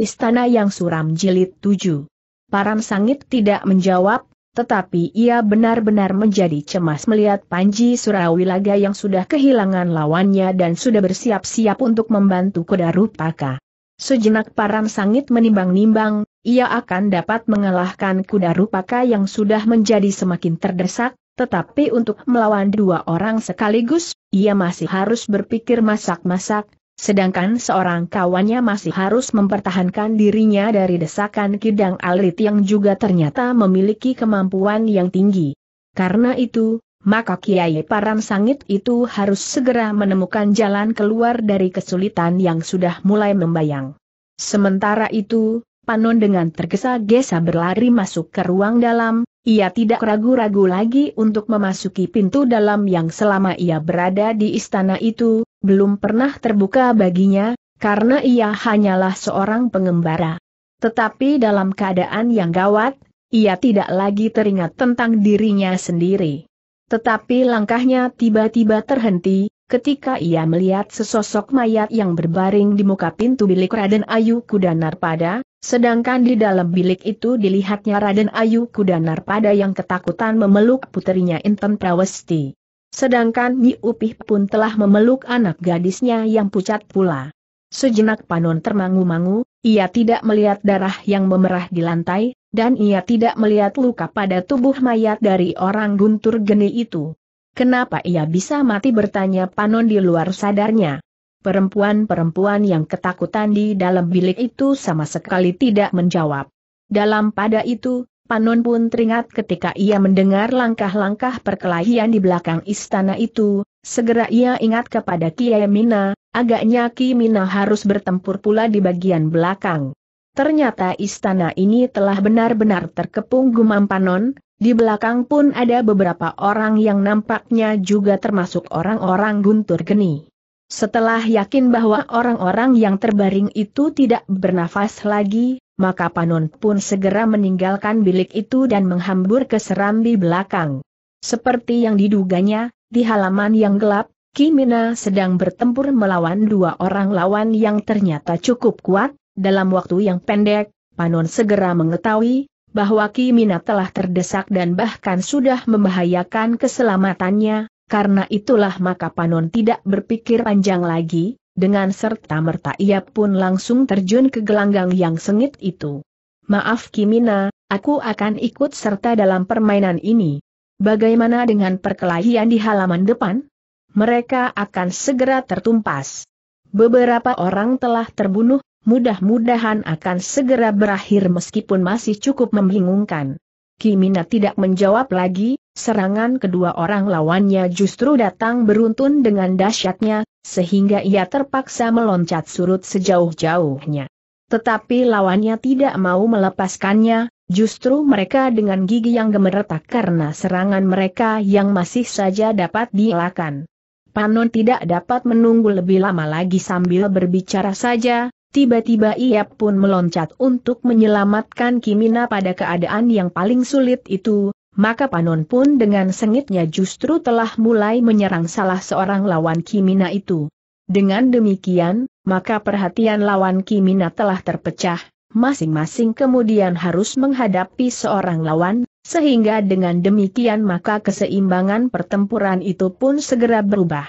Istana yang suram jilid 7. Param Sangit tidak menjawab, tetapi ia benar-benar menjadi cemas melihat Panji Surawilaga yang sudah kehilangan lawannya dan sudah bersiap-siap untuk membantu kuda rupaka. Sejenak Param Sangit menimbang-nimbang, ia akan dapat mengalahkan kuda rupaka yang sudah menjadi semakin terdesak, tetapi untuk melawan dua orang sekaligus, ia masih harus berpikir masak-masak, Sedangkan seorang kawannya masih harus mempertahankan dirinya dari desakan Kidang Alit yang juga ternyata memiliki kemampuan yang tinggi. Karena itu, maka Kiai Param Sangit itu harus segera menemukan jalan keluar dari kesulitan yang sudah mulai membayang. Sementara itu, Panon dengan tergesa-gesa berlari masuk ke ruang dalam, ia tidak ragu-ragu lagi untuk memasuki pintu dalam yang selama ia berada di istana itu, belum pernah terbuka baginya, karena ia hanyalah seorang pengembara. Tetapi dalam keadaan yang gawat, ia tidak lagi teringat tentang dirinya sendiri. Tetapi langkahnya tiba-tiba terhenti, ketika ia melihat sesosok mayat yang berbaring di muka pintu bilik Raden Ayu Kudanar pada, sedangkan di dalam bilik itu dilihatnya Raden Ayu Kudanar pada yang ketakutan memeluk putrinya Inten Prawesti. Sedangkan Upih pun telah memeluk anak gadisnya yang pucat pula. Sejenak Panon termangu-mangu, ia tidak melihat darah yang memerah di lantai, dan ia tidak melihat luka pada tubuh mayat dari orang guntur geni itu. Kenapa ia bisa mati bertanya Panon di luar sadarnya. Perempuan-perempuan yang ketakutan di dalam bilik itu sama sekali tidak menjawab. Dalam pada itu, Panon pun teringat ketika ia mendengar langkah-langkah perkelahian di belakang istana itu, segera ia ingat kepada Kiai Mina, agaknya Ki Mina harus bertempur pula di bagian belakang. Ternyata istana ini telah benar-benar terkepung gumam Panon, di belakang pun ada beberapa orang yang nampaknya juga termasuk orang-orang guntur geni. Setelah yakin bahwa orang-orang yang terbaring itu tidak bernafas lagi, maka Panon pun segera meninggalkan bilik itu dan menghambur ke serambi belakang. Seperti yang diduganya, di halaman yang gelap, Kimina sedang bertempur melawan dua orang lawan yang ternyata cukup kuat, dalam waktu yang pendek, Panon segera mengetahui, bahwa Kimina telah terdesak dan bahkan sudah membahayakan keselamatannya, karena itulah maka Panon tidak berpikir panjang lagi, dengan serta-merta ia pun langsung terjun ke gelanggang yang sengit itu. Maaf Kimina, aku akan ikut serta dalam permainan ini. Bagaimana dengan perkelahian di halaman depan? Mereka akan segera tertumpas. Beberapa orang telah terbunuh, mudah-mudahan akan segera berakhir meskipun masih cukup membingungkan. Kimina tidak menjawab lagi, serangan kedua orang lawannya justru datang beruntun dengan dahsyatnya, sehingga ia terpaksa meloncat surut sejauh-jauhnya. Tetapi lawannya tidak mau melepaskannya, justru mereka dengan gigi yang gemeretak karena serangan mereka yang masih saja dapat dielakkan. Panon tidak dapat menunggu lebih lama lagi sambil berbicara saja, tiba-tiba ia pun meloncat untuk menyelamatkan Kimina pada keadaan yang paling sulit itu, maka Panon pun dengan sengitnya justru telah mulai menyerang salah seorang lawan Kimina itu. Dengan demikian, maka perhatian lawan Kimina telah terpecah, masing-masing kemudian harus menghadapi seorang lawan, sehingga dengan demikian maka keseimbangan pertempuran itu pun segera berubah.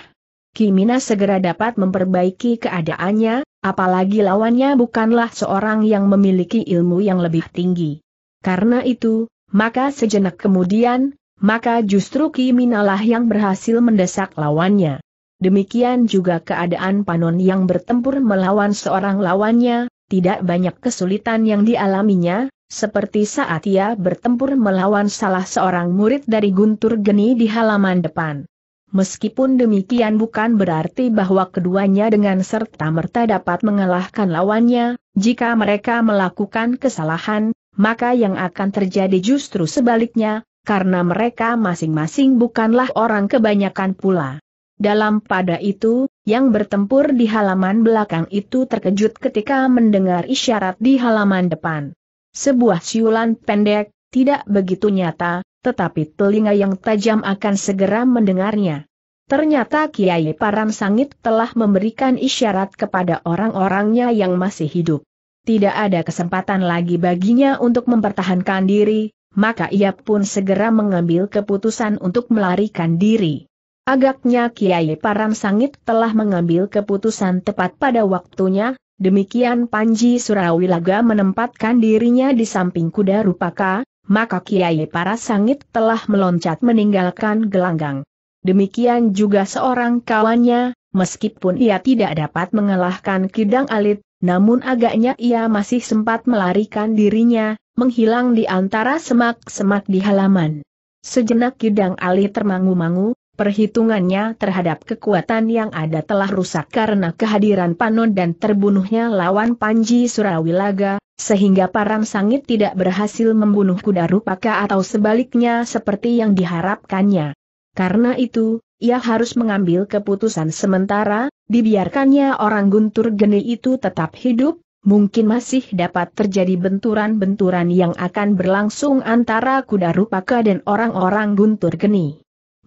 Kimina segera dapat memperbaiki keadaannya, apalagi lawannya bukanlah seorang yang memiliki ilmu yang lebih tinggi. Karena itu, maka sejenak kemudian, maka justru Kiminalah yang berhasil mendesak lawannya. Demikian juga keadaan Panon yang bertempur melawan seorang lawannya, tidak banyak kesulitan yang dialaminya, seperti saat ia bertempur melawan salah seorang murid dari Guntur Geni di halaman depan. Meskipun demikian bukan berarti bahwa keduanya dengan serta-merta dapat mengalahkan lawannya, jika mereka melakukan kesalahan, maka yang akan terjadi justru sebaliknya, karena mereka masing-masing bukanlah orang kebanyakan pula. Dalam pada itu, yang bertempur di halaman belakang itu terkejut ketika mendengar isyarat di halaman depan. Sebuah siulan pendek, tidak begitu nyata, tetapi telinga yang tajam akan segera mendengarnya. Ternyata Kiai Paran Sangit telah memberikan isyarat kepada orang-orangnya yang masih hidup tidak ada kesempatan lagi baginya untuk mempertahankan diri, maka ia pun segera mengambil keputusan untuk melarikan diri. Agaknya Kiai Param Sangit telah mengambil keputusan tepat pada waktunya, demikian Panji Surawilaga menempatkan dirinya di samping kuda Rupaka, maka Kiai Para Sangit telah meloncat meninggalkan gelanggang. Demikian juga seorang kawannya, meskipun ia tidak dapat mengalahkan Kidang Alit, namun agaknya ia masih sempat melarikan dirinya, menghilang di antara semak-semak di halaman. Sejenak kidang Ali termangu-mangu, perhitungannya terhadap kekuatan yang ada telah rusak karena kehadiran Panon dan terbunuhnya lawan Panji Surawilaga, sehingga Parang Sangit tidak berhasil membunuh kuda rupaka atau sebaliknya seperti yang diharapkannya. Karena itu, ia harus mengambil keputusan sementara, dibiarkannya orang guntur geni itu tetap hidup, mungkin masih dapat terjadi benturan-benturan yang akan berlangsung antara kuda rupaka dan orang-orang guntur geni.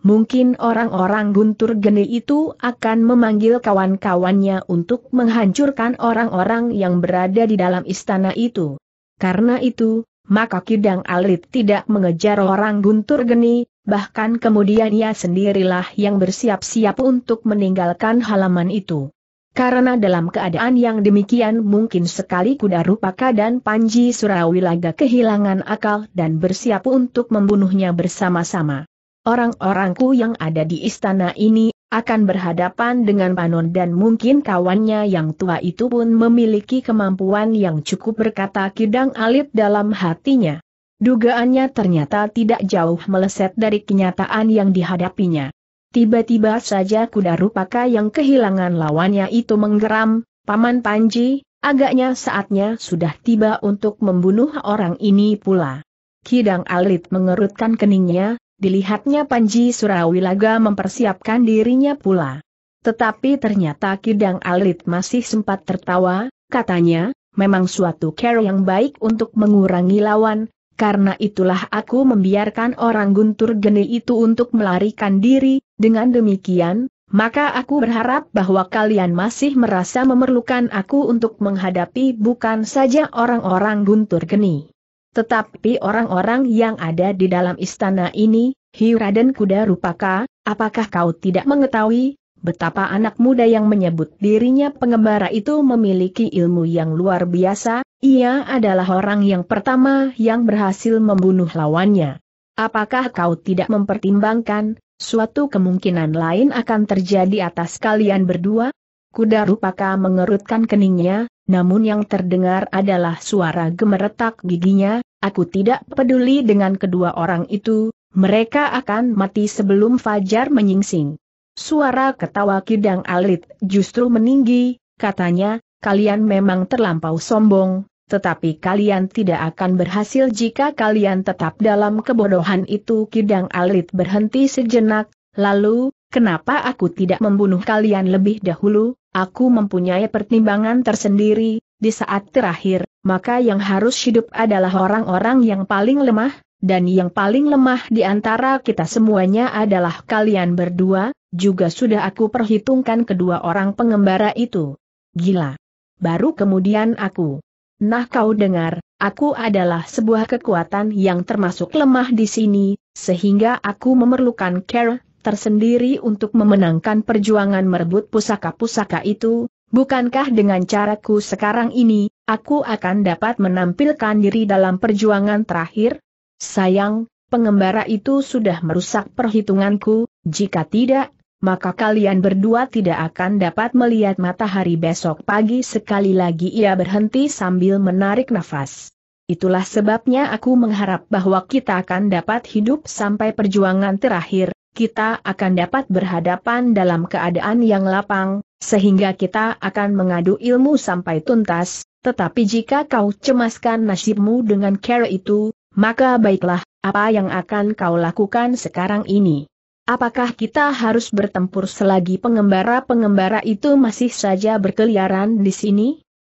Mungkin orang-orang guntur geni itu akan memanggil kawan-kawannya untuk menghancurkan orang-orang yang berada di dalam istana itu. Karena itu, maka Kidang Alit tidak mengejar orang guntur geni, bahkan kemudian ia sendirilah yang bersiap-siap untuk meninggalkan halaman itu. Karena dalam keadaan yang demikian mungkin sekali kuda rupaka dan Panji Surawilaga kehilangan akal dan bersiap untuk membunuhnya bersama-sama. Orang-orangku yang ada di istana ini, akan berhadapan dengan Panon dan mungkin kawannya yang tua itu pun memiliki kemampuan yang cukup berkata Kidang Alit dalam hatinya. Dugaannya ternyata tidak jauh meleset dari kenyataan yang dihadapinya. Tiba-tiba saja kuda rupaka yang kehilangan lawannya itu menggeram, Paman Panji, agaknya saatnya sudah tiba untuk membunuh orang ini pula. Kidang Alit mengerutkan keningnya, dilihatnya Panji Surawilaga mempersiapkan dirinya pula. Tetapi ternyata Kidang Alit masih sempat tertawa, katanya, memang suatu care yang baik untuk mengurangi lawan, karena itulah aku membiarkan orang guntur geni itu untuk melarikan diri, dengan demikian, maka aku berharap bahwa kalian masih merasa memerlukan aku untuk menghadapi bukan saja orang-orang guntur geni. Tetapi orang-orang yang ada di dalam istana ini, Hiraden dan Kuda Rupaka, apakah kau tidak mengetahui, betapa anak muda yang menyebut dirinya pengembara itu memiliki ilmu yang luar biasa, ia adalah orang yang pertama yang berhasil membunuh lawannya. Apakah kau tidak mempertimbangkan, suatu kemungkinan lain akan terjadi atas kalian berdua? Kuda rupaka mengerutkan keningnya, namun yang terdengar adalah suara gemeretak giginya, aku tidak peduli dengan kedua orang itu, mereka akan mati sebelum Fajar menyingsing. Suara ketawa Kidang Alit justru meninggi, katanya, kalian memang terlampau sombong, tetapi kalian tidak akan berhasil jika kalian tetap dalam kebodohan itu Kidang Alit berhenti sejenak, lalu, kenapa aku tidak membunuh kalian lebih dahulu, aku mempunyai pertimbangan tersendiri, di saat terakhir, maka yang harus hidup adalah orang-orang yang paling lemah, dan yang paling lemah di antara kita semuanya adalah kalian berdua, juga sudah aku perhitungkan kedua orang pengembara itu. Gila. Baru kemudian aku. Nah kau dengar, aku adalah sebuah kekuatan yang termasuk lemah di sini, sehingga aku memerlukan care tersendiri untuk memenangkan perjuangan merebut pusaka-pusaka itu, bukankah dengan caraku sekarang ini, aku akan dapat menampilkan diri dalam perjuangan terakhir? Sayang, pengembara itu sudah merusak perhitunganku, jika tidak, maka kalian berdua tidak akan dapat melihat matahari besok pagi sekali lagi ia berhenti sambil menarik nafas. Itulah sebabnya aku mengharap bahwa kita akan dapat hidup sampai perjuangan terakhir, kita akan dapat berhadapan dalam keadaan yang lapang, sehingga kita akan mengadu ilmu sampai tuntas, tetapi jika kau cemaskan nasibmu dengan cara itu, maka baiklah, apa yang akan kau lakukan sekarang ini? Apakah kita harus bertempur selagi pengembara-pengembara itu masih saja berkeliaran di sini?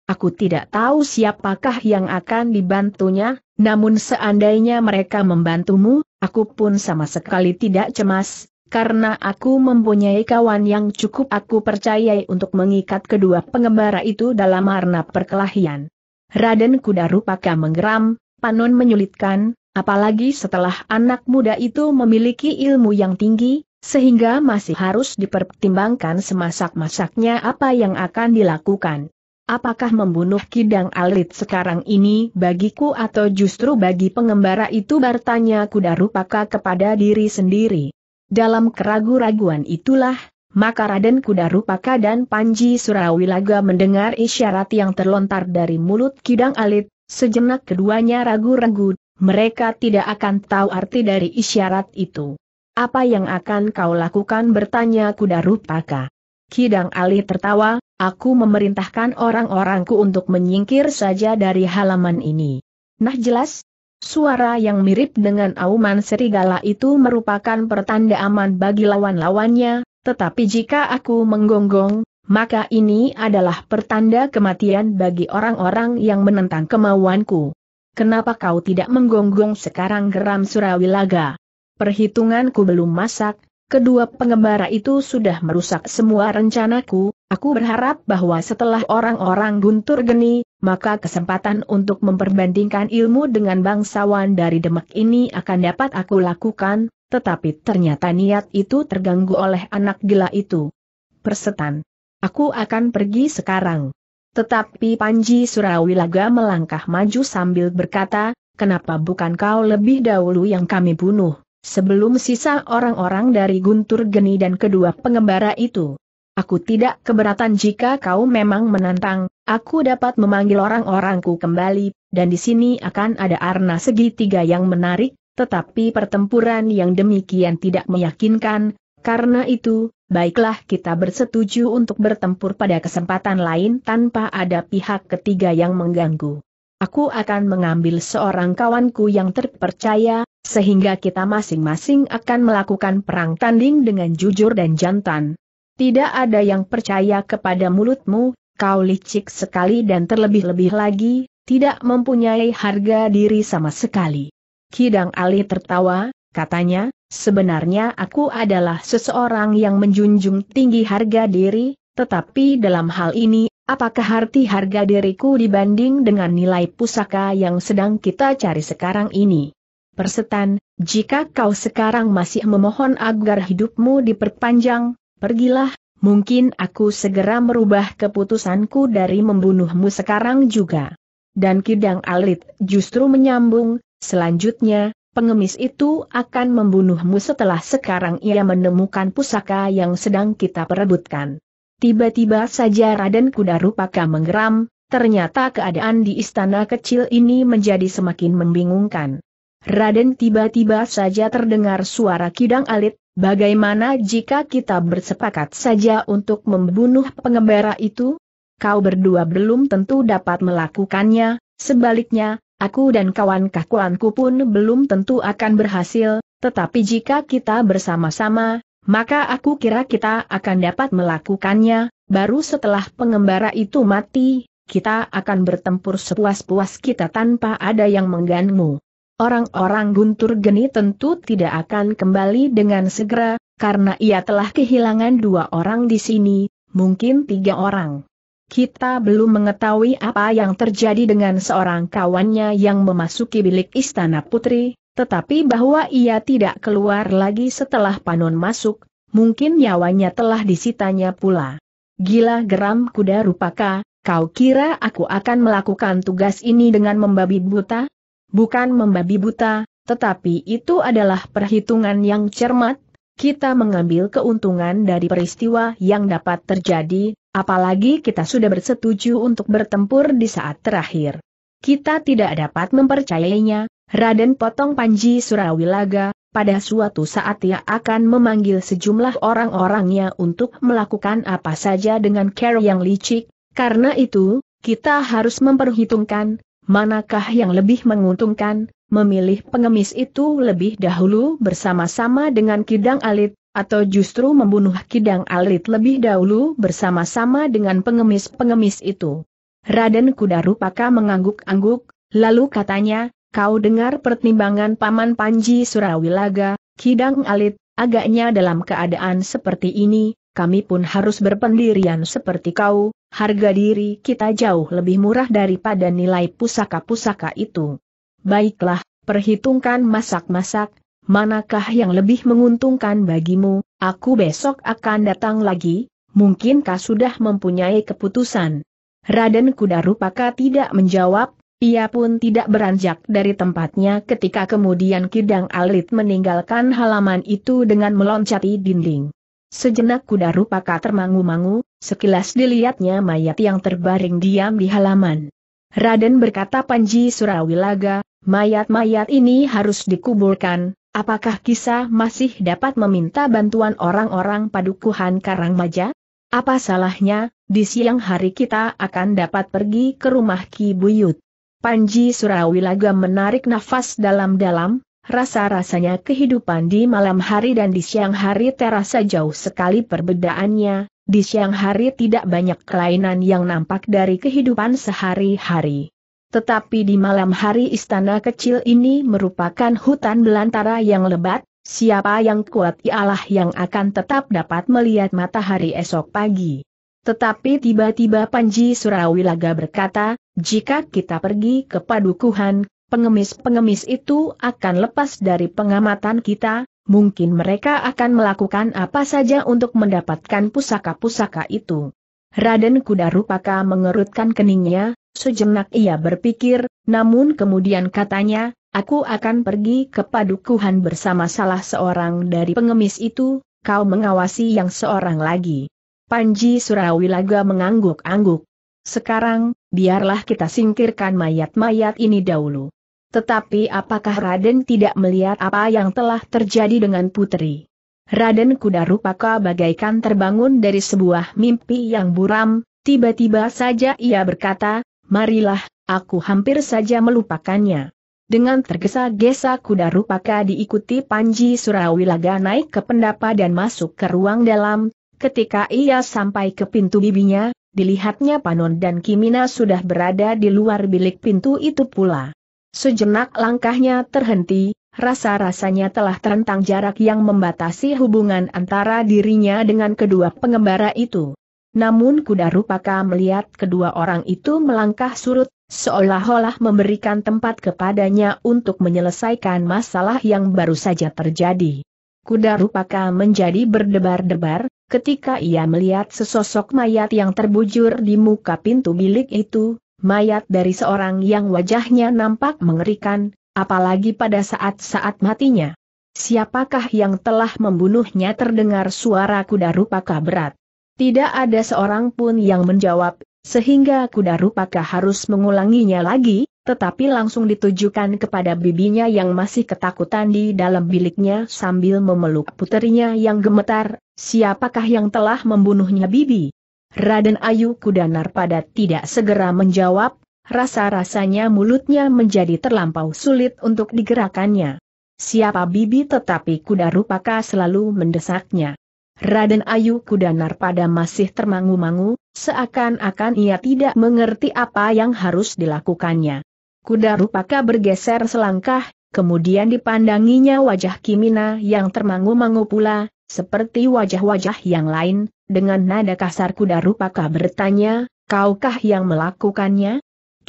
Aku tidak tahu siapakah yang akan dibantunya, namun seandainya mereka membantumu, aku pun sama sekali tidak cemas, karena aku mempunyai kawan yang cukup aku percayai untuk mengikat kedua pengembara itu dalam arna perkelahian. Raden Kudarupaka menggeram, Panon menyulitkan, Apalagi setelah anak muda itu memiliki ilmu yang tinggi, sehingga masih harus dipertimbangkan semasak-masaknya apa yang akan dilakukan. Apakah membunuh Kidang Alit sekarang ini bagiku atau justru bagi pengembara itu bertanya kuda rupaka kepada diri sendiri. Dalam keragu-raguan itulah, maka Raden Kuda Rupaka dan Panji Surawilaga mendengar isyarat yang terlontar dari mulut Kidang Alit, sejenak keduanya ragu-ragu, mereka tidak akan tahu arti dari isyarat itu. Apa yang akan kau lakukan bertanya kuda rupaka. Kidang Ali tertawa, aku memerintahkan orang-orangku untuk menyingkir saja dari halaman ini. Nah jelas, suara yang mirip dengan auman serigala itu merupakan pertanda aman bagi lawan-lawannya, tetapi jika aku menggonggong, maka ini adalah pertanda kematian bagi orang-orang yang menentang kemauanku. Kenapa kau tidak menggonggong sekarang geram Surawilaga? Perhitunganku belum masak, kedua pengembara itu sudah merusak semua rencanaku, aku berharap bahwa setelah orang-orang guntur geni, maka kesempatan untuk memperbandingkan ilmu dengan bangsawan dari Demak ini akan dapat aku lakukan, tetapi ternyata niat itu terganggu oleh anak gila itu. Persetan. Aku akan pergi sekarang. Tetapi Panji Surawilaga melangkah maju sambil berkata, kenapa bukan kau lebih dahulu yang kami bunuh, sebelum sisa orang-orang dari Guntur Geni dan kedua pengembara itu. Aku tidak keberatan jika kau memang menantang, aku dapat memanggil orang-orangku kembali, dan di sini akan ada arna segitiga yang menarik, tetapi pertempuran yang demikian tidak meyakinkan, karena itu, baiklah kita bersetuju untuk bertempur pada kesempatan lain tanpa ada pihak ketiga yang mengganggu. Aku akan mengambil seorang kawanku yang terpercaya, sehingga kita masing-masing akan melakukan perang tanding dengan jujur dan jantan. Tidak ada yang percaya kepada mulutmu, kau licik sekali dan terlebih-lebih lagi, tidak mempunyai harga diri sama sekali. Kidang Ali tertawa, Katanya, sebenarnya aku adalah seseorang yang menjunjung tinggi harga diri, tetapi dalam hal ini, apakah arti harga diriku dibanding dengan nilai pusaka yang sedang kita cari sekarang ini? Persetan, jika kau sekarang masih memohon agar hidupmu diperpanjang, pergilah, mungkin aku segera merubah keputusanku dari membunuhmu sekarang juga. Dan Kidang Alit justru menyambung, selanjutnya, pengemis itu akan membunuhmu setelah sekarang ia menemukan pusaka yang sedang kita perebutkan. Tiba-tiba saja Raden Kuda Rupaka menggeram, ternyata keadaan di istana kecil ini menjadi semakin membingungkan. Raden tiba-tiba saja terdengar suara kidang alit, bagaimana jika kita bersepakat saja untuk membunuh pengembara itu? Kau berdua belum tentu dapat melakukannya, sebaliknya, Aku dan kawan kakuanku pun belum tentu akan berhasil, tetapi jika kita bersama-sama, maka aku kira kita akan dapat melakukannya, baru setelah pengembara itu mati, kita akan bertempur sepuas-puas kita tanpa ada yang mengganggu. Orang-orang guntur geni tentu tidak akan kembali dengan segera, karena ia telah kehilangan dua orang di sini, mungkin tiga orang. Kita belum mengetahui apa yang terjadi dengan seorang kawannya yang memasuki bilik istana putri, tetapi bahwa ia tidak keluar lagi setelah Panon masuk, mungkin nyawanya telah disitanya pula. Gila geram kuda rupaka, kau kira aku akan melakukan tugas ini dengan membabi buta? Bukan membabi buta, tetapi itu adalah perhitungan yang cermat, kita mengambil keuntungan dari peristiwa yang dapat terjadi, Apalagi kita sudah bersetuju untuk bertempur di saat terakhir. Kita tidak dapat mempercayainya, Raden Potong Panji Surawilaga, pada suatu saat ia akan memanggil sejumlah orang-orangnya untuk melakukan apa saja dengan cara yang licik, karena itu, kita harus memperhitungkan, manakah yang lebih menguntungkan, memilih pengemis itu lebih dahulu bersama-sama dengan Kidang Alit, atau justru membunuh Kidang Alit lebih dahulu bersama-sama dengan pengemis-pengemis itu. Raden Kuda Rupaka mengangguk-angguk, lalu katanya, kau dengar pertimbangan Paman Panji Surawilaga, Kidang Alit, agaknya dalam keadaan seperti ini, kami pun harus berpendirian seperti kau, harga diri kita jauh lebih murah daripada nilai pusaka-pusaka itu. Baiklah, perhitungkan masak-masak, manakah yang lebih menguntungkan bagimu, aku besok akan datang lagi, mungkinkah sudah mempunyai keputusan? Raden Kuda Rupaka tidak menjawab, ia pun tidak beranjak dari tempatnya ketika kemudian Kidang Alit meninggalkan halaman itu dengan meloncati dinding. Sejenak Kuda Rupaka termangu-mangu, sekilas dilihatnya mayat yang terbaring diam di halaman. Raden berkata Panji Surawilaga, mayat-mayat ini harus dikuburkan, Apakah kisah masih dapat meminta bantuan orang-orang padukuhan Karangmaja? Apa salahnya, di siang hari kita akan dapat pergi ke rumah Ki Buyut. Panji Surawilaga menarik nafas dalam-dalam, rasa-rasanya kehidupan di malam hari dan di siang hari terasa jauh sekali perbedaannya, di siang hari tidak banyak kelainan yang nampak dari kehidupan sehari-hari. Tetapi di malam hari istana kecil ini merupakan hutan belantara yang lebat, siapa yang kuat ialah yang akan tetap dapat melihat matahari esok pagi. Tetapi tiba-tiba Panji Surawilaga berkata, jika kita pergi ke padukuhan, pengemis-pengemis itu akan lepas dari pengamatan kita, mungkin mereka akan melakukan apa saja untuk mendapatkan pusaka-pusaka itu. Raden Kuda Rupaka mengerutkan keningnya, sejenak ia berpikir, namun kemudian katanya, aku akan pergi ke padukuhan bersama salah seorang dari pengemis itu, kau mengawasi yang seorang lagi. Panji Surawilaga mengangguk-angguk. Sekarang, biarlah kita singkirkan mayat-mayat ini dahulu. Tetapi apakah Raden tidak melihat apa yang telah terjadi dengan putri? Raden Kuda Rupaka bagaikan terbangun dari sebuah mimpi yang buram, tiba-tiba saja ia berkata, marilah, aku hampir saja melupakannya. Dengan tergesa-gesa Kuda Rupaka diikuti Panji Surawilaga naik ke pendapa dan masuk ke ruang dalam, ketika ia sampai ke pintu bibinya, dilihatnya Panon dan Kimina sudah berada di luar bilik pintu itu pula. Sejenak langkahnya terhenti, rasa-rasanya telah terentang jarak yang membatasi hubungan antara dirinya dengan kedua pengembara itu. Namun kuda rupaka melihat kedua orang itu melangkah surut, seolah-olah memberikan tempat kepadanya untuk menyelesaikan masalah yang baru saja terjadi. Kuda rupaka menjadi berdebar-debar, ketika ia melihat sesosok mayat yang terbujur di muka pintu bilik itu, mayat dari seorang yang wajahnya nampak mengerikan, apalagi pada saat-saat matinya. Siapakah yang telah membunuhnya terdengar suara kuda rupaka berat. Tidak ada seorang pun yang menjawab, sehingga kuda rupaka harus mengulanginya lagi, tetapi langsung ditujukan kepada bibinya yang masih ketakutan di dalam biliknya sambil memeluk puterinya yang gemetar, siapakah yang telah membunuhnya bibi? Raden Ayu Kudanar pada tidak segera menjawab, rasa-rasanya mulutnya menjadi terlampau sulit untuk digerakannya. Siapa bibi tetapi kuda rupaka selalu mendesaknya. Raden Ayu Kuda Narpada masih termangu-mangu, seakan-akan ia tidak mengerti apa yang harus dilakukannya. Kuda rupaka bergeser selangkah, kemudian dipandanginya wajah Kimina yang termangu-mangu pula, seperti wajah-wajah yang lain, dengan nada kasar kuda rupaka bertanya, kaukah yang melakukannya?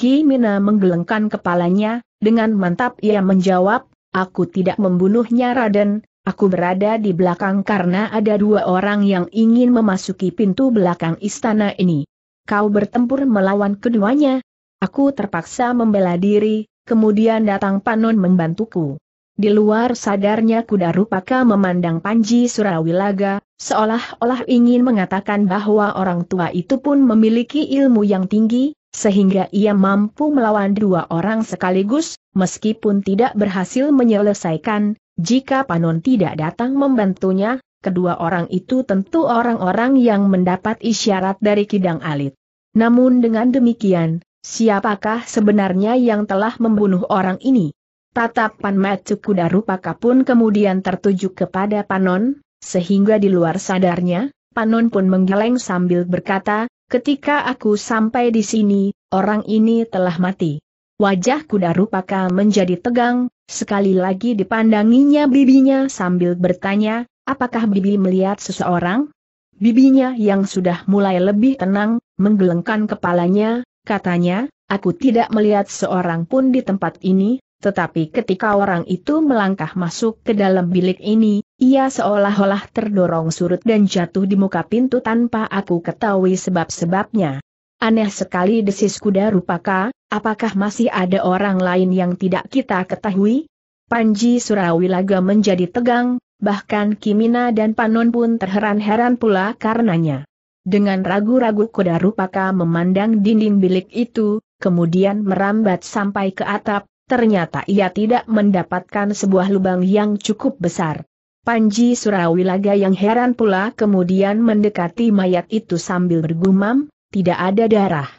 Ki Mina menggelengkan kepalanya, dengan mantap ia menjawab, aku tidak membunuhnya Raden, aku berada di belakang karena ada dua orang yang ingin memasuki pintu belakang istana ini. Kau bertempur melawan keduanya. Aku terpaksa membela diri, kemudian datang Panon membantuku. Di luar sadarnya kuda rupaka memandang Panji Surawilaga, seolah-olah ingin mengatakan bahwa orang tua itu pun memiliki ilmu yang tinggi, sehingga ia mampu melawan dua orang sekaligus, meskipun tidak berhasil menyelesaikan, jika Panon tidak datang membantunya, kedua orang itu tentu orang-orang yang mendapat isyarat dari Kidang Alit. Namun dengan demikian, siapakah sebenarnya yang telah membunuh orang ini? Tatapan Kuda Rupaka pun kemudian tertuju kepada Panon, sehingga di luar sadarnya, Panon pun menggeleng sambil berkata, Ketika aku sampai di sini, orang ini telah mati. Wajah kuda rupaka menjadi tegang, sekali lagi dipandanginya bibinya sambil bertanya, apakah bibi melihat seseorang? Bibinya yang sudah mulai lebih tenang, menggelengkan kepalanya, katanya, aku tidak melihat seorang pun di tempat ini, tetapi ketika orang itu melangkah masuk ke dalam bilik ini, ia seolah-olah terdorong surut dan jatuh di muka pintu tanpa aku ketahui sebab-sebabnya. Aneh sekali desis kuda rupaka, apakah masih ada orang lain yang tidak kita ketahui? Panji Surawilaga menjadi tegang, bahkan Kimina dan Panon pun terheran-heran pula karenanya. Dengan ragu-ragu kuda rupaka memandang dinding bilik itu, kemudian merambat sampai ke atap, ternyata ia tidak mendapatkan sebuah lubang yang cukup besar. Panji Surawilaga yang heran pula kemudian mendekati mayat itu sambil bergumam, tidak ada darah.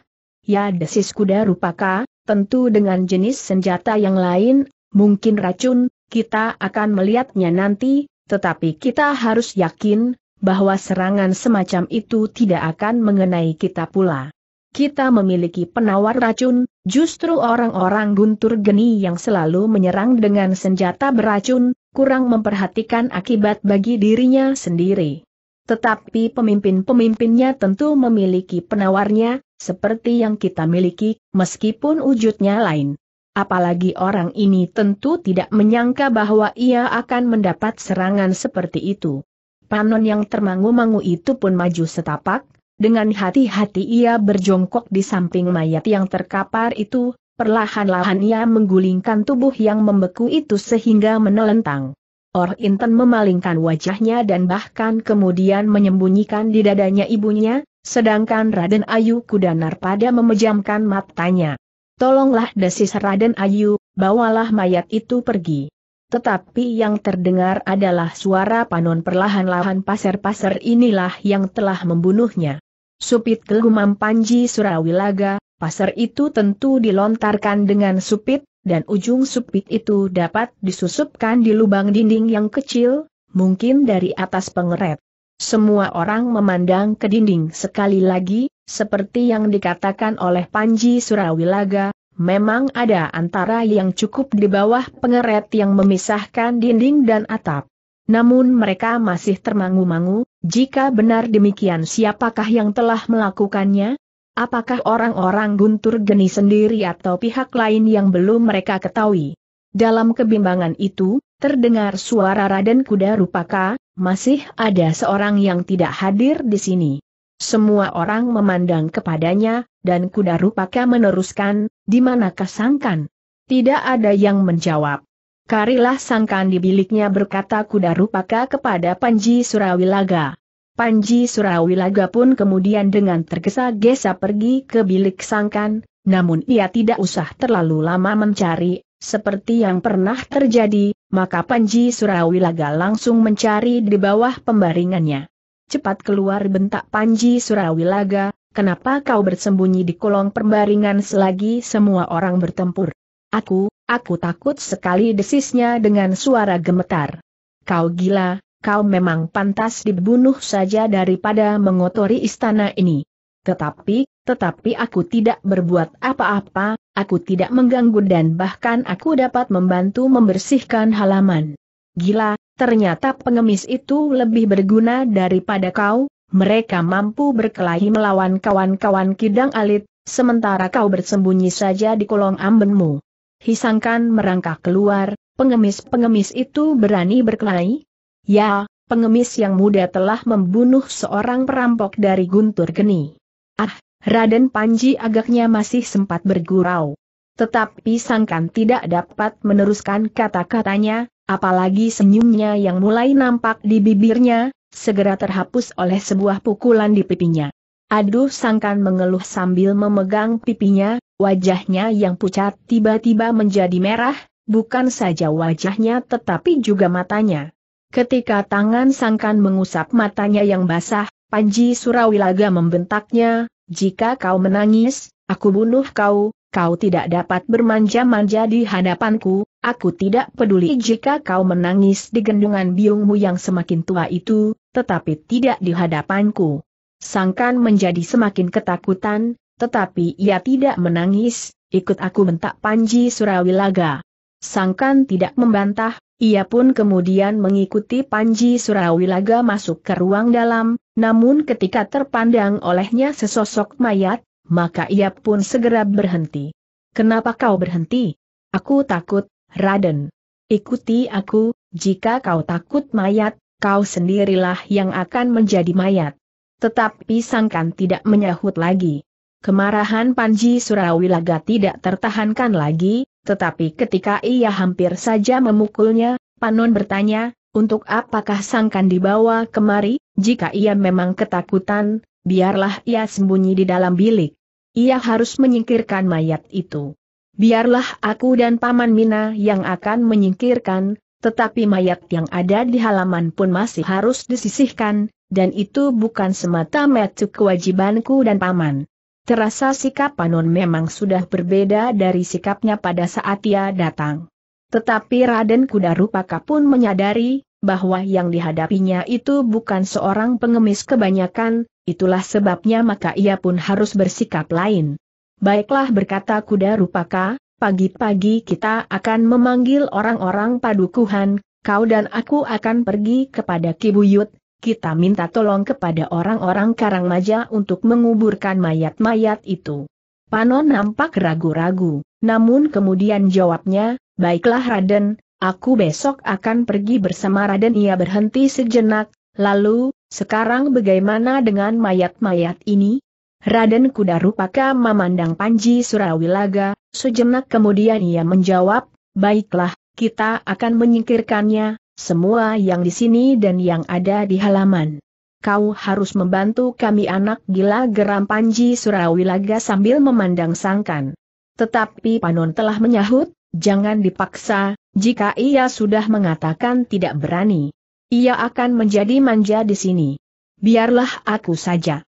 Ya desis kuda rupaka, tentu dengan jenis senjata yang lain, mungkin racun, kita akan melihatnya nanti, tetapi kita harus yakin, bahwa serangan semacam itu tidak akan mengenai kita pula. Kita memiliki penawar racun, justru orang-orang guntur geni yang selalu menyerang dengan senjata beracun, kurang memperhatikan akibat bagi dirinya sendiri. Tetapi pemimpin-pemimpinnya tentu memiliki penawarnya, seperti yang kita miliki, meskipun wujudnya lain. Apalagi orang ini tentu tidak menyangka bahwa ia akan mendapat serangan seperti itu. Panon yang termangu-mangu itu pun maju setapak, dengan hati-hati ia berjongkok di samping mayat yang terkapar itu, Perlahan-lahan ia menggulingkan tubuh yang membeku itu sehingga menelentang. Or Inten memalingkan wajahnya dan bahkan kemudian menyembunyikan di dadanya ibunya, sedangkan Raden Ayu Kudanar pada memejamkan matanya. Tolonglah desis Raden Ayu, bawalah mayat itu pergi. Tetapi yang terdengar adalah suara panon perlahan-lahan pasir-pasir inilah yang telah membunuhnya. Supit Kegumam Panji Surawilaga, pasar itu tentu dilontarkan dengan supit, dan ujung supit itu dapat disusupkan di lubang dinding yang kecil, mungkin dari atas pengeret. Semua orang memandang ke dinding sekali lagi, seperti yang dikatakan oleh Panji Surawilaga, memang ada antara yang cukup di bawah pengeret yang memisahkan dinding dan atap. Namun mereka masih termangu-mangu, jika benar demikian siapakah yang telah melakukannya, Apakah orang-orang guntur geni sendiri atau pihak lain yang belum mereka ketahui? Dalam kebimbangan itu, terdengar suara Raden Kuda Rupaka, masih ada seorang yang tidak hadir di sini. Semua orang memandang kepadanya, dan Kuda Rupaka meneruskan, di manakah sangkan? Tidak ada yang menjawab. Karilah sangkan di biliknya berkata Kuda Rupaka kepada Panji Surawilaga. Panji Surawilaga pun kemudian dengan tergesa-gesa pergi ke bilik sangkan, namun ia tidak usah terlalu lama mencari, seperti yang pernah terjadi, maka Panji Surawilaga langsung mencari di bawah pembaringannya. Cepat keluar bentak Panji Surawilaga, kenapa kau bersembunyi di kolong pembaringan selagi semua orang bertempur? Aku, aku takut sekali desisnya dengan suara gemetar. Kau gila, kau memang pantas dibunuh saja daripada mengotori istana ini. Tetapi, tetapi aku tidak berbuat apa-apa, aku tidak mengganggu dan bahkan aku dapat membantu membersihkan halaman. Gila, ternyata pengemis itu lebih berguna daripada kau, mereka mampu berkelahi melawan kawan-kawan kidang alit, sementara kau bersembunyi saja di kolong ambenmu. Hisangkan merangkak keluar, pengemis-pengemis itu berani berkelahi, Ya, pengemis yang muda telah membunuh seorang perampok dari Guntur Geni. Ah, Raden Panji agaknya masih sempat bergurau. Tetapi sangkan tidak dapat meneruskan kata-katanya, apalagi senyumnya yang mulai nampak di bibirnya, segera terhapus oleh sebuah pukulan di pipinya. Aduh sangkan mengeluh sambil memegang pipinya, wajahnya yang pucat tiba-tiba menjadi merah, bukan saja wajahnya tetapi juga matanya. Ketika tangan sangkan mengusap matanya yang basah, Panji Surawilaga membentaknya, jika kau menangis, aku bunuh kau, kau tidak dapat bermanja-manja di hadapanku, aku tidak peduli jika kau menangis di gendungan biungmu yang semakin tua itu, tetapi tidak di hadapanku. Sangkan menjadi semakin ketakutan, tetapi ia tidak menangis, ikut aku bentak Panji Surawilaga. Sangkan tidak membantah, ia pun kemudian mengikuti Panji Surawilaga masuk ke ruang dalam, namun ketika terpandang olehnya sesosok mayat, maka ia pun segera berhenti. Kenapa kau berhenti? Aku takut, Raden. Ikuti aku, jika kau takut mayat, kau sendirilah yang akan menjadi mayat. Tetapi sangkan tidak menyahut lagi. Kemarahan Panji Surawilaga tidak tertahankan lagi, tetapi ketika ia hampir saja memukulnya, Panon bertanya, untuk apakah sangkan dibawa kemari, jika ia memang ketakutan, biarlah ia sembunyi di dalam bilik. Ia harus menyingkirkan mayat itu. Biarlah aku dan Paman Mina yang akan menyingkirkan, tetapi mayat yang ada di halaman pun masih harus disisihkan, dan itu bukan semata-mata kewajibanku dan Paman. Terasa sikap Panon memang sudah berbeda dari sikapnya pada saat ia datang. Tetapi Raden Kuda Rupaka pun menyadari, bahwa yang dihadapinya itu bukan seorang pengemis kebanyakan, itulah sebabnya maka ia pun harus bersikap lain. Baiklah berkata Kuda Rupaka, pagi-pagi kita akan memanggil orang-orang padukuhan, kau dan aku akan pergi kepada Kibuyut, kita minta tolong kepada orang-orang Karang Maja untuk menguburkan mayat-mayat itu. Panon nampak ragu-ragu, namun kemudian jawabnya, baiklah Raden, aku besok akan pergi bersama Raden. Ia berhenti sejenak, lalu, sekarang bagaimana dengan mayat-mayat ini? Raden Kuda Rupaka memandang Panji Surawilaga, sejenak kemudian ia menjawab, baiklah, kita akan menyingkirkannya, semua yang di sini dan yang ada di halaman. Kau harus membantu kami anak gila geram Panji Surawilaga sambil memandang sangkan. Tetapi Panon telah menyahut, jangan dipaksa, jika ia sudah mengatakan tidak berani. Ia akan menjadi manja di sini. Biarlah aku saja.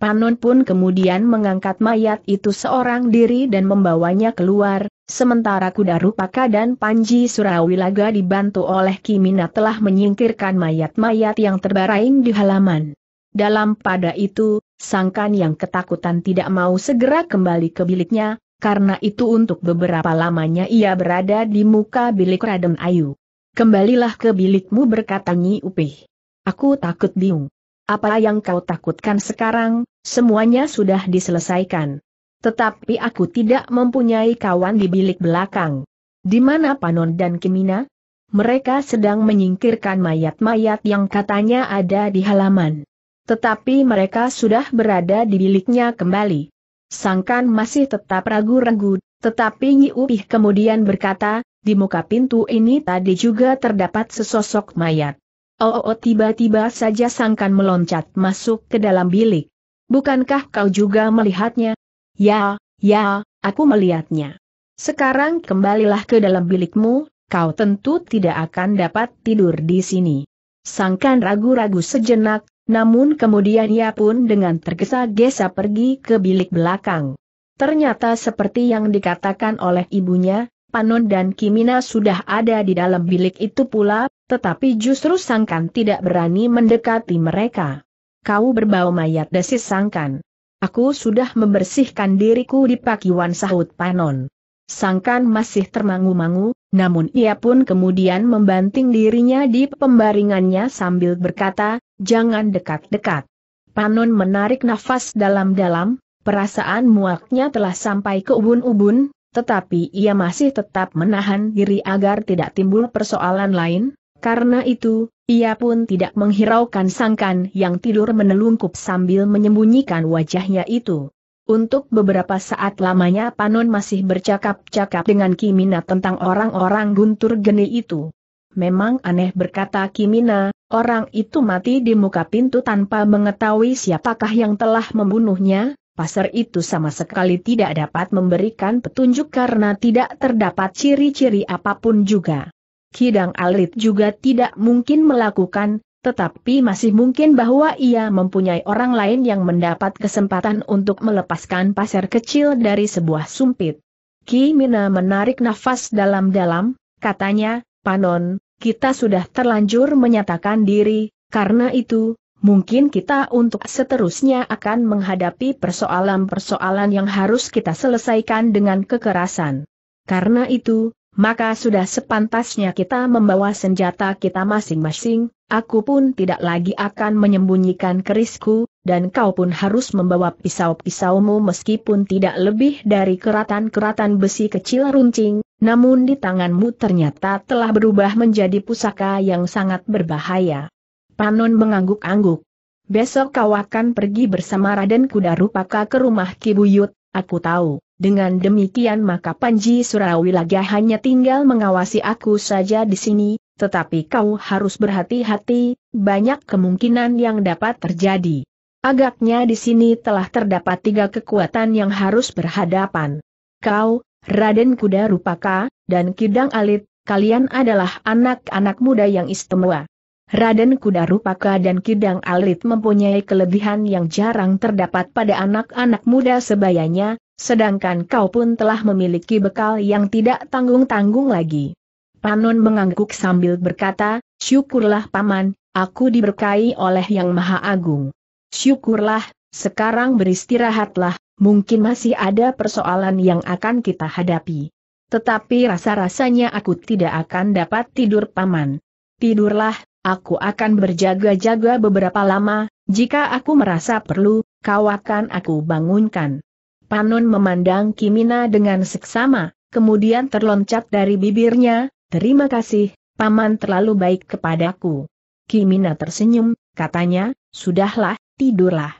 Panon pun kemudian mengangkat mayat itu seorang diri dan membawanya keluar, sementara kuda Rupaka dan Panji Surawilaga dibantu oleh Kimina telah menyingkirkan mayat-mayat yang terbaring di halaman. Dalam pada itu, Sangkan yang ketakutan tidak mau segera kembali ke biliknya, karena itu untuk beberapa lamanya ia berada di muka bilik Raden Ayu. Kembalilah ke bilikmu berkata Nyi Upih. Aku takut bingung. Apa yang kau takutkan sekarang, semuanya sudah diselesaikan. Tetapi aku tidak mempunyai kawan di bilik belakang. Di mana Panon dan Kimina? Mereka sedang menyingkirkan mayat-mayat yang katanya ada di halaman. Tetapi mereka sudah berada di biliknya kembali. Sangkan masih tetap ragu-ragu, tetapi Nyi Upih kemudian berkata, di muka pintu ini tadi juga terdapat sesosok mayat. Oh, oh, oh, tiba-tiba saja sangkan meloncat masuk ke dalam bilik. Bukankah kau juga melihatnya? Ya, ya, aku melihatnya. Sekarang kembalilah ke dalam bilikmu, kau tentu tidak akan dapat tidur di sini. Sangkan ragu-ragu sejenak, namun kemudian ia pun dengan tergesa-gesa pergi ke bilik belakang. Ternyata seperti yang dikatakan oleh ibunya, Panon dan Kimina sudah ada di dalam bilik itu pula, tetapi justru Sangkan tidak berani mendekati mereka. Kau berbau mayat desis Sangkan. Aku sudah membersihkan diriku di pakiwan sahut Panon. Sangkan masih termangu-mangu, namun ia pun kemudian membanting dirinya di pembaringannya sambil berkata, jangan dekat-dekat. Panon menarik nafas dalam-dalam, perasaan muaknya telah sampai ke ubun-ubun, tetapi ia masih tetap menahan diri agar tidak timbul persoalan lain, karena itu, ia pun tidak menghiraukan sangkan yang tidur menelungkup sambil menyembunyikan wajahnya itu. Untuk beberapa saat lamanya Panon masih bercakap-cakap dengan Kimina tentang orang-orang guntur geni itu. Memang aneh berkata Kimina, orang itu mati di muka pintu tanpa mengetahui siapakah yang telah membunuhnya, pasar itu sama sekali tidak dapat memberikan petunjuk karena tidak terdapat ciri-ciri apapun juga. Kidang Alit juga tidak mungkin melakukan, tetapi masih mungkin bahwa ia mempunyai orang lain yang mendapat kesempatan untuk melepaskan pasar kecil dari sebuah sumpit. Ki Mina menarik nafas dalam-dalam, katanya, Panon, kita sudah terlanjur menyatakan diri, karena itu, mungkin kita untuk seterusnya akan menghadapi persoalan-persoalan yang harus kita selesaikan dengan kekerasan. Karena itu, maka sudah sepantasnya kita membawa senjata kita masing-masing, aku pun tidak lagi akan menyembunyikan kerisku, dan kau pun harus membawa pisau-pisaumu meskipun tidak lebih dari keratan-keratan besi kecil runcing, namun di tanganmu ternyata telah berubah menjadi pusaka yang sangat berbahaya. Panon mengangguk-angguk. Besok kau akan pergi bersama Raden Kuda Rupaka ke rumah Kibuyut, aku tahu. Dengan demikian maka Panji Surawilaga hanya tinggal mengawasi aku saja di sini, tetapi kau harus berhati-hati, banyak kemungkinan yang dapat terjadi. Agaknya di sini telah terdapat tiga kekuatan yang harus berhadapan. Kau, Raden Kuda Rupaka, dan Kidang Alit, kalian adalah anak-anak muda yang istimewa. Raden Kuda Rupaka dan Kidang Alit mempunyai kelebihan yang jarang terdapat pada anak-anak muda sebayanya, sedangkan kau pun telah memiliki bekal yang tidak tanggung-tanggung lagi. Panon mengangguk sambil berkata, syukurlah paman, aku diberkahi oleh Yang Maha Agung. Syukurlah, sekarang beristirahatlah, mungkin masih ada persoalan yang akan kita hadapi. Tetapi rasa-rasanya aku tidak akan dapat tidur paman. Tidurlah, Aku akan berjaga-jaga beberapa lama, jika aku merasa perlu, kau akan aku bangunkan. Panun memandang Kimina dengan seksama, kemudian terloncat dari bibirnya, terima kasih, paman terlalu baik kepadaku. Kimina tersenyum, katanya, sudahlah, tidurlah.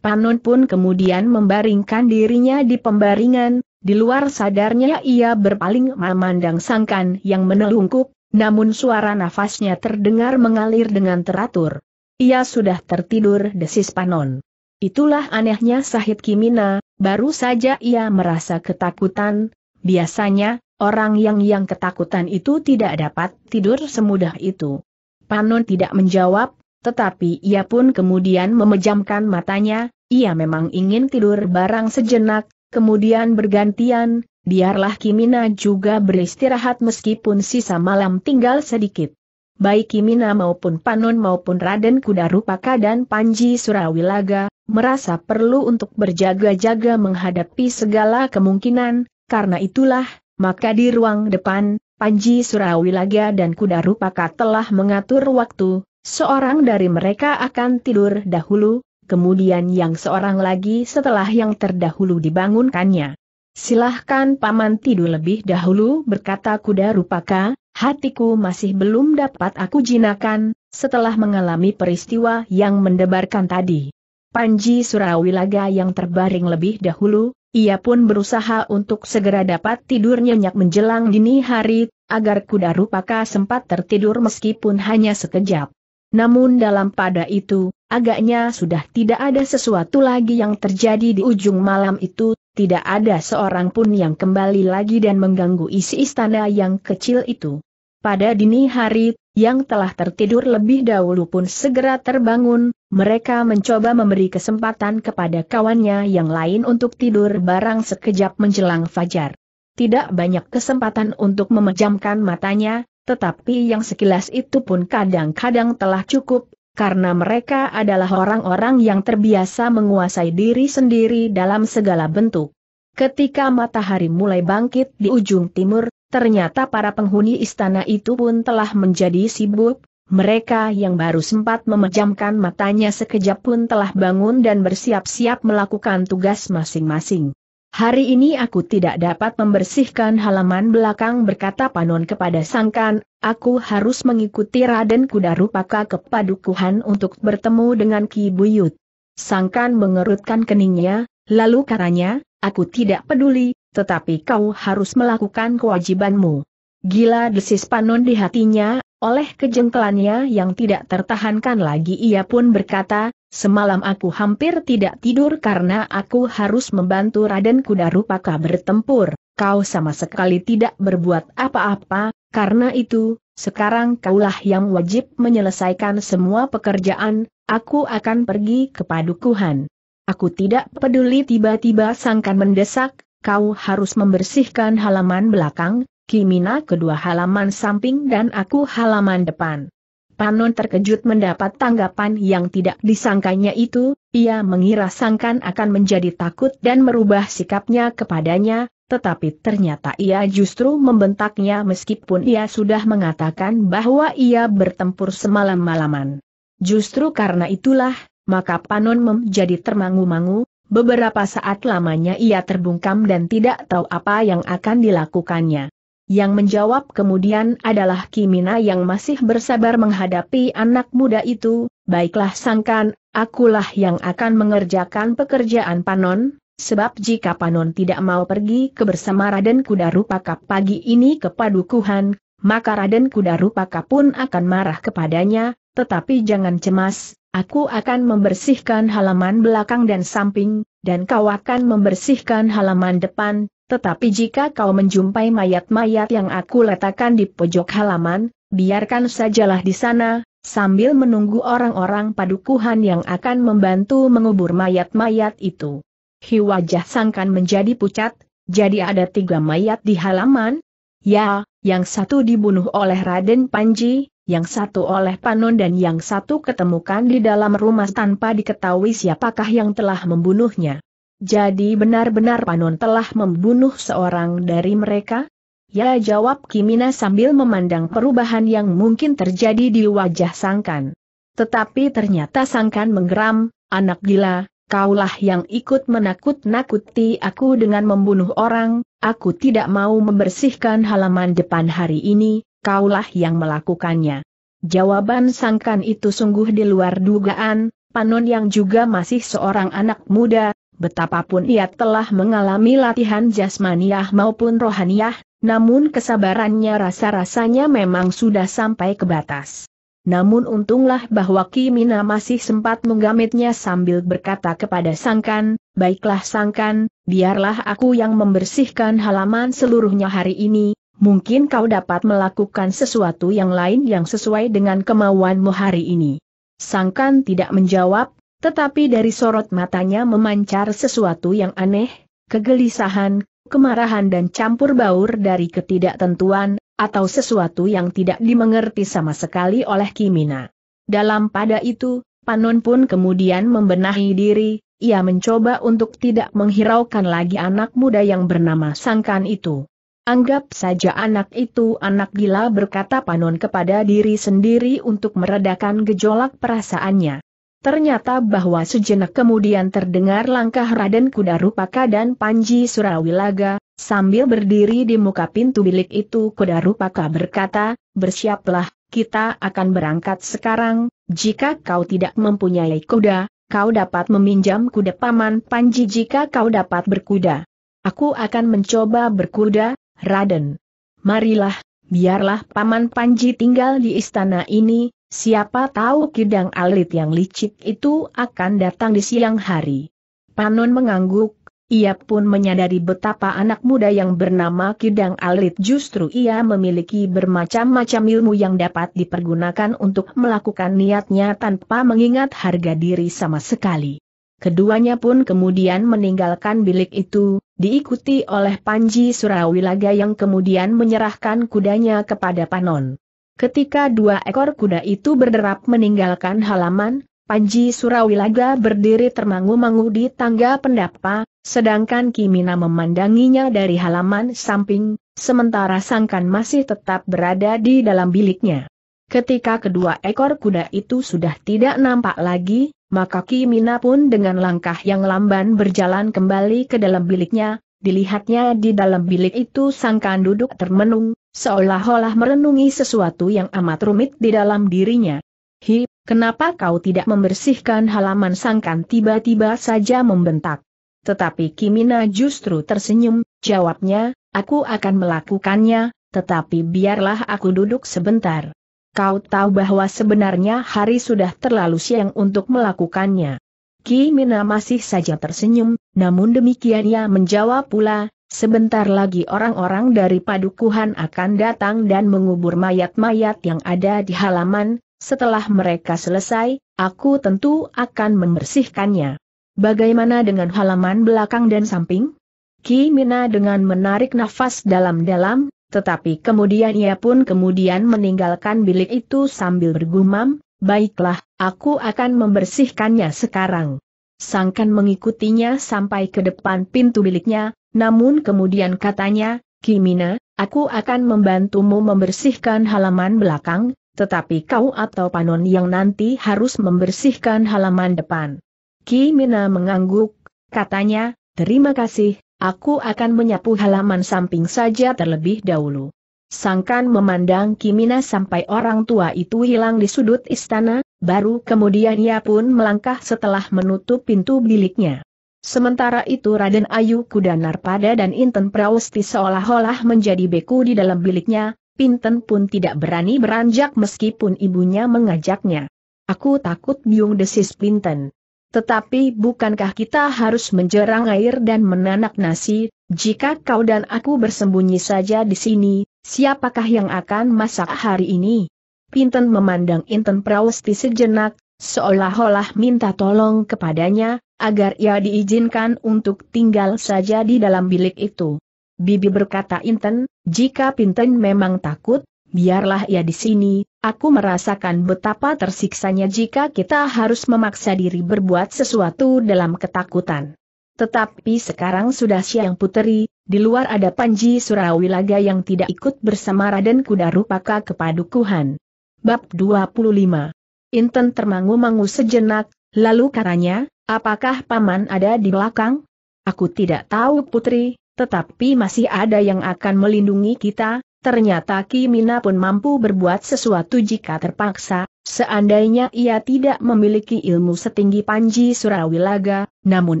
Panun pun kemudian membaringkan dirinya di pembaringan, di luar sadarnya ia berpaling memandang sangkan yang menelungkup, namun suara nafasnya terdengar mengalir dengan teratur. Ia sudah tertidur desis Panon. Itulah anehnya Sahid Kimina, baru saja ia merasa ketakutan, biasanya, orang yang yang ketakutan itu tidak dapat tidur semudah itu. Panon tidak menjawab, tetapi ia pun kemudian memejamkan matanya, ia memang ingin tidur barang sejenak, kemudian bergantian, Biarlah Kimina juga beristirahat meskipun sisa malam tinggal sedikit. Baik Kimina maupun Panon maupun Raden Kudarupaka dan Panji Surawilaga, merasa perlu untuk berjaga-jaga menghadapi segala kemungkinan, karena itulah, maka di ruang depan, Panji Surawilaga dan Kudarupaka telah mengatur waktu, seorang dari mereka akan tidur dahulu, kemudian yang seorang lagi setelah yang terdahulu dibangunkannya. Silahkan paman tidur lebih dahulu berkata kuda rupaka, hatiku masih belum dapat aku jinakan, setelah mengalami peristiwa yang mendebarkan tadi. Panji Surawilaga yang terbaring lebih dahulu, ia pun berusaha untuk segera dapat tidur nyenyak menjelang dini hari, agar kuda rupaka sempat tertidur meskipun hanya sekejap. Namun dalam pada itu, agaknya sudah tidak ada sesuatu lagi yang terjadi di ujung malam itu, tidak ada seorang pun yang kembali lagi dan mengganggu isi istana yang kecil itu. Pada dini hari, yang telah tertidur lebih dahulu pun segera terbangun, mereka mencoba memberi kesempatan kepada kawannya yang lain untuk tidur barang sekejap menjelang fajar. Tidak banyak kesempatan untuk memejamkan matanya, tetapi yang sekilas itu pun kadang-kadang telah cukup karena mereka adalah orang-orang yang terbiasa menguasai diri sendiri dalam segala bentuk. Ketika matahari mulai bangkit di ujung timur, ternyata para penghuni istana itu pun telah menjadi sibuk, mereka yang baru sempat memejamkan matanya sekejap pun telah bangun dan bersiap-siap melakukan tugas masing-masing. Hari ini aku tidak dapat membersihkan halaman belakang berkata Panon kepada Sangkan, aku harus mengikuti Raden Kudarupaka ke Padukuhan untuk bertemu dengan Ki Buyut. Sangkan mengerutkan keningnya, lalu karanya, aku tidak peduli, tetapi kau harus melakukan kewajibanmu. Gila desis Panon di hatinya, oleh kejengkelannya yang tidak tertahankan lagi ia pun berkata, semalam aku hampir tidak tidur karena aku harus membantu Raden Kudarupaka bertempur, kau sama sekali tidak berbuat apa-apa, karena itu, sekarang kaulah yang wajib menyelesaikan semua pekerjaan, aku akan pergi ke padukuhan. Aku tidak peduli tiba-tiba sangkan mendesak, kau harus membersihkan halaman belakang, Kimina kedua halaman samping dan aku halaman depan. Panon terkejut mendapat tanggapan yang tidak disangkanya itu, ia mengira sangkan akan menjadi takut dan merubah sikapnya kepadanya, tetapi ternyata ia justru membentaknya meskipun ia sudah mengatakan bahwa ia bertempur semalam-malaman. Justru karena itulah, maka Panon menjadi termangu-mangu, beberapa saat lamanya ia terbungkam dan tidak tahu apa yang akan dilakukannya. Yang menjawab kemudian adalah Kimina yang masih bersabar menghadapi anak muda itu, baiklah sangkan, akulah yang akan mengerjakan pekerjaan Panon, sebab jika Panon tidak mau pergi ke bersama Raden Kudarupaka pagi ini ke Padukuhan, maka Raden Kudarupaka pun akan marah kepadanya, tetapi jangan cemas, aku akan membersihkan halaman belakang dan samping, dan kau akan membersihkan halaman depan, tetapi jika kau menjumpai mayat-mayat yang aku letakkan di pojok halaman, biarkan sajalah di sana, sambil menunggu orang-orang padukuhan yang akan membantu mengubur mayat-mayat itu. Hi wajah sangkan menjadi pucat, jadi ada tiga mayat di halaman? Ya, yang satu dibunuh oleh Raden Panji, yang satu oleh Panon dan yang satu ketemukan di dalam rumah tanpa diketahui siapakah yang telah membunuhnya. Jadi benar-benar Panon telah membunuh seorang dari mereka? Ya jawab Kimina sambil memandang perubahan yang mungkin terjadi di wajah Sangkan. Tetapi ternyata Sangkan menggeram, anak gila, kaulah yang ikut menakut-nakuti aku dengan membunuh orang, aku tidak mau membersihkan halaman depan hari ini, kaulah yang melakukannya. Jawaban Sangkan itu sungguh di luar dugaan, Panon yang juga masih seorang anak muda, Betapapun ia telah mengalami latihan jasmaniah maupun rohaniah, namun kesabarannya rasa-rasanya memang sudah sampai ke batas. Namun untunglah bahwa Kimina masih sempat menggamitnya sambil berkata kepada Sangkan, Baiklah Sangkan, biarlah aku yang membersihkan halaman seluruhnya hari ini, mungkin kau dapat melakukan sesuatu yang lain yang sesuai dengan kemauanmu hari ini. Sangkan tidak menjawab, tetapi dari sorot matanya memancar sesuatu yang aneh, kegelisahan, kemarahan dan campur baur dari ketidaktentuan, atau sesuatu yang tidak dimengerti sama sekali oleh Kimina. Dalam pada itu, Panon pun kemudian membenahi diri, ia mencoba untuk tidak menghiraukan lagi anak muda yang bernama Sangkan itu. Anggap saja anak itu anak gila berkata Panon kepada diri sendiri untuk meredakan gejolak perasaannya. Ternyata bahwa sejenak kemudian terdengar langkah Raden Kuda Rupaka dan Panji Surawilaga, sambil berdiri di muka pintu bilik itu Kuda Rupaka berkata, bersiaplah, kita akan berangkat sekarang, jika kau tidak mempunyai kuda, kau dapat meminjam kuda paman Panji jika kau dapat berkuda. Aku akan mencoba berkuda, Raden. Marilah, biarlah paman Panji tinggal di istana ini, Siapa tahu kidang alit yang licik itu akan datang di siang hari. Panon mengangguk, ia pun menyadari betapa anak muda yang bernama Kidang Alit justru ia memiliki bermacam-macam ilmu yang dapat dipergunakan untuk melakukan niatnya tanpa mengingat harga diri sama sekali. Keduanya pun kemudian meninggalkan bilik itu, diikuti oleh Panji Surawilaga yang kemudian menyerahkan kudanya kepada Panon. Ketika dua ekor kuda itu berderap meninggalkan halaman, Panji Surawilaga berdiri termangu-mangu di tangga pendapa, sedangkan Kimina memandanginya dari halaman samping, sementara Sangkan masih tetap berada di dalam biliknya. Ketika kedua ekor kuda itu sudah tidak nampak lagi, maka Kimina pun dengan langkah yang lamban berjalan kembali ke dalam biliknya, dilihatnya di dalam bilik itu Sangkan duduk termenung, Seolah-olah merenungi sesuatu yang amat rumit di dalam dirinya. Hi, kenapa kau tidak membersihkan halaman sangkan tiba-tiba saja membentak? Tetapi Kimina justru tersenyum, jawabnya, aku akan melakukannya, tetapi biarlah aku duduk sebentar. Kau tahu bahwa sebenarnya hari sudah terlalu siang untuk melakukannya. Kimina masih saja tersenyum, namun demikian ia menjawab pula, Sebentar lagi orang-orang dari padukuhan akan datang dan mengubur mayat-mayat yang ada di halaman, setelah mereka selesai, aku tentu akan membersihkannya. Bagaimana dengan halaman belakang dan samping? Kimina dengan menarik nafas dalam-dalam, tetapi kemudian ia pun kemudian meninggalkan bilik itu sambil bergumam, baiklah, aku akan membersihkannya sekarang. Sangkan mengikutinya sampai ke depan pintu biliknya, namun kemudian katanya, Kimina, aku akan membantumu membersihkan halaman belakang, tetapi kau atau Panon yang nanti harus membersihkan halaman depan. Kimina mengangguk, katanya, terima kasih, aku akan menyapu halaman samping saja terlebih dahulu. Sangkan memandang Kimina sampai orang tua itu hilang di sudut istana, baru kemudian ia pun melangkah setelah menutup pintu biliknya. Sementara itu Raden Ayu Kuda Narpada dan Inten Prawesti seolah-olah menjadi beku di dalam biliknya, Pinten pun tidak berani beranjak meskipun ibunya mengajaknya. Aku takut biung desis Pinten. Tetapi bukankah kita harus menjerang air dan menanak nasi, jika kau dan aku bersembunyi saja di sini, siapakah yang akan masak hari ini? Pinten memandang Inten Prawesti sejenak, seolah-olah minta tolong kepadanya, agar ia diizinkan untuk tinggal saja di dalam bilik itu. Bibi berkata Inten, jika Pinten memang takut, biarlah ia di sini, aku merasakan betapa tersiksanya jika kita harus memaksa diri berbuat sesuatu dalam ketakutan. Tetapi sekarang sudah siang puteri, di luar ada Panji Surawilaga yang tidak ikut bersama Raden Kuda Rupaka kepadukuhan. Bab 25 Inten termangu-mangu sejenak, lalu katanya, apakah paman ada di belakang? Aku tidak tahu putri, tetapi masih ada yang akan melindungi kita, ternyata Kimina pun mampu berbuat sesuatu jika terpaksa, seandainya ia tidak memiliki ilmu setinggi Panji Surawilaga, namun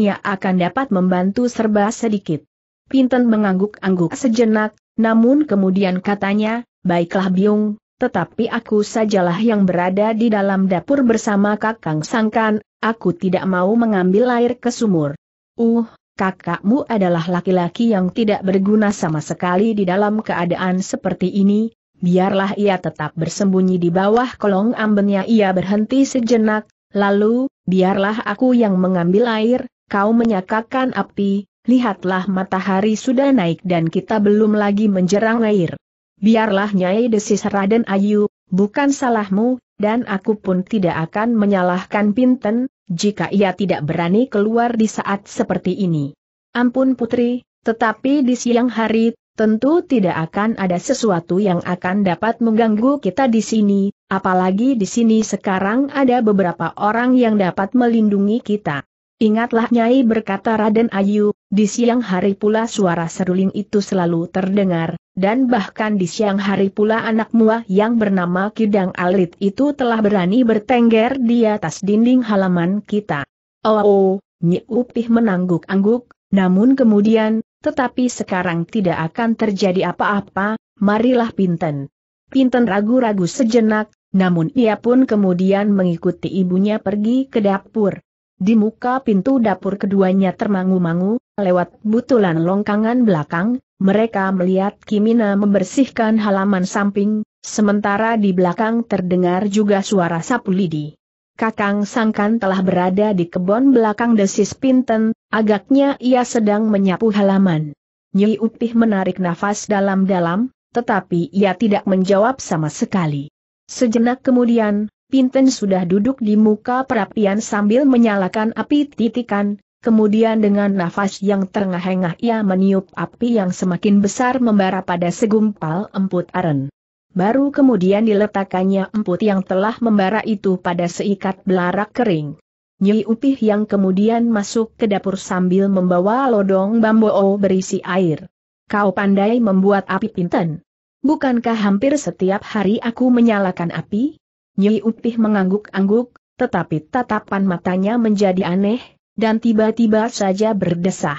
ia akan dapat membantu serba sedikit. Pinten mengangguk-angguk sejenak, namun kemudian katanya, baiklah Biung, tetapi aku sajalah yang berada di dalam dapur bersama kakang sangkan, aku tidak mau mengambil air ke sumur. Uh, kakakmu adalah laki-laki yang tidak berguna sama sekali di dalam keadaan seperti ini, biarlah ia tetap bersembunyi di bawah kolong ambennya ia berhenti sejenak, lalu, biarlah aku yang mengambil air, kau menyakakan api, lihatlah matahari sudah naik dan kita belum lagi menjerang air biarlah Nyai desis Raden Ayu, bukan salahmu, dan aku pun tidak akan menyalahkan Pinten, jika ia tidak berani keluar di saat seperti ini. Ampun putri, tetapi di siang hari, tentu tidak akan ada sesuatu yang akan dapat mengganggu kita di sini, apalagi di sini sekarang ada beberapa orang yang dapat melindungi kita. Ingatlah Nyai berkata Raden Ayu, di siang hari pula suara seruling itu selalu terdengar, dan bahkan di siang hari pula anak mua yang bernama Kidang Alit itu telah berani bertengger di atas dinding halaman kita. Oh, oh Nyiupih menangguk-angguk, namun kemudian, tetapi sekarang tidak akan terjadi apa-apa, marilah Pinten. Pinten ragu-ragu sejenak, namun ia pun kemudian mengikuti ibunya pergi ke dapur. Di muka pintu dapur keduanya termangu-mangu, Lewat butulan longkangan belakang, mereka melihat Kimina membersihkan halaman samping, sementara di belakang terdengar juga suara sapu lidi. Kakang Sangkan telah berada di kebun belakang desis Pinten, agaknya ia sedang menyapu halaman. Nyi Upih menarik nafas dalam-dalam, tetapi ia tidak menjawab sama sekali. Sejenak kemudian, Pinten sudah duduk di muka perapian sambil menyalakan api titikan, Kemudian dengan nafas yang terengah-engah ia meniup api yang semakin besar membara pada segumpal emput aren. Baru kemudian diletakkannya emput yang telah membara itu pada seikat belarak kering. Nyi Upih yang kemudian masuk ke dapur sambil membawa lodong bambu o berisi air. Kau pandai membuat api pinten. Bukankah hampir setiap hari aku menyalakan api? Nyi Upih mengangguk-angguk, tetapi tatapan matanya menjadi aneh, dan tiba-tiba saja berdesah.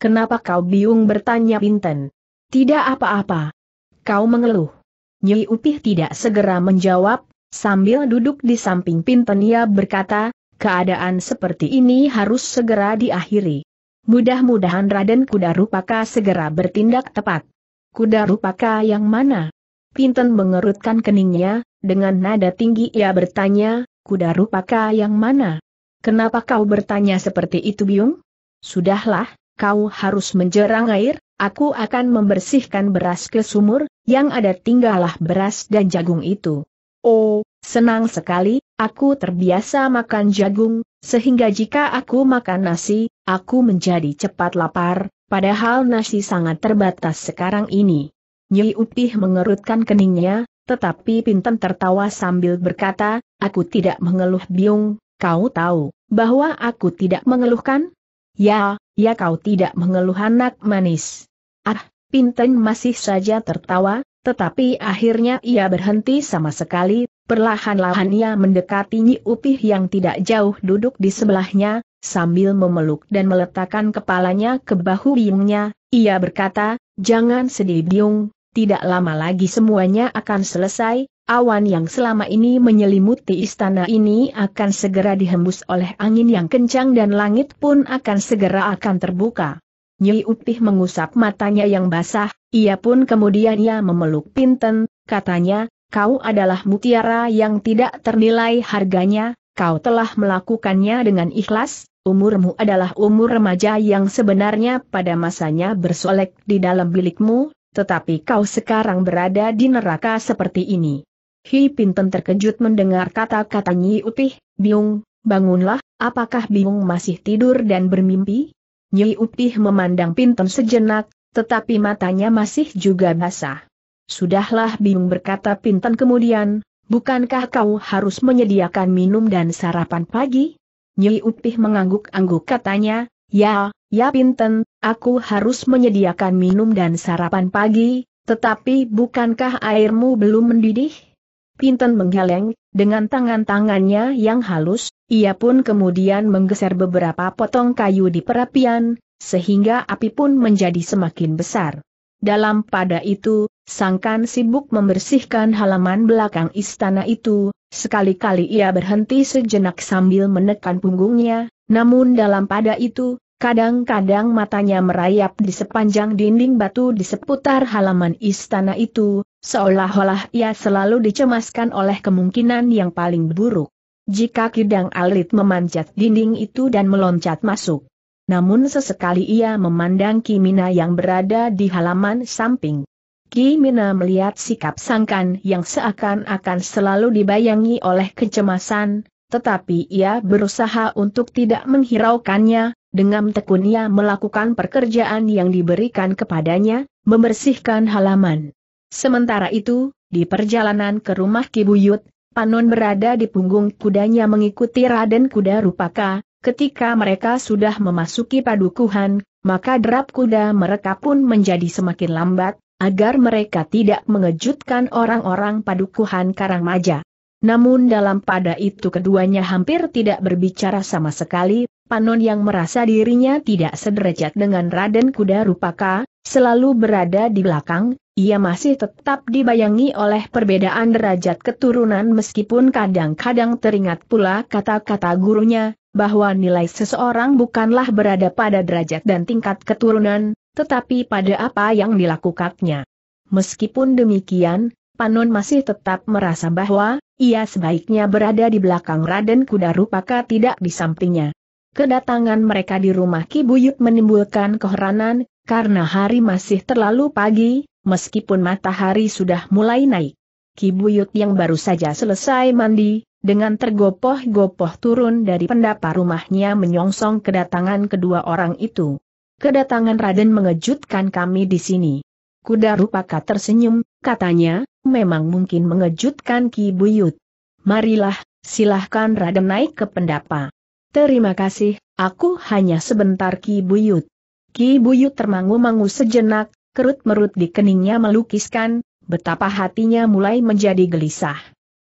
Kenapa kau biung bertanya Pinten? Tidak apa-apa. Kau mengeluh. Nyi Upih tidak segera menjawab, sambil duduk di samping Pinten ia berkata, keadaan seperti ini harus segera diakhiri. Mudah-mudahan Raden Kudarupaka Paka segera bertindak tepat. Kudarupaka Paka yang mana? Pinten mengerutkan keningnya, dengan nada tinggi ia bertanya, Kudarupaka Paka yang mana? Kenapa kau bertanya seperti itu Biung? Sudahlah, kau harus menjerang air, aku akan membersihkan beras ke sumur, yang ada tinggallah beras dan jagung itu. Oh, senang sekali, aku terbiasa makan jagung, sehingga jika aku makan nasi, aku menjadi cepat lapar, padahal nasi sangat terbatas sekarang ini. Nyi Upih mengerutkan keningnya, tetapi Pinten tertawa sambil berkata, aku tidak mengeluh biung, kau tahu bahwa aku tidak mengeluhkan? Ya, ya kau tidak mengeluh anak manis. Ah, Pinten masih saja tertawa, tetapi akhirnya ia berhenti sama sekali, perlahan-lahan ia mendekati Nyi Upih yang tidak jauh duduk di sebelahnya, sambil memeluk dan meletakkan kepalanya ke bahu Biungnya, ia berkata, Jangan sedih Biung, tidak lama lagi semuanya akan selesai, Awan yang selama ini menyelimuti istana ini akan segera dihembus oleh angin yang kencang dan langit pun akan segera akan terbuka. Nyi Upih mengusap matanya yang basah, ia pun kemudian ia memeluk Pinten, katanya, kau adalah mutiara yang tidak ternilai harganya, kau telah melakukannya dengan ikhlas, umurmu adalah umur remaja yang sebenarnya pada masanya bersolek di dalam bilikmu, tetapi kau sekarang berada di neraka seperti ini. Hi Pinten terkejut mendengar kata-kata Nyi Upih, Biung, bangunlah, apakah Biung masih tidur dan bermimpi? Nyi Upih memandang Pinten sejenak, tetapi matanya masih juga basah. Sudahlah Biung berkata Pinten kemudian, bukankah kau harus menyediakan minum dan sarapan pagi? Nyi Upih mengangguk-angguk katanya, ya, ya Pinten, aku harus menyediakan minum dan sarapan pagi, tetapi bukankah airmu belum mendidih? Pinten menggeleng, dengan tangan-tangannya yang halus, ia pun kemudian menggeser beberapa potong kayu di perapian, sehingga api pun menjadi semakin besar. Dalam pada itu, Sangkan sibuk membersihkan halaman belakang istana itu, sekali-kali ia berhenti sejenak sambil menekan punggungnya, namun dalam pada itu, kadang-kadang matanya merayap di sepanjang dinding batu di seputar halaman istana itu, Seolah-olah ia selalu dicemaskan oleh kemungkinan yang paling buruk. Jika kidang alit memanjat dinding itu dan meloncat masuk. Namun sesekali ia memandang Kimina yang berada di halaman samping. Kimina melihat sikap sangkan yang seakan-akan selalu dibayangi oleh kecemasan, tetapi ia berusaha untuk tidak menghiraukannya, dengan tekun ia melakukan pekerjaan yang diberikan kepadanya, membersihkan halaman. Sementara itu, di perjalanan ke rumah Kibuyut, Panon berada di punggung kudanya mengikuti Raden Kuda Rupaka, ketika mereka sudah memasuki padukuhan, maka derap kuda mereka pun menjadi semakin lambat, agar mereka tidak mengejutkan orang-orang padukuhan Karangmaja. Namun dalam pada itu keduanya hampir tidak berbicara sama sekali, Panon yang merasa dirinya tidak sederajat dengan Raden Kuda Rupaka, selalu berada di belakang, ia masih tetap dibayangi oleh perbedaan derajat keturunan meskipun kadang-kadang teringat pula kata-kata gurunya, bahwa nilai seseorang bukanlah berada pada derajat dan tingkat keturunan, tetapi pada apa yang dilakukannya. Meskipun demikian, Panon masih tetap merasa bahwa, ia sebaiknya berada di belakang Raden Kuda Rupaka tidak di sampingnya. Kedatangan mereka di rumah Kibuyut menimbulkan keheranan, karena hari masih terlalu pagi, meskipun matahari sudah mulai naik. Kibuyut yang baru saja selesai mandi, dengan tergopoh-gopoh turun dari pendapa rumahnya menyongsong kedatangan kedua orang itu. Kedatangan Raden mengejutkan kami di sini. Kuda Rupaka tersenyum, katanya, memang mungkin mengejutkan Ki Buyut. Marilah, silahkan Raden naik ke pendapa. Terima kasih, aku hanya sebentar Ki Buyut. Ki Buyut termangu-mangu sejenak, kerut merut di keningnya melukiskan, betapa hatinya mulai menjadi gelisah.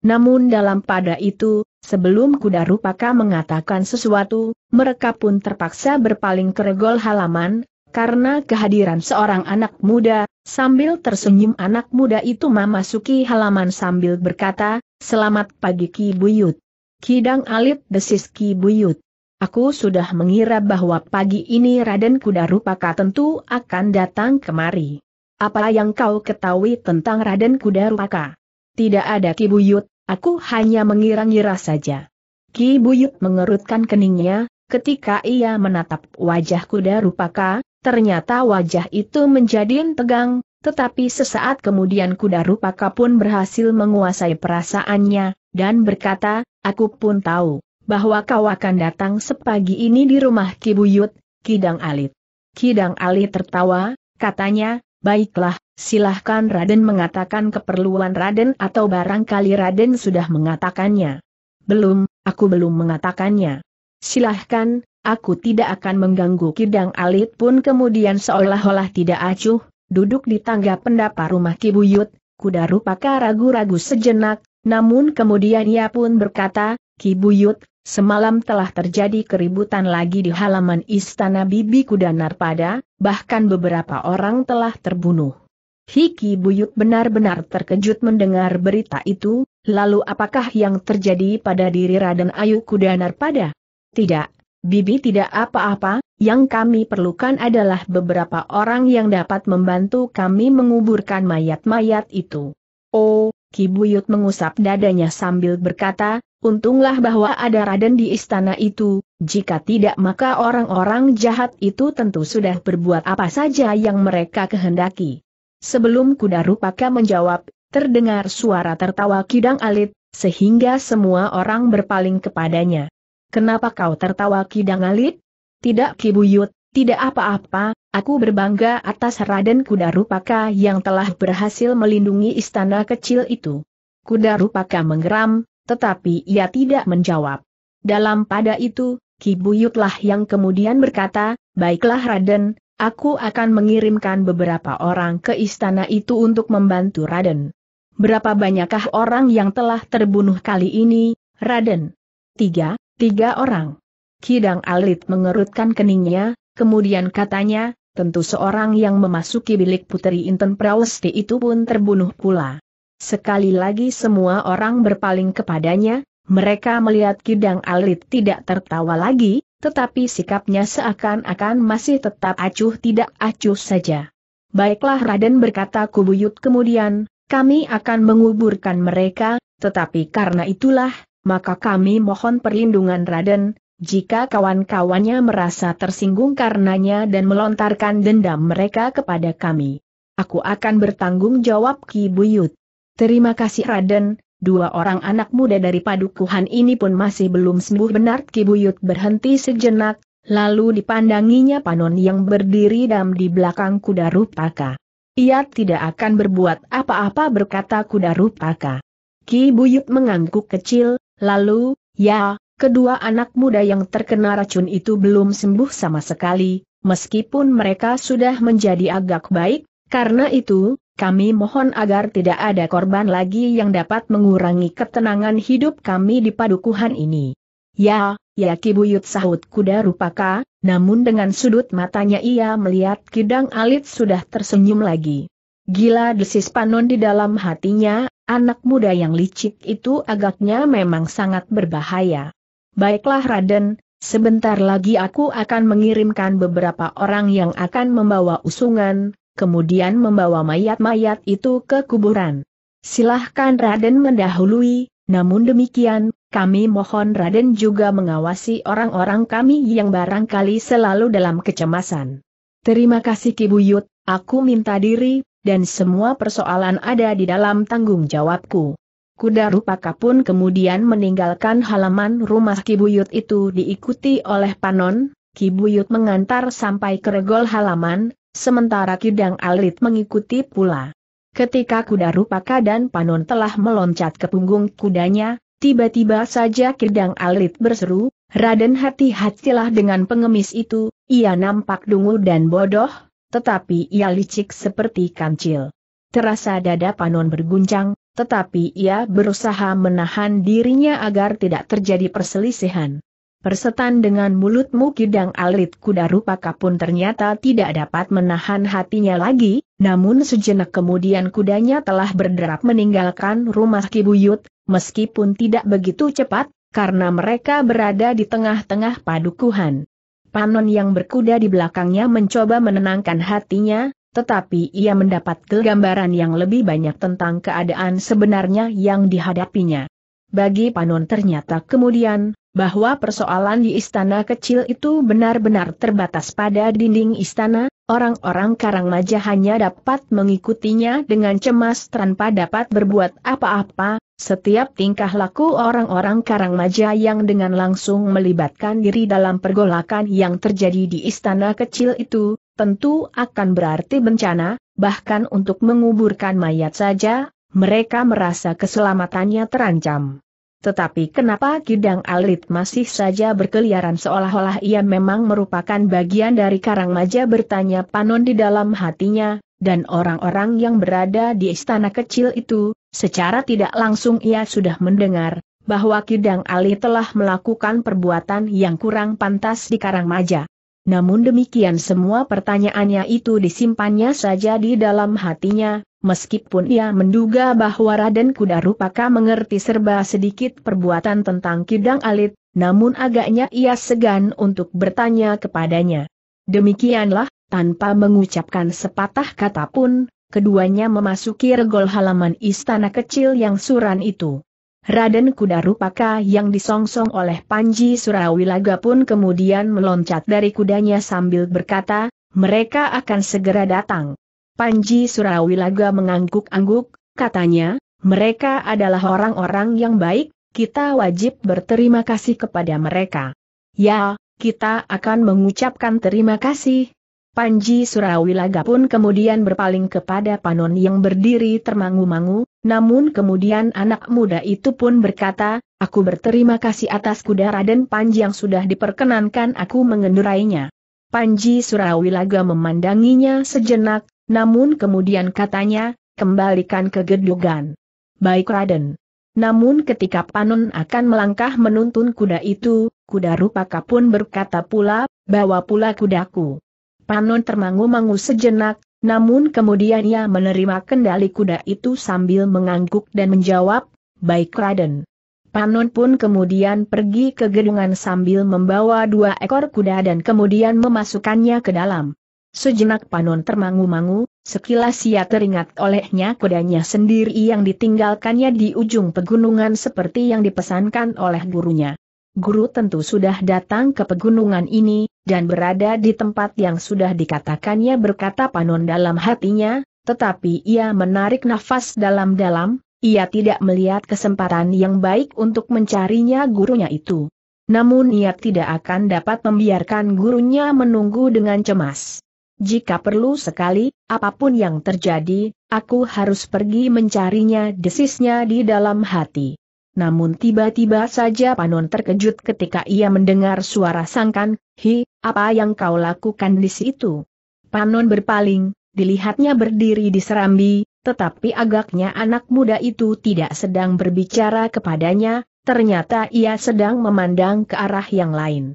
Namun dalam pada itu, sebelum kuda rupaka mengatakan sesuatu, mereka pun terpaksa berpaling ke regol halaman, karena kehadiran seorang anak muda, sambil tersenyum anak muda itu memasuki halaman sambil berkata, Selamat pagi Ki Buyut. Kidang alit desis Ki Buyut. Aku sudah mengira bahwa pagi ini Raden Kuda Rupaka tentu akan datang kemari. Apa yang kau ketahui tentang Raden Kuda Rupaka? Tidak ada Ki Buyut, aku hanya mengira-ngira saja. Ki Buyut mengerutkan keningnya, ketika ia menatap wajah Kuda Rupaka, ternyata wajah itu menjadi tegang, tetapi sesaat kemudian kuda rupaka pun berhasil menguasai perasaannya, dan berkata, aku pun tahu bahwa kau akan datang sepagi ini di rumah Kibuyut, Kidang Alit. Kidang Alit tertawa, katanya, baiklah, silahkan Raden mengatakan keperluan Raden atau barangkali Raden sudah mengatakannya. Belum, aku belum mengatakannya. Silahkan, aku tidak akan mengganggu Kidang Alit pun kemudian seolah-olah tidak acuh, duduk di tangga pendapa rumah Kibuyut, kuda rupaka ragu-ragu sejenak, namun kemudian ia pun berkata, Kibuyut, Semalam telah terjadi keributan lagi di halaman istana Bibi Kuda Narpada, bahkan beberapa orang telah terbunuh. Hiki Buyut benar-benar terkejut mendengar berita itu, lalu apakah yang terjadi pada diri Raden Ayu Kuda Narpada? Tidak, Bibi tidak apa-apa, yang kami perlukan adalah beberapa orang yang dapat membantu kami menguburkan mayat-mayat itu. Oh, Ki Buyut mengusap dadanya sambil berkata, Untunglah bahwa ada Raden di istana itu, jika tidak maka orang-orang jahat itu tentu sudah berbuat apa saja yang mereka kehendaki. Sebelum kuda rupaka menjawab, terdengar suara tertawa kidang alit, sehingga semua orang berpaling kepadanya. Kenapa kau tertawa kidang alit? Tidak kibuyut, tidak apa-apa, aku berbangga atas Raden Kuda Rupaka yang telah berhasil melindungi istana kecil itu. Kuda Rupaka menggeram, tetapi ia tidak menjawab. Dalam pada itu, Ki Buyutlah yang kemudian berkata, Baiklah Raden, aku akan mengirimkan beberapa orang ke istana itu untuk membantu Raden. Berapa banyakkah orang yang telah terbunuh kali ini, Raden? Tiga, tiga orang. Kidang Alit mengerutkan keningnya, kemudian katanya, tentu seorang yang memasuki bilik putri Inten Prawesti itu pun terbunuh pula. Sekali lagi semua orang berpaling kepadanya, mereka melihat Kidang Alit tidak tertawa lagi, tetapi sikapnya seakan-akan masih tetap acuh tidak acuh saja. Baiklah Raden berkata Kubuyut kemudian, kami akan menguburkan mereka, tetapi karena itulah, maka kami mohon perlindungan Raden, jika kawan-kawannya merasa tersinggung karenanya dan melontarkan dendam mereka kepada kami. Aku akan bertanggung jawab Ki Buyut. Terima kasih Raden, dua orang anak muda dari padukuhan ini pun masih belum sembuh benar Kibuyut berhenti sejenak, lalu dipandanginya Panon yang berdiri dam di belakang kuda Rupaka. Ia tidak akan berbuat apa-apa berkata kuda Rupaka. Kibuyut mengangguk kecil, lalu, ya, kedua anak muda yang terkena racun itu belum sembuh sama sekali, meskipun mereka sudah menjadi agak baik, karena itu, kami mohon agar tidak ada korban lagi yang dapat mengurangi ketenangan hidup kami di padukuhan ini. Ya, ya kibuyut sahut kuda rupaka, namun dengan sudut matanya ia melihat kidang alit sudah tersenyum lagi. Gila desis panon di dalam hatinya, anak muda yang licik itu agaknya memang sangat berbahaya. Baiklah Raden, Sebentar lagi aku akan mengirimkan beberapa orang yang akan membawa usungan, kemudian membawa mayat-mayat itu ke kuburan. Silahkan Raden mendahului, namun demikian, kami mohon Raden juga mengawasi orang-orang kami yang barangkali selalu dalam kecemasan. Terima kasih Kibuyut, aku minta diri, dan semua persoalan ada di dalam tanggung jawabku. Kuda Rupaka pun kemudian meninggalkan halaman rumah Kibuyut itu diikuti oleh Panon, Kibuyut mengantar sampai ke regol halaman, sementara kidang alit mengikuti pula. Ketika kuda Rupaka dan Panon telah meloncat ke punggung kudanya, tiba-tiba saja kidang alit berseru, Raden hati-hatilah dengan pengemis itu, ia nampak dungu dan bodoh, tetapi ia licik seperti kancil. Terasa dada Panon berguncang, tetapi ia berusaha menahan dirinya agar tidak terjadi perselisihan. Persetan dengan mulutmu kidang alit kuda rupaka pun ternyata tidak dapat menahan hatinya lagi, namun sejenak kemudian kudanya telah berderap meninggalkan rumah Kibuyut, meskipun tidak begitu cepat, karena mereka berada di tengah-tengah padukuhan. Panon yang berkuda di belakangnya mencoba menenangkan hatinya, tetapi ia mendapat kegambaran yang lebih banyak tentang keadaan sebenarnya yang dihadapinya. Bagi Panon ternyata kemudian, bahwa persoalan di istana kecil itu benar-benar terbatas pada dinding istana, orang-orang karang maja hanya dapat mengikutinya dengan cemas tanpa dapat berbuat apa-apa, setiap tingkah laku orang-orang karang maja yang dengan langsung melibatkan diri dalam pergolakan yang terjadi di istana kecil itu, tentu akan berarti bencana, bahkan untuk menguburkan mayat saja, mereka merasa keselamatannya terancam. Tetapi kenapa Kidang Alit masih saja berkeliaran seolah-olah ia memang merupakan bagian dari Karang Maja? bertanya Panon di dalam hatinya, dan orang-orang yang berada di istana kecil itu, secara tidak langsung ia sudah mendengar, bahwa Kidang Alit telah melakukan perbuatan yang kurang pantas di Karang Maja. Namun demikian semua pertanyaannya itu disimpannya saja di dalam hatinya, meskipun ia menduga bahwa Raden Kuda Rupaka mengerti serba sedikit perbuatan tentang Kidang Alit, namun agaknya ia segan untuk bertanya kepadanya. Demikianlah, tanpa mengucapkan sepatah kata pun, keduanya memasuki regol halaman istana kecil yang suran itu. Raden Kuda Rupaka yang disongsong oleh Panji Surawilaga pun kemudian meloncat dari kudanya sambil berkata, mereka akan segera datang. Panji Surawilaga mengangguk-angguk, katanya, mereka adalah orang-orang yang baik, kita wajib berterima kasih kepada mereka. Ya, kita akan mengucapkan terima kasih. Panji Surawilaga pun kemudian berpaling kepada Panon yang berdiri termangu-mangu, namun kemudian anak muda itu pun berkata, aku berterima kasih atas kuda Raden Panji yang sudah diperkenankan aku mengendarainya. Panji Surawilaga memandanginya sejenak, namun kemudian katanya, kembalikan ke Gedugan. Baik Raden. Namun ketika panun akan melangkah menuntun kuda itu, kuda Rupaka pun berkata pula, bawa pula kudaku. panun termangu-mangu sejenak, namun kemudian ia menerima kendali kuda itu sambil mengangguk dan menjawab, baik Raden. panun pun kemudian pergi ke gedungan sambil membawa dua ekor kuda dan kemudian memasukkannya ke dalam. Sejenak Panon termangu-mangu, sekilas ia teringat olehnya kudanya sendiri yang ditinggalkannya di ujung pegunungan seperti yang dipesankan oleh gurunya. Guru tentu sudah datang ke pegunungan ini, dan berada di tempat yang sudah dikatakannya berkata Panon dalam hatinya, tetapi ia menarik nafas dalam-dalam, ia tidak melihat kesempatan yang baik untuk mencarinya gurunya itu. Namun ia tidak akan dapat membiarkan gurunya menunggu dengan cemas. Jika perlu sekali, apapun yang terjadi, aku harus pergi mencarinya desisnya di dalam hati. Namun tiba-tiba saja Panon terkejut ketika ia mendengar suara sangkan, Hi, apa yang kau lakukan di situ? Panon berpaling, dilihatnya berdiri di serambi, tetapi agaknya anak muda itu tidak sedang berbicara kepadanya, ternyata ia sedang memandang ke arah yang lain.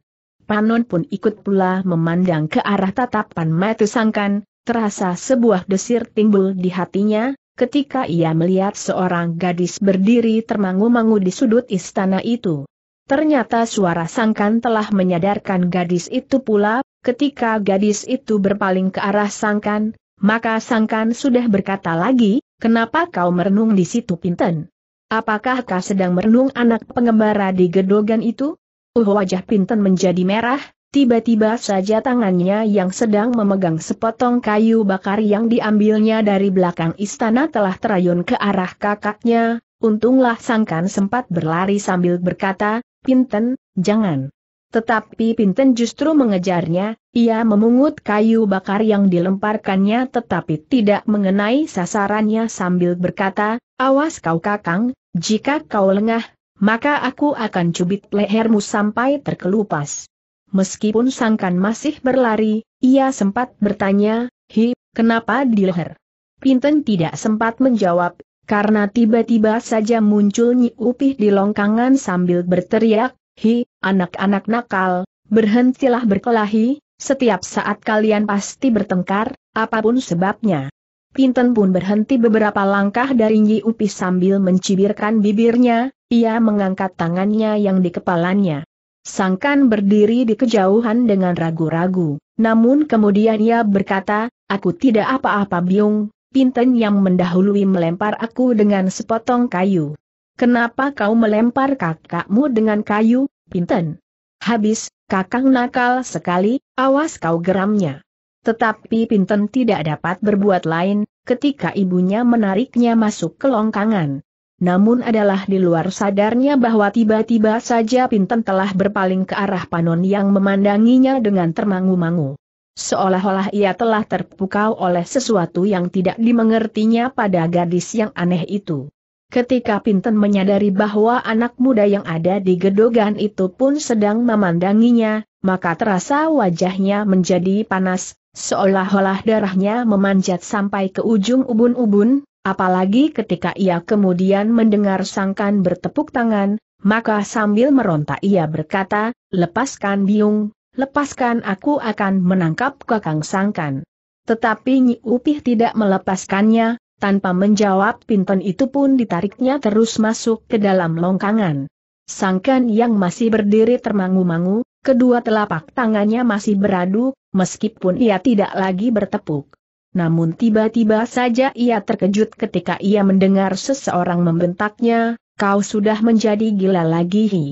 Panon pun ikut pula memandang ke arah tatapan mata sangkan, terasa sebuah desir timbul di hatinya, ketika ia melihat seorang gadis berdiri termangu-mangu di sudut istana itu. Ternyata suara sangkan telah menyadarkan gadis itu pula, ketika gadis itu berpaling ke arah sangkan, maka sangkan sudah berkata lagi, kenapa kau merenung di situ Pinten? Apakah kau sedang merenung anak pengembara di gedogan itu? Uh wajah Pinten menjadi merah, tiba-tiba saja tangannya yang sedang memegang sepotong kayu bakar yang diambilnya dari belakang istana telah terayun ke arah kakaknya, untunglah sangkan sempat berlari sambil berkata, Pinten, jangan. Tetapi Pinten justru mengejarnya, ia memungut kayu bakar yang dilemparkannya tetapi tidak mengenai sasarannya sambil berkata, awas kau kakang, jika kau lengah, maka aku akan cubit lehermu sampai terkelupas. Meskipun Sangkan masih berlari, ia sempat bertanya, Hi, kenapa di leher? Pinten tidak sempat menjawab, karena tiba-tiba saja muncul Nyi Upih di longkangan sambil berteriak, Hi, anak-anak nakal, berhentilah berkelahi, setiap saat kalian pasti bertengkar, apapun sebabnya. Pinten pun berhenti beberapa langkah dari Nyi Upis sambil mencibirkan bibirnya, ia mengangkat tangannya yang di kepalanya. Sangkan berdiri di kejauhan dengan ragu-ragu, namun kemudian ia berkata, aku tidak apa-apa biung, Pinten yang mendahului melempar aku dengan sepotong kayu. Kenapa kau melempar kakakmu dengan kayu, Pinten? Habis, kakang nakal sekali, awas kau geramnya. Tetapi Pinten tidak dapat berbuat lain, ketika ibunya menariknya masuk ke longkangan. Namun adalah di luar sadarnya bahwa tiba-tiba saja Pinten telah berpaling ke arah Panon yang memandanginya dengan termangu-mangu. Seolah-olah ia telah terpukau oleh sesuatu yang tidak dimengertinya pada gadis yang aneh itu. Ketika Pinten menyadari bahwa anak muda yang ada di gedogan itu pun sedang memandanginya, maka terasa wajahnya menjadi panas, Seolah-olah darahnya memanjat sampai ke ujung ubun-ubun, apalagi ketika ia kemudian mendengar sangkan bertepuk tangan, maka sambil meronta ia berkata, lepaskan biung, lepaskan aku akan menangkap kakang sangkan. Tetapi Nyi Upih tidak melepaskannya, tanpa menjawab pinton itu pun ditariknya terus masuk ke dalam longkangan. Sangkan yang masih berdiri termangu-mangu, kedua telapak tangannya masih beradu, meskipun ia tidak lagi bertepuk. Namun tiba-tiba saja ia terkejut ketika ia mendengar seseorang membentaknya, kau sudah menjadi gila lagi hi.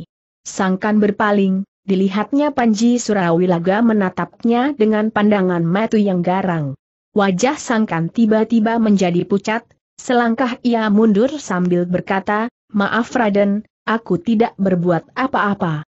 Sangkan berpaling, dilihatnya Panji Surawilaga menatapnya dengan pandangan matu yang garang. Wajah Sangkan tiba-tiba menjadi pucat, selangkah ia mundur sambil berkata, maaf Raden, aku tidak berbuat apa-apa.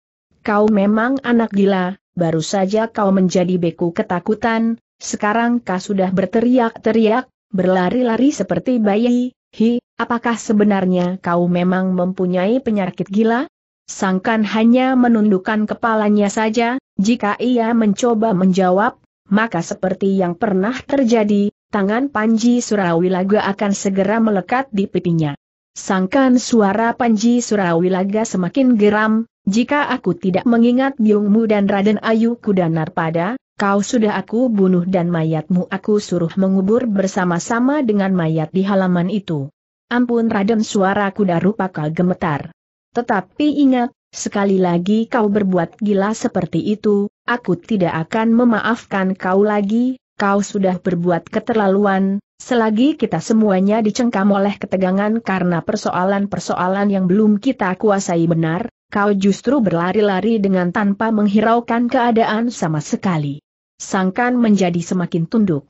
Kau memang anak gila, baru saja kau menjadi beku ketakutan, sekarang kau sudah berteriak-teriak, berlari-lari seperti bayi, hi, apakah sebenarnya kau memang mempunyai penyakit gila? Sangkan hanya menundukkan kepalanya saja, jika ia mencoba menjawab, maka seperti yang pernah terjadi, tangan Panji Surawilaga akan segera melekat di pipinya. Sangkan suara Panji Surawilaga semakin geram, jika aku tidak mengingat biungmu dan Raden Ayu Kudanar pada, kau sudah aku bunuh dan mayatmu aku suruh mengubur bersama-sama dengan mayat di halaman itu. Ampun Raden suara kuda rupaka gemetar. Tetapi ingat, sekali lagi kau berbuat gila seperti itu, aku tidak akan memaafkan kau lagi, kau sudah berbuat keterlaluan, selagi kita semuanya dicengkam oleh ketegangan karena persoalan-persoalan yang belum kita kuasai benar, Kau justru berlari-lari dengan tanpa menghiraukan keadaan sama sekali. Sangkan menjadi semakin tunduk.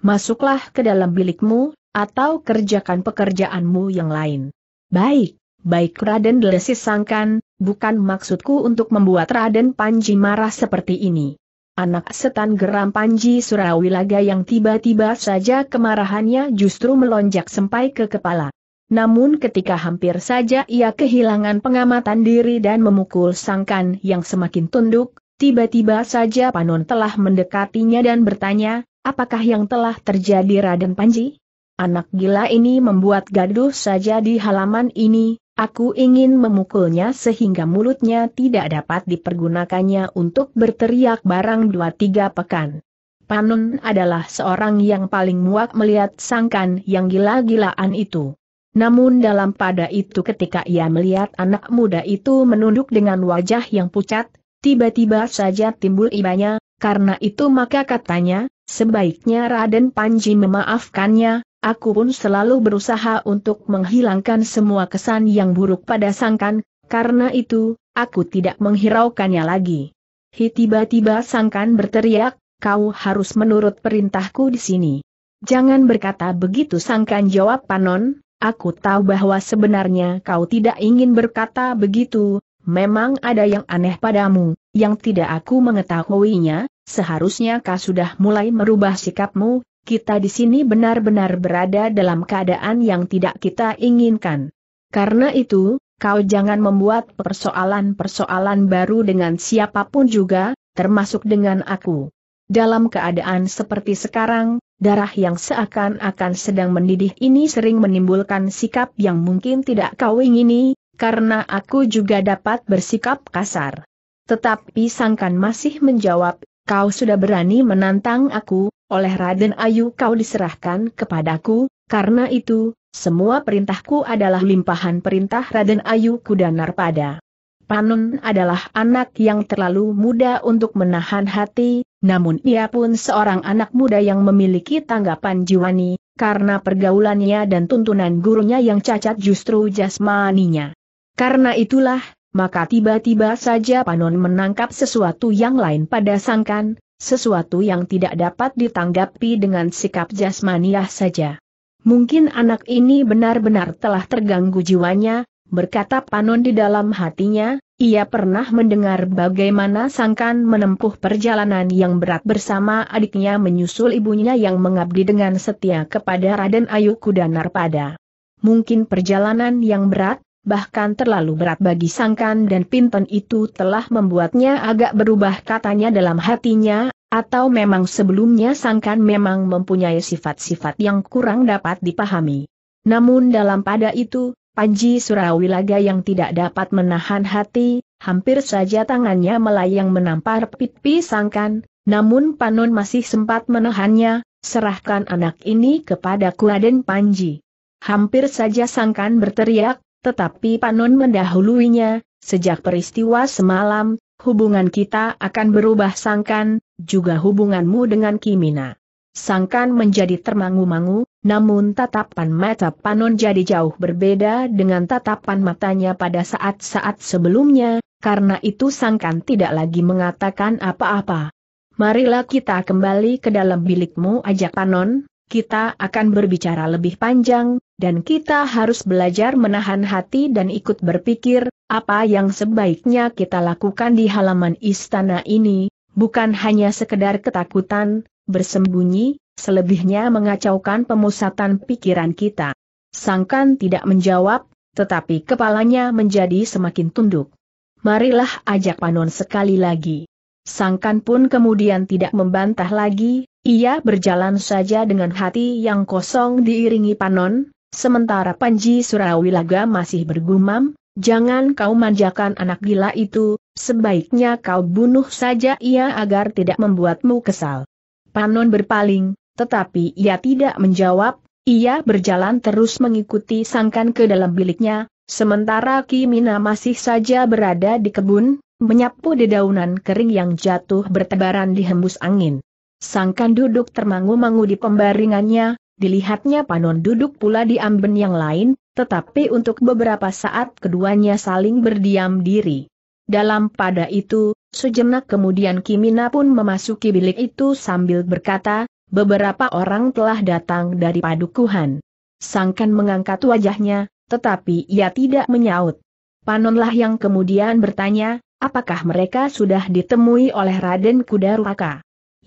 Masuklah ke dalam bilikmu, atau kerjakan pekerjaanmu yang lain. Baik, baik Raden Delesis Sangkan, bukan maksudku untuk membuat Raden Panji marah seperti ini. Anak setan geram Panji Surawilaga yang tiba-tiba saja kemarahannya justru melonjak sampai ke kepala. Namun ketika hampir saja ia kehilangan pengamatan diri dan memukul sangkan yang semakin tunduk, tiba-tiba saja Panon telah mendekatinya dan bertanya, apakah yang telah terjadi Raden Panji? Anak gila ini membuat gaduh saja di halaman ini, aku ingin memukulnya sehingga mulutnya tidak dapat dipergunakannya untuk berteriak barang dua tiga pekan. Panun adalah seorang yang paling muak melihat sangkan yang gila-gilaan itu. Namun dalam pada itu ketika ia melihat anak muda itu menunduk dengan wajah yang pucat, tiba-tiba saja timbul ibanya, karena itu maka katanya, sebaiknya Raden Panji memaafkannya, aku pun selalu berusaha untuk menghilangkan semua kesan yang buruk pada sangkan, karena itu, aku tidak menghiraukannya lagi. Hi tiba-tiba sangkan berteriak, kau harus menurut perintahku di sini. Jangan berkata begitu sangkan jawab Panon, Aku tahu bahwa sebenarnya kau tidak ingin berkata begitu, memang ada yang aneh padamu, yang tidak aku mengetahuinya, seharusnya kau sudah mulai merubah sikapmu, kita di sini benar-benar berada dalam keadaan yang tidak kita inginkan. Karena itu, kau jangan membuat persoalan-persoalan baru dengan siapapun juga, termasuk dengan aku. Dalam keadaan seperti sekarang, darah yang seakan-akan sedang mendidih ini sering menimbulkan sikap yang mungkin tidak kau ingini, karena aku juga dapat bersikap kasar. Tetapi Sangkan masih menjawab, kau sudah berani menantang aku, oleh Raden Ayu kau diserahkan kepadaku, karena itu, semua perintahku adalah limpahan perintah Raden Ayu kudanar pada. Panun adalah anak yang terlalu muda untuk menahan hati, namun ia pun seorang anak muda yang memiliki tanggapan jiwani, karena pergaulannya dan tuntunan gurunya yang cacat justru jasmaninya. Karena itulah, maka tiba-tiba saja Panun menangkap sesuatu yang lain pada sangkan, sesuatu yang tidak dapat ditanggapi dengan sikap jasmaniah saja. Mungkin anak ini benar-benar telah terganggu jiwanya, berkata Panon di dalam hatinya, ia pernah mendengar bagaimana Sangkan menempuh perjalanan yang berat bersama adiknya menyusul ibunya yang mengabdi dengan setia kepada Raden Ayu Kudanar pada. Mungkin perjalanan yang berat, bahkan terlalu berat bagi Sangkan dan Pinton itu telah membuatnya agak berubah katanya dalam hatinya, atau memang sebelumnya Sangkan memang mempunyai sifat-sifat yang kurang dapat dipahami. Namun dalam pada itu, Panji Surawilaga yang tidak dapat menahan hati, hampir saja tangannya melayang menampar pipi sangkan, namun Panon masih sempat menahannya, serahkan anak ini kepada Kuaden Panji. Hampir saja sangkan berteriak, tetapi Panon mendahuluinya, sejak peristiwa semalam, hubungan kita akan berubah sangkan, juga hubunganmu dengan Kimina. Sangkan menjadi termangu-mangu, namun tatapan mata Panon jadi jauh berbeda dengan tatapan matanya pada saat-saat sebelumnya, karena itu Sangkan tidak lagi mengatakan apa-apa. Marilah kita kembali ke dalam bilikmu ajak Panon, kita akan berbicara lebih panjang, dan kita harus belajar menahan hati dan ikut berpikir, apa yang sebaiknya kita lakukan di halaman istana ini, bukan hanya sekedar ketakutan, bersembunyi, selebihnya mengacaukan pemusatan pikiran kita. Sangkan tidak menjawab, tetapi kepalanya menjadi semakin tunduk. Marilah ajak Panon sekali lagi. Sangkan pun kemudian tidak membantah lagi, ia berjalan saja dengan hati yang kosong diiringi Panon, sementara Panji Surawilaga masih bergumam, jangan kau manjakan anak gila itu, sebaiknya kau bunuh saja ia agar tidak membuatmu kesal. Panon berpaling, tetapi ia tidak menjawab, ia berjalan terus mengikuti sangkan ke dalam biliknya, sementara Kimina masih saja berada di kebun, menyapu dedaunan kering yang jatuh bertebaran di hembus angin. Sangkan duduk termangu-mangu di pembaringannya, dilihatnya Panon duduk pula di amben yang lain, tetapi untuk beberapa saat keduanya saling berdiam diri. Dalam pada itu, sejenak kemudian Kimina pun memasuki bilik itu sambil berkata, beberapa orang telah datang dari padukuhan. Sangkan mengangkat wajahnya, tetapi ia tidak menyaut. Panonlah yang kemudian bertanya, apakah mereka sudah ditemui oleh Raden Kuda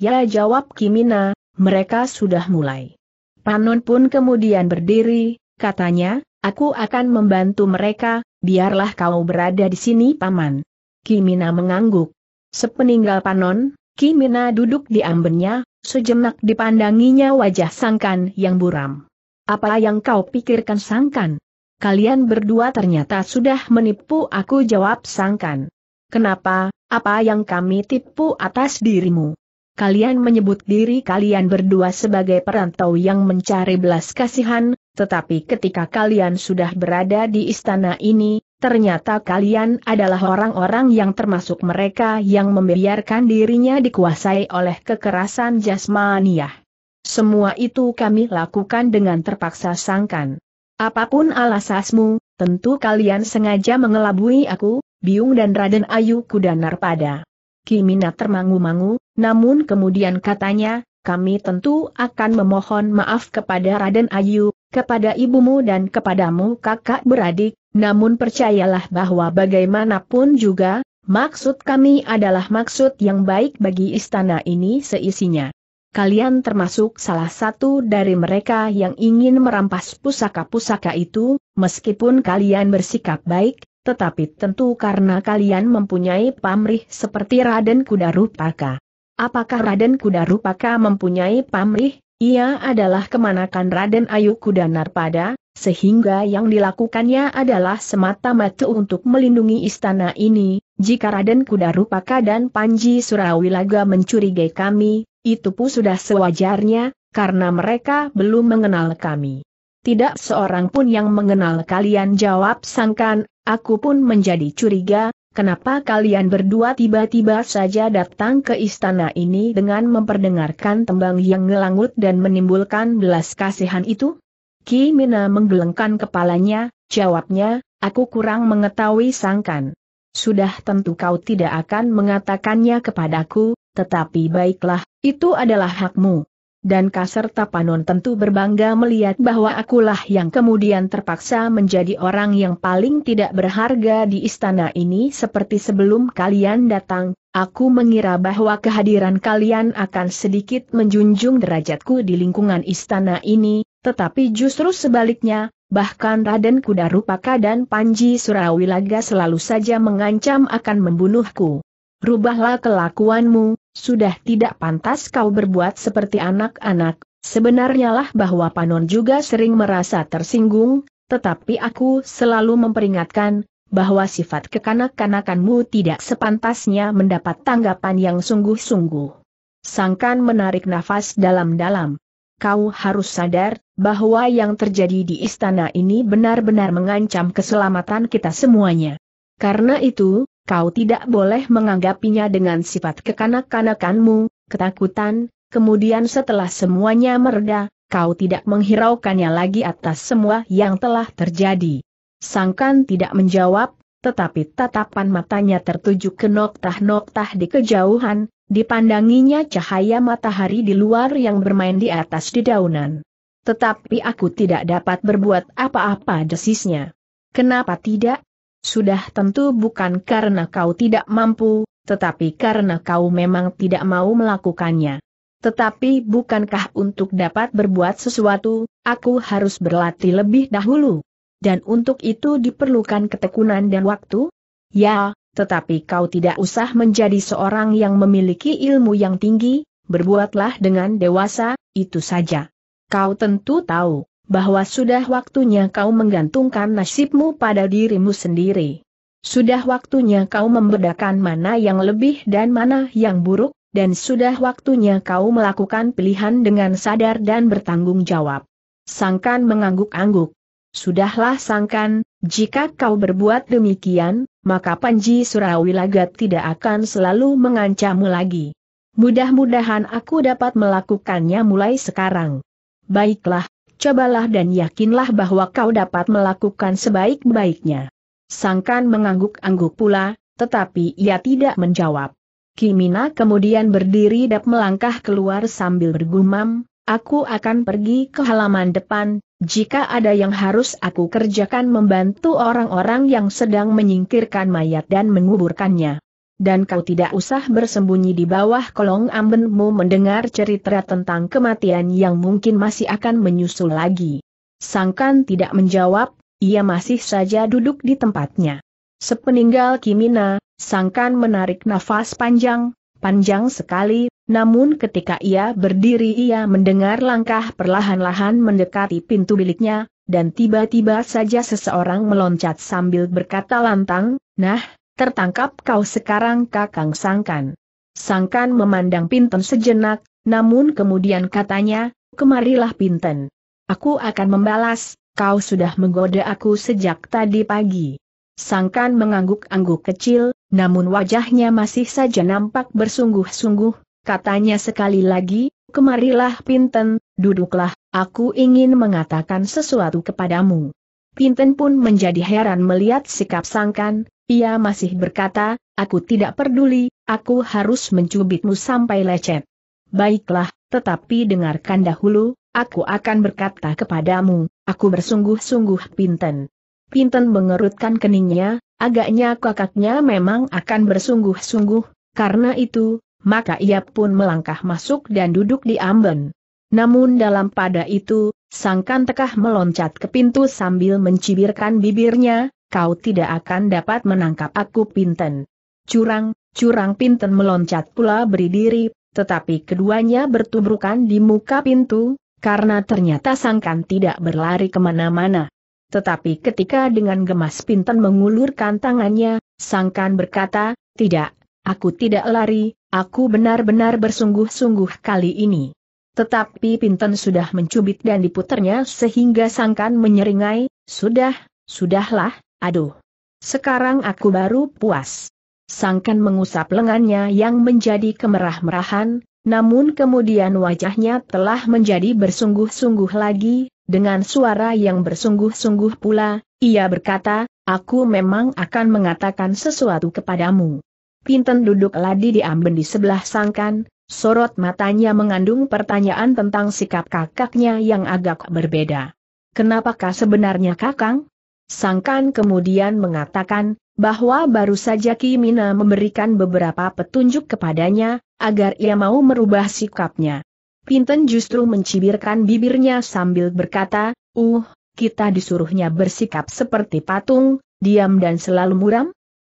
Ya jawab Kimina, mereka sudah mulai. Panon pun kemudian berdiri, katanya, aku akan membantu mereka, biarlah kau berada di sini paman. Kimina mengangguk. Sepeninggal Panon, Kimina duduk di ambennya, Sejenak dipandanginya wajah Sangkan yang buram. Apa yang kau pikirkan Sangkan? Kalian berdua ternyata sudah menipu aku jawab Sangkan. Kenapa, apa yang kami tipu atas dirimu? Kalian menyebut diri kalian berdua sebagai perantau yang mencari belas kasihan, tetapi ketika kalian sudah berada di istana ini, Ternyata kalian adalah orang-orang yang termasuk mereka yang membiarkan dirinya dikuasai oleh kekerasan jasmaniah. Semua itu kami lakukan dengan terpaksa sangkan. Apapun alasasmu, tentu kalian sengaja mengelabui aku, Biung dan Raden Ayu Kuda Narpada. Kimina termangu-mangu, namun kemudian katanya, kami tentu akan memohon maaf kepada Raden Ayu, kepada ibumu dan kepadamu kakak beradik, namun percayalah bahwa bagaimanapun juga, maksud kami adalah maksud yang baik bagi istana ini seisinya. Kalian termasuk salah satu dari mereka yang ingin merampas pusaka-pusaka itu, meskipun kalian bersikap baik, tetapi tentu karena kalian mempunyai pamrih seperti Raden Kudarupaka. Apakah Raden Kudarupaka mempunyai pamrih? Ia adalah kemanakan Raden Ayu Kudanar pada, sehingga yang dilakukannya adalah semata-mata untuk melindungi istana ini, jika Raden Kudarupaka dan Panji Surawilaga mencurigai kami, itu pun sudah sewajarnya, karena mereka belum mengenal kami. Tidak seorang pun yang mengenal kalian jawab sangkan, aku pun menjadi curiga, Kenapa kalian berdua tiba-tiba saja datang ke istana ini dengan memperdengarkan tembang yang ngelangut dan menimbulkan belas kasihan itu? Ki Mina menggelengkan kepalanya, jawabnya, aku kurang mengetahui sangkan. Sudah tentu kau tidak akan mengatakannya kepadaku, tetapi baiklah, itu adalah hakmu dan kasar Tapanon tentu berbangga melihat bahwa akulah yang kemudian terpaksa menjadi orang yang paling tidak berharga di istana ini seperti sebelum kalian datang, aku mengira bahwa kehadiran kalian akan sedikit menjunjung derajatku di lingkungan istana ini, tetapi justru sebaliknya, bahkan Raden Kudarupaka dan Panji Surawilaga selalu saja mengancam akan membunuhku rubahlah kelakuanmu, sudah tidak pantas kau berbuat seperti anak-anak, sebenarnya lah bahwa Panon juga sering merasa tersinggung, tetapi aku selalu memperingatkan, bahwa sifat kekanak-kanakanmu tidak sepantasnya mendapat tanggapan yang sungguh-sungguh. Sangkan menarik nafas dalam-dalam. Kau harus sadar, bahwa yang terjadi di istana ini benar-benar mengancam keselamatan kita semuanya. Karena itu, kau tidak boleh menganggapinya dengan sifat kekanak-kanakanmu, ketakutan, kemudian setelah semuanya mereda, kau tidak menghiraukannya lagi atas semua yang telah terjadi. Sangkan tidak menjawab, tetapi tatapan matanya tertuju ke noktah-noktah di kejauhan, dipandanginya cahaya matahari di luar yang bermain di atas dedaunan. Tetapi aku tidak dapat berbuat apa-apa desisnya. Kenapa tidak? Sudah tentu bukan karena kau tidak mampu, tetapi karena kau memang tidak mau melakukannya. Tetapi bukankah untuk dapat berbuat sesuatu, aku harus berlatih lebih dahulu? Dan untuk itu diperlukan ketekunan dan waktu? Ya, tetapi kau tidak usah menjadi seorang yang memiliki ilmu yang tinggi, berbuatlah dengan dewasa, itu saja. Kau tentu tahu bahwa sudah waktunya kau menggantungkan nasibmu pada dirimu sendiri. Sudah waktunya kau membedakan mana yang lebih dan mana yang buruk, dan sudah waktunya kau melakukan pilihan dengan sadar dan bertanggung jawab. Sangkan mengangguk-angguk. Sudahlah sangkan, jika kau berbuat demikian, maka Panji Surawilaga tidak akan selalu mengancammu lagi. Mudah-mudahan aku dapat melakukannya mulai sekarang. Baiklah, cobalah dan yakinlah bahwa kau dapat melakukan sebaik-baiknya. Sangkan mengangguk-angguk pula, tetapi ia tidak menjawab. Kimina kemudian berdiri dan melangkah keluar sambil bergumam, aku akan pergi ke halaman depan, jika ada yang harus aku kerjakan membantu orang-orang yang sedang menyingkirkan mayat dan menguburkannya dan kau tidak usah bersembunyi di bawah kolong ambenmu mendengar cerita tentang kematian yang mungkin masih akan menyusul lagi. Sangkan tidak menjawab, ia masih saja duduk di tempatnya. Sepeninggal Kimina, Sangkan menarik nafas panjang, panjang sekali, namun ketika ia berdiri ia mendengar langkah perlahan-lahan mendekati pintu biliknya, dan tiba-tiba saja seseorang meloncat sambil berkata lantang, Nah, tertangkap kau sekarang kakang sangkan. Sangkan memandang Pinten sejenak, namun kemudian katanya, kemarilah Pinten. Aku akan membalas, kau sudah menggoda aku sejak tadi pagi. Sangkan mengangguk-angguk kecil, namun wajahnya masih saja nampak bersungguh-sungguh, katanya sekali lagi, kemarilah Pinten, duduklah, aku ingin mengatakan sesuatu kepadamu. Pinten pun menjadi heran melihat sikap sangkan, ia masih berkata, aku tidak peduli, aku harus mencubitmu sampai lecet. Baiklah, tetapi dengarkan dahulu, aku akan berkata kepadamu, aku bersungguh-sungguh pinten. Pinten mengerutkan keningnya, agaknya kakaknya memang akan bersungguh-sungguh, karena itu, maka ia pun melangkah masuk dan duduk di amben. Namun dalam pada itu, sangkan tekah meloncat ke pintu sambil mencibirkan bibirnya, kau tidak akan dapat menangkap aku Pinten. Curang, curang Pinten meloncat pula berdiri, tetapi keduanya bertubrukan di muka pintu, karena ternyata sangkan tidak berlari kemana-mana. Tetapi ketika dengan gemas Pinten mengulurkan tangannya, sangkan berkata, tidak, aku tidak lari, aku benar-benar bersungguh-sungguh kali ini. Tetapi Pinten sudah mencubit dan diputarnya sehingga sangkan menyeringai, sudah, sudahlah, Aduh. Sekarang aku baru puas. Sangkan mengusap lengannya yang menjadi kemerah-merahan, namun kemudian wajahnya telah menjadi bersungguh-sungguh lagi, dengan suara yang bersungguh-sungguh pula, ia berkata, aku memang akan mengatakan sesuatu kepadamu. Pinten duduk ladi di amben di sebelah sangkan, sorot matanya mengandung pertanyaan tentang sikap kakaknya yang agak berbeda. Kenapakah sebenarnya kakang? Sangkan kemudian mengatakan, bahwa baru saja Kimina memberikan beberapa petunjuk kepadanya, agar ia mau merubah sikapnya. Pinten justru mencibirkan bibirnya sambil berkata, Uh, kita disuruhnya bersikap seperti patung, diam dan selalu muram?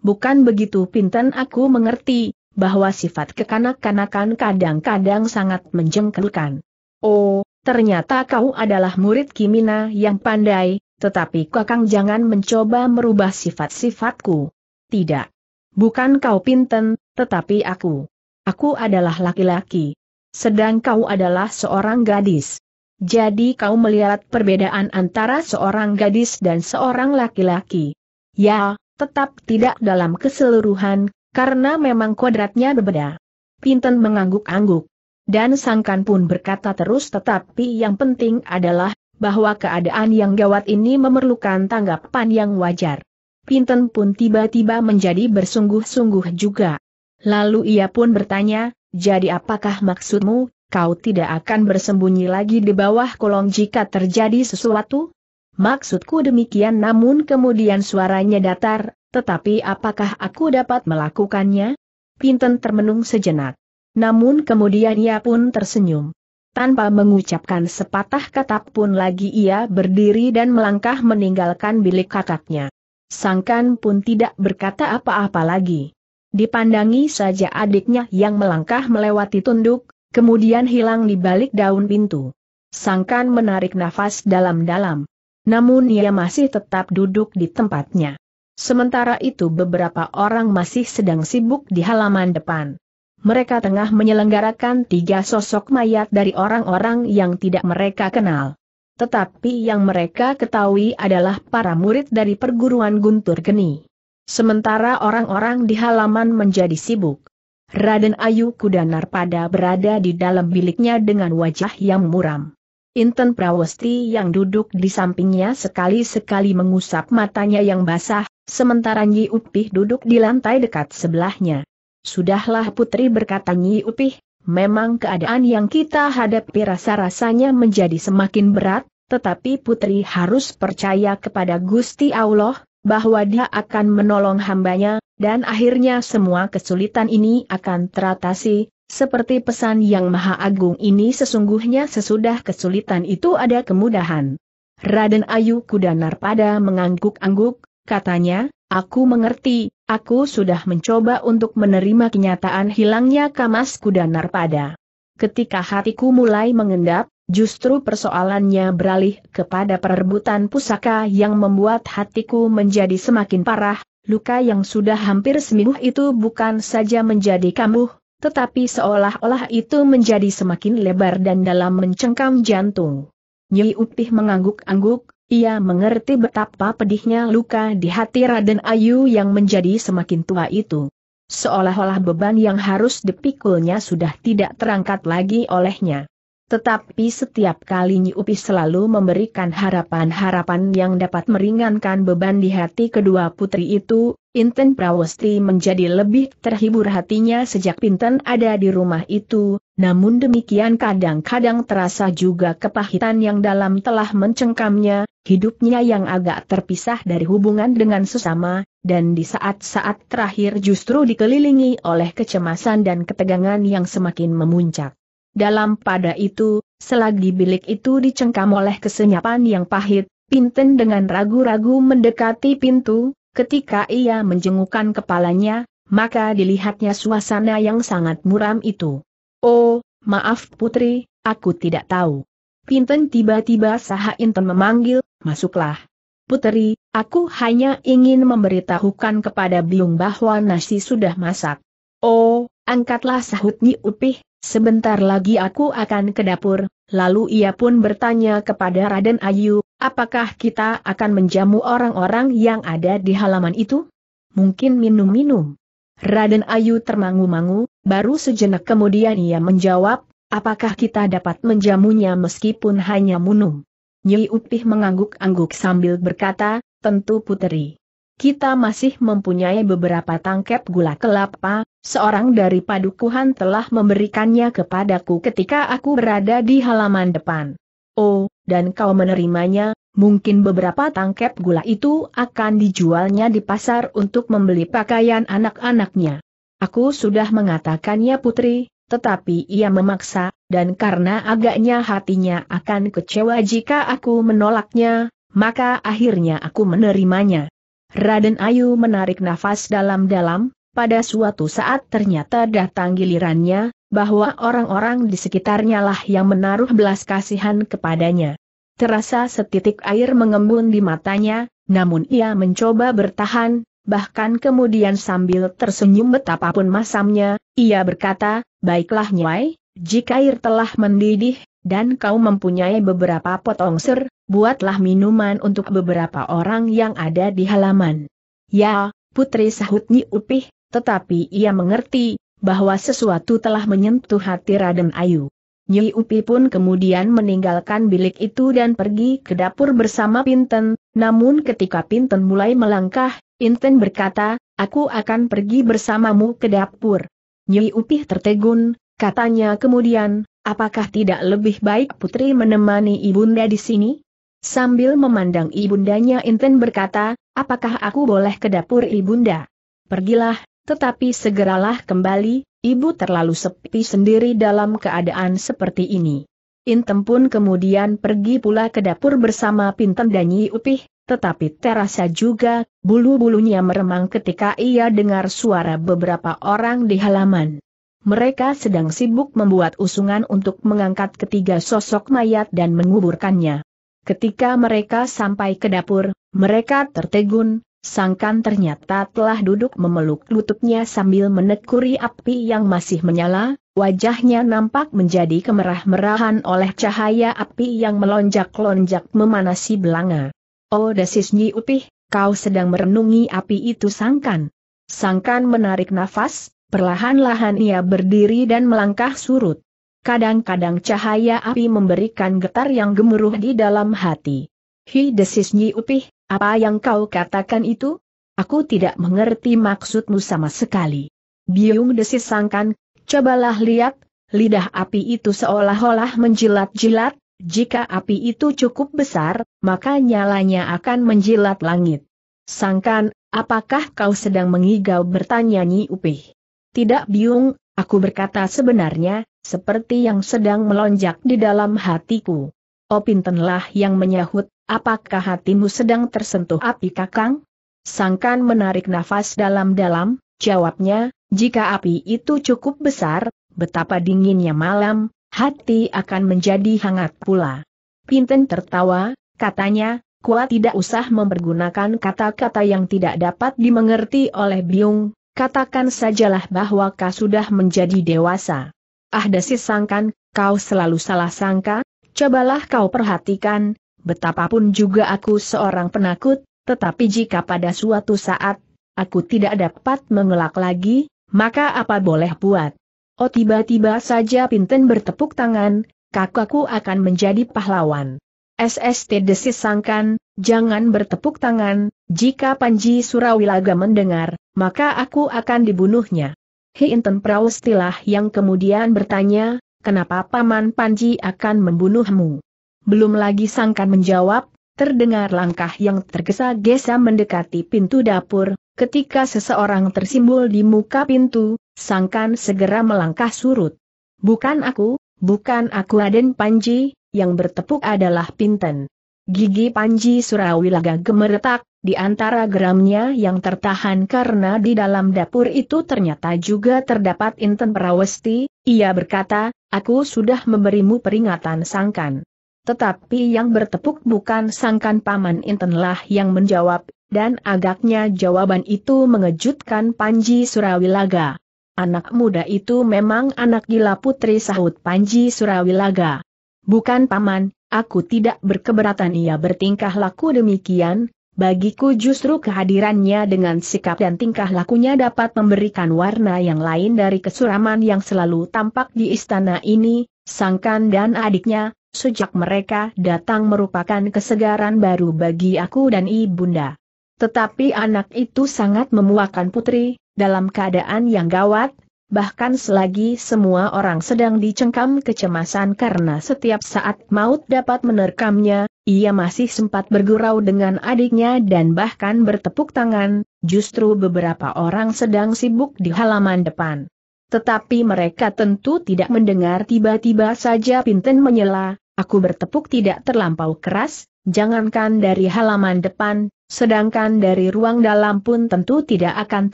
Bukan begitu Pinten aku mengerti, bahwa sifat kekanak-kanakan kadang-kadang sangat menjengkelkan. Oh, ternyata kau adalah murid Kimina yang pandai, tetapi Kakang jangan mencoba merubah sifat-sifatku. Tidak. Bukan kau pinten, tetapi aku. Aku adalah laki-laki. Sedang kau adalah seorang gadis. Jadi kau melihat perbedaan antara seorang gadis dan seorang laki-laki. Ya, tetap tidak dalam keseluruhan, karena memang kodratnya berbeda. Pinten mengangguk-angguk. Dan Sangkan pun berkata terus tetapi yang penting adalah bahwa keadaan yang gawat ini memerlukan tanggapan yang wajar. Pinten pun tiba-tiba menjadi bersungguh-sungguh juga. Lalu ia pun bertanya, jadi apakah maksudmu, kau tidak akan bersembunyi lagi di bawah kolong jika terjadi sesuatu? Maksudku demikian namun kemudian suaranya datar, tetapi apakah aku dapat melakukannya? Pinten termenung sejenak. Namun kemudian ia pun tersenyum. Tanpa mengucapkan sepatah kata pun lagi ia berdiri dan melangkah meninggalkan bilik kakaknya. Sangkan pun tidak berkata apa-apa lagi. Dipandangi saja adiknya yang melangkah melewati tunduk, kemudian hilang di balik daun pintu. Sangkan menarik nafas dalam-dalam. Namun ia masih tetap duduk di tempatnya. Sementara itu beberapa orang masih sedang sibuk di halaman depan mereka tengah menyelenggarakan tiga sosok mayat dari orang-orang yang tidak mereka kenal. Tetapi yang mereka ketahui adalah para murid dari perguruan Guntur Geni. Sementara orang-orang di halaman menjadi sibuk. Raden Ayu Kudanar pada berada di dalam biliknya dengan wajah yang muram. Inten Prawesti yang duduk di sampingnya sekali-sekali mengusap matanya yang basah, sementara Nyi Upih duduk di lantai dekat sebelahnya. Sudahlah putri berkata Nyi Upih, memang keadaan yang kita hadapi rasa-rasanya menjadi semakin berat, tetapi putri harus percaya kepada Gusti Allah, bahwa dia akan menolong hambanya, dan akhirnya semua kesulitan ini akan teratasi, seperti pesan yang maha agung ini sesungguhnya sesudah kesulitan itu ada kemudahan. Raden Ayu Kudanar pada mengangguk-angguk, katanya, aku mengerti, Aku sudah mencoba untuk menerima kenyataan hilangnya Kamas Kuda Narpada. Ketika hatiku mulai mengendap, justru persoalannya beralih kepada perebutan pusaka yang membuat hatiku menjadi semakin parah, luka yang sudah hampir seminggu itu bukan saja menjadi kambuh, tetapi seolah-olah itu menjadi semakin lebar dan dalam mencengkam jantung. Nyi Upih mengangguk-angguk, ia mengerti betapa pedihnya luka di hati Raden Ayu yang menjadi semakin tua itu. Seolah-olah beban yang harus dipikulnya sudah tidak terangkat lagi olehnya. Tetapi setiap kali Nyupi selalu memberikan harapan-harapan yang dapat meringankan beban di hati kedua putri itu, Inten Prawosti menjadi lebih terhibur hatinya sejak Pinten ada di rumah itu, namun demikian kadang-kadang terasa juga kepahitan yang dalam telah mencengkamnya, hidupnya yang agak terpisah dari hubungan dengan sesama, dan di saat-saat terakhir justru dikelilingi oleh kecemasan dan ketegangan yang semakin memuncak. Dalam pada itu, selagi bilik itu dicengkam oleh kesenyapan yang pahit, Pinten dengan ragu-ragu mendekati pintu, ketika ia menjengukkan kepalanya, maka dilihatnya suasana yang sangat muram itu. Oh, maaf putri, aku tidak tahu. Pinten tiba-tiba Saha Inten memanggil, masuklah. Putri, aku hanya ingin memberitahukan kepada Biung bahwa nasi sudah masak. Oh, angkatlah sahutnya Upih, Sebentar lagi aku akan ke dapur, lalu ia pun bertanya kepada Raden Ayu, apakah kita akan menjamu orang-orang yang ada di halaman itu? Mungkin minum-minum. Raden Ayu termangu-mangu, baru sejenak kemudian ia menjawab, apakah kita dapat menjamunya meskipun hanya minum? Nyi Upih mengangguk-angguk sambil berkata, tentu puteri kita masih mempunyai beberapa tangkap gula kelapa, seorang dari padukuhan telah memberikannya kepadaku ketika aku berada di halaman depan. Oh, dan kau menerimanya, mungkin beberapa tangkap gula itu akan dijualnya di pasar untuk membeli pakaian anak-anaknya. Aku sudah mengatakannya putri, tetapi ia memaksa, dan karena agaknya hatinya akan kecewa jika aku menolaknya, maka akhirnya aku menerimanya. Raden Ayu menarik nafas dalam-dalam, pada suatu saat ternyata datang gilirannya, bahwa orang-orang di sekitarnya lah yang menaruh belas kasihan kepadanya. Terasa setitik air mengembun di matanya, namun ia mencoba bertahan, bahkan kemudian sambil tersenyum betapapun masamnya, ia berkata, Baiklah Nyai, jika air telah mendidih, dan kau mempunyai beberapa potong ser, buatlah minuman untuk beberapa orang yang ada di halaman. Ya, putri sahut Nyi Upih, tetapi ia mengerti, bahwa sesuatu telah menyentuh hati Raden Ayu. Nyi Upi pun kemudian meninggalkan bilik itu dan pergi ke dapur bersama Pinten, namun ketika Pinten mulai melangkah, Inten berkata, aku akan pergi bersamamu ke dapur. Nyi Upi tertegun, katanya kemudian, Apakah tidak lebih baik putri menemani ibunda di sini? Sambil memandang ibundanya Inten berkata, apakah aku boleh ke dapur ibunda? Pergilah, tetapi segeralah kembali, ibu terlalu sepi sendiri dalam keadaan seperti ini. Inten pun kemudian pergi pula ke dapur bersama Pinten dan Nyi Upih, tetapi terasa juga, bulu-bulunya meremang ketika ia dengar suara beberapa orang di halaman mereka sedang sibuk membuat usungan untuk mengangkat ketiga sosok mayat dan menguburkannya. Ketika mereka sampai ke dapur, mereka tertegun, sangkan ternyata telah duduk memeluk lututnya sambil menekuri api yang masih menyala, wajahnya nampak menjadi kemerah-merahan oleh cahaya api yang melonjak-lonjak memanasi belanga. Oh desis Nyi Upih, kau sedang merenungi api itu sangkan. Sangkan menarik nafas, Perlahan-lahan ia berdiri dan melangkah surut. Kadang-kadang cahaya api memberikan getar yang gemuruh di dalam hati. Hi desis Nyi Upih, apa yang kau katakan itu? Aku tidak mengerti maksudmu sama sekali. Biung desis sangkan, cobalah lihat, lidah api itu seolah-olah menjilat-jilat, jika api itu cukup besar, maka nyalanya akan menjilat langit. Sangkan, apakah kau sedang mengigau bertanya Nyi Upih? Tidak biung, aku berkata sebenarnya, seperti yang sedang melonjak di dalam hatiku. Opintenlah oh, yang menyahut, apakah hatimu sedang tersentuh api kakang? Sangkan menarik nafas dalam-dalam, jawabnya, jika api itu cukup besar, betapa dinginnya malam, hati akan menjadi hangat pula. Pinten tertawa, katanya, kuat tidak usah mempergunakan kata-kata yang tidak dapat dimengerti oleh Biung, katakan sajalah bahwa kau sudah menjadi dewasa. Ah dasi sangkan, kau selalu salah sangka, cobalah kau perhatikan, betapapun juga aku seorang penakut, tetapi jika pada suatu saat, aku tidak dapat mengelak lagi, maka apa boleh buat? Oh tiba-tiba saja Pinten bertepuk tangan, kakakku akan menjadi pahlawan. SST sangkan, jangan bertepuk tangan, jika Panji Surawilaga mendengar, maka aku akan dibunuhnya. Hinten Praustilah yang kemudian bertanya, kenapa Paman Panji akan membunuhmu? Belum lagi sangkan menjawab, terdengar langkah yang tergesa-gesa mendekati pintu dapur, ketika seseorang tersimbul di muka pintu, sangkan segera melangkah surut. Bukan aku, bukan aku Aden Panji, yang bertepuk adalah Pinten. Gigi Panji Surawilaga gemeretak, di antara geramnya yang tertahan karena di dalam dapur itu ternyata juga terdapat Inten Perawesti, ia berkata, aku sudah memberimu peringatan sangkan. Tetapi yang bertepuk bukan sangkan paman Intenlah yang menjawab, dan agaknya jawaban itu mengejutkan Panji Surawilaga. Anak muda itu memang anak gila putri sahut Panji Surawilaga. Bukan paman, aku tidak berkeberatan ia bertingkah laku demikian, Bagiku justru kehadirannya dengan sikap dan tingkah lakunya dapat memberikan warna yang lain dari kesuraman yang selalu tampak di istana ini, Sangkan dan adiknya, sejak mereka datang merupakan kesegaran baru bagi aku dan ibunda. Tetapi anak itu sangat memuakan putri, dalam keadaan yang gawat, bahkan selagi semua orang sedang dicengkam kecemasan karena setiap saat maut dapat menerkamnya, ia masih sempat bergurau dengan adiknya dan bahkan bertepuk tangan, justru beberapa orang sedang sibuk di halaman depan. Tetapi mereka tentu tidak mendengar tiba-tiba saja Pinten menyela, aku bertepuk tidak terlampau keras, jangankan dari halaman depan, sedangkan dari ruang dalam pun tentu tidak akan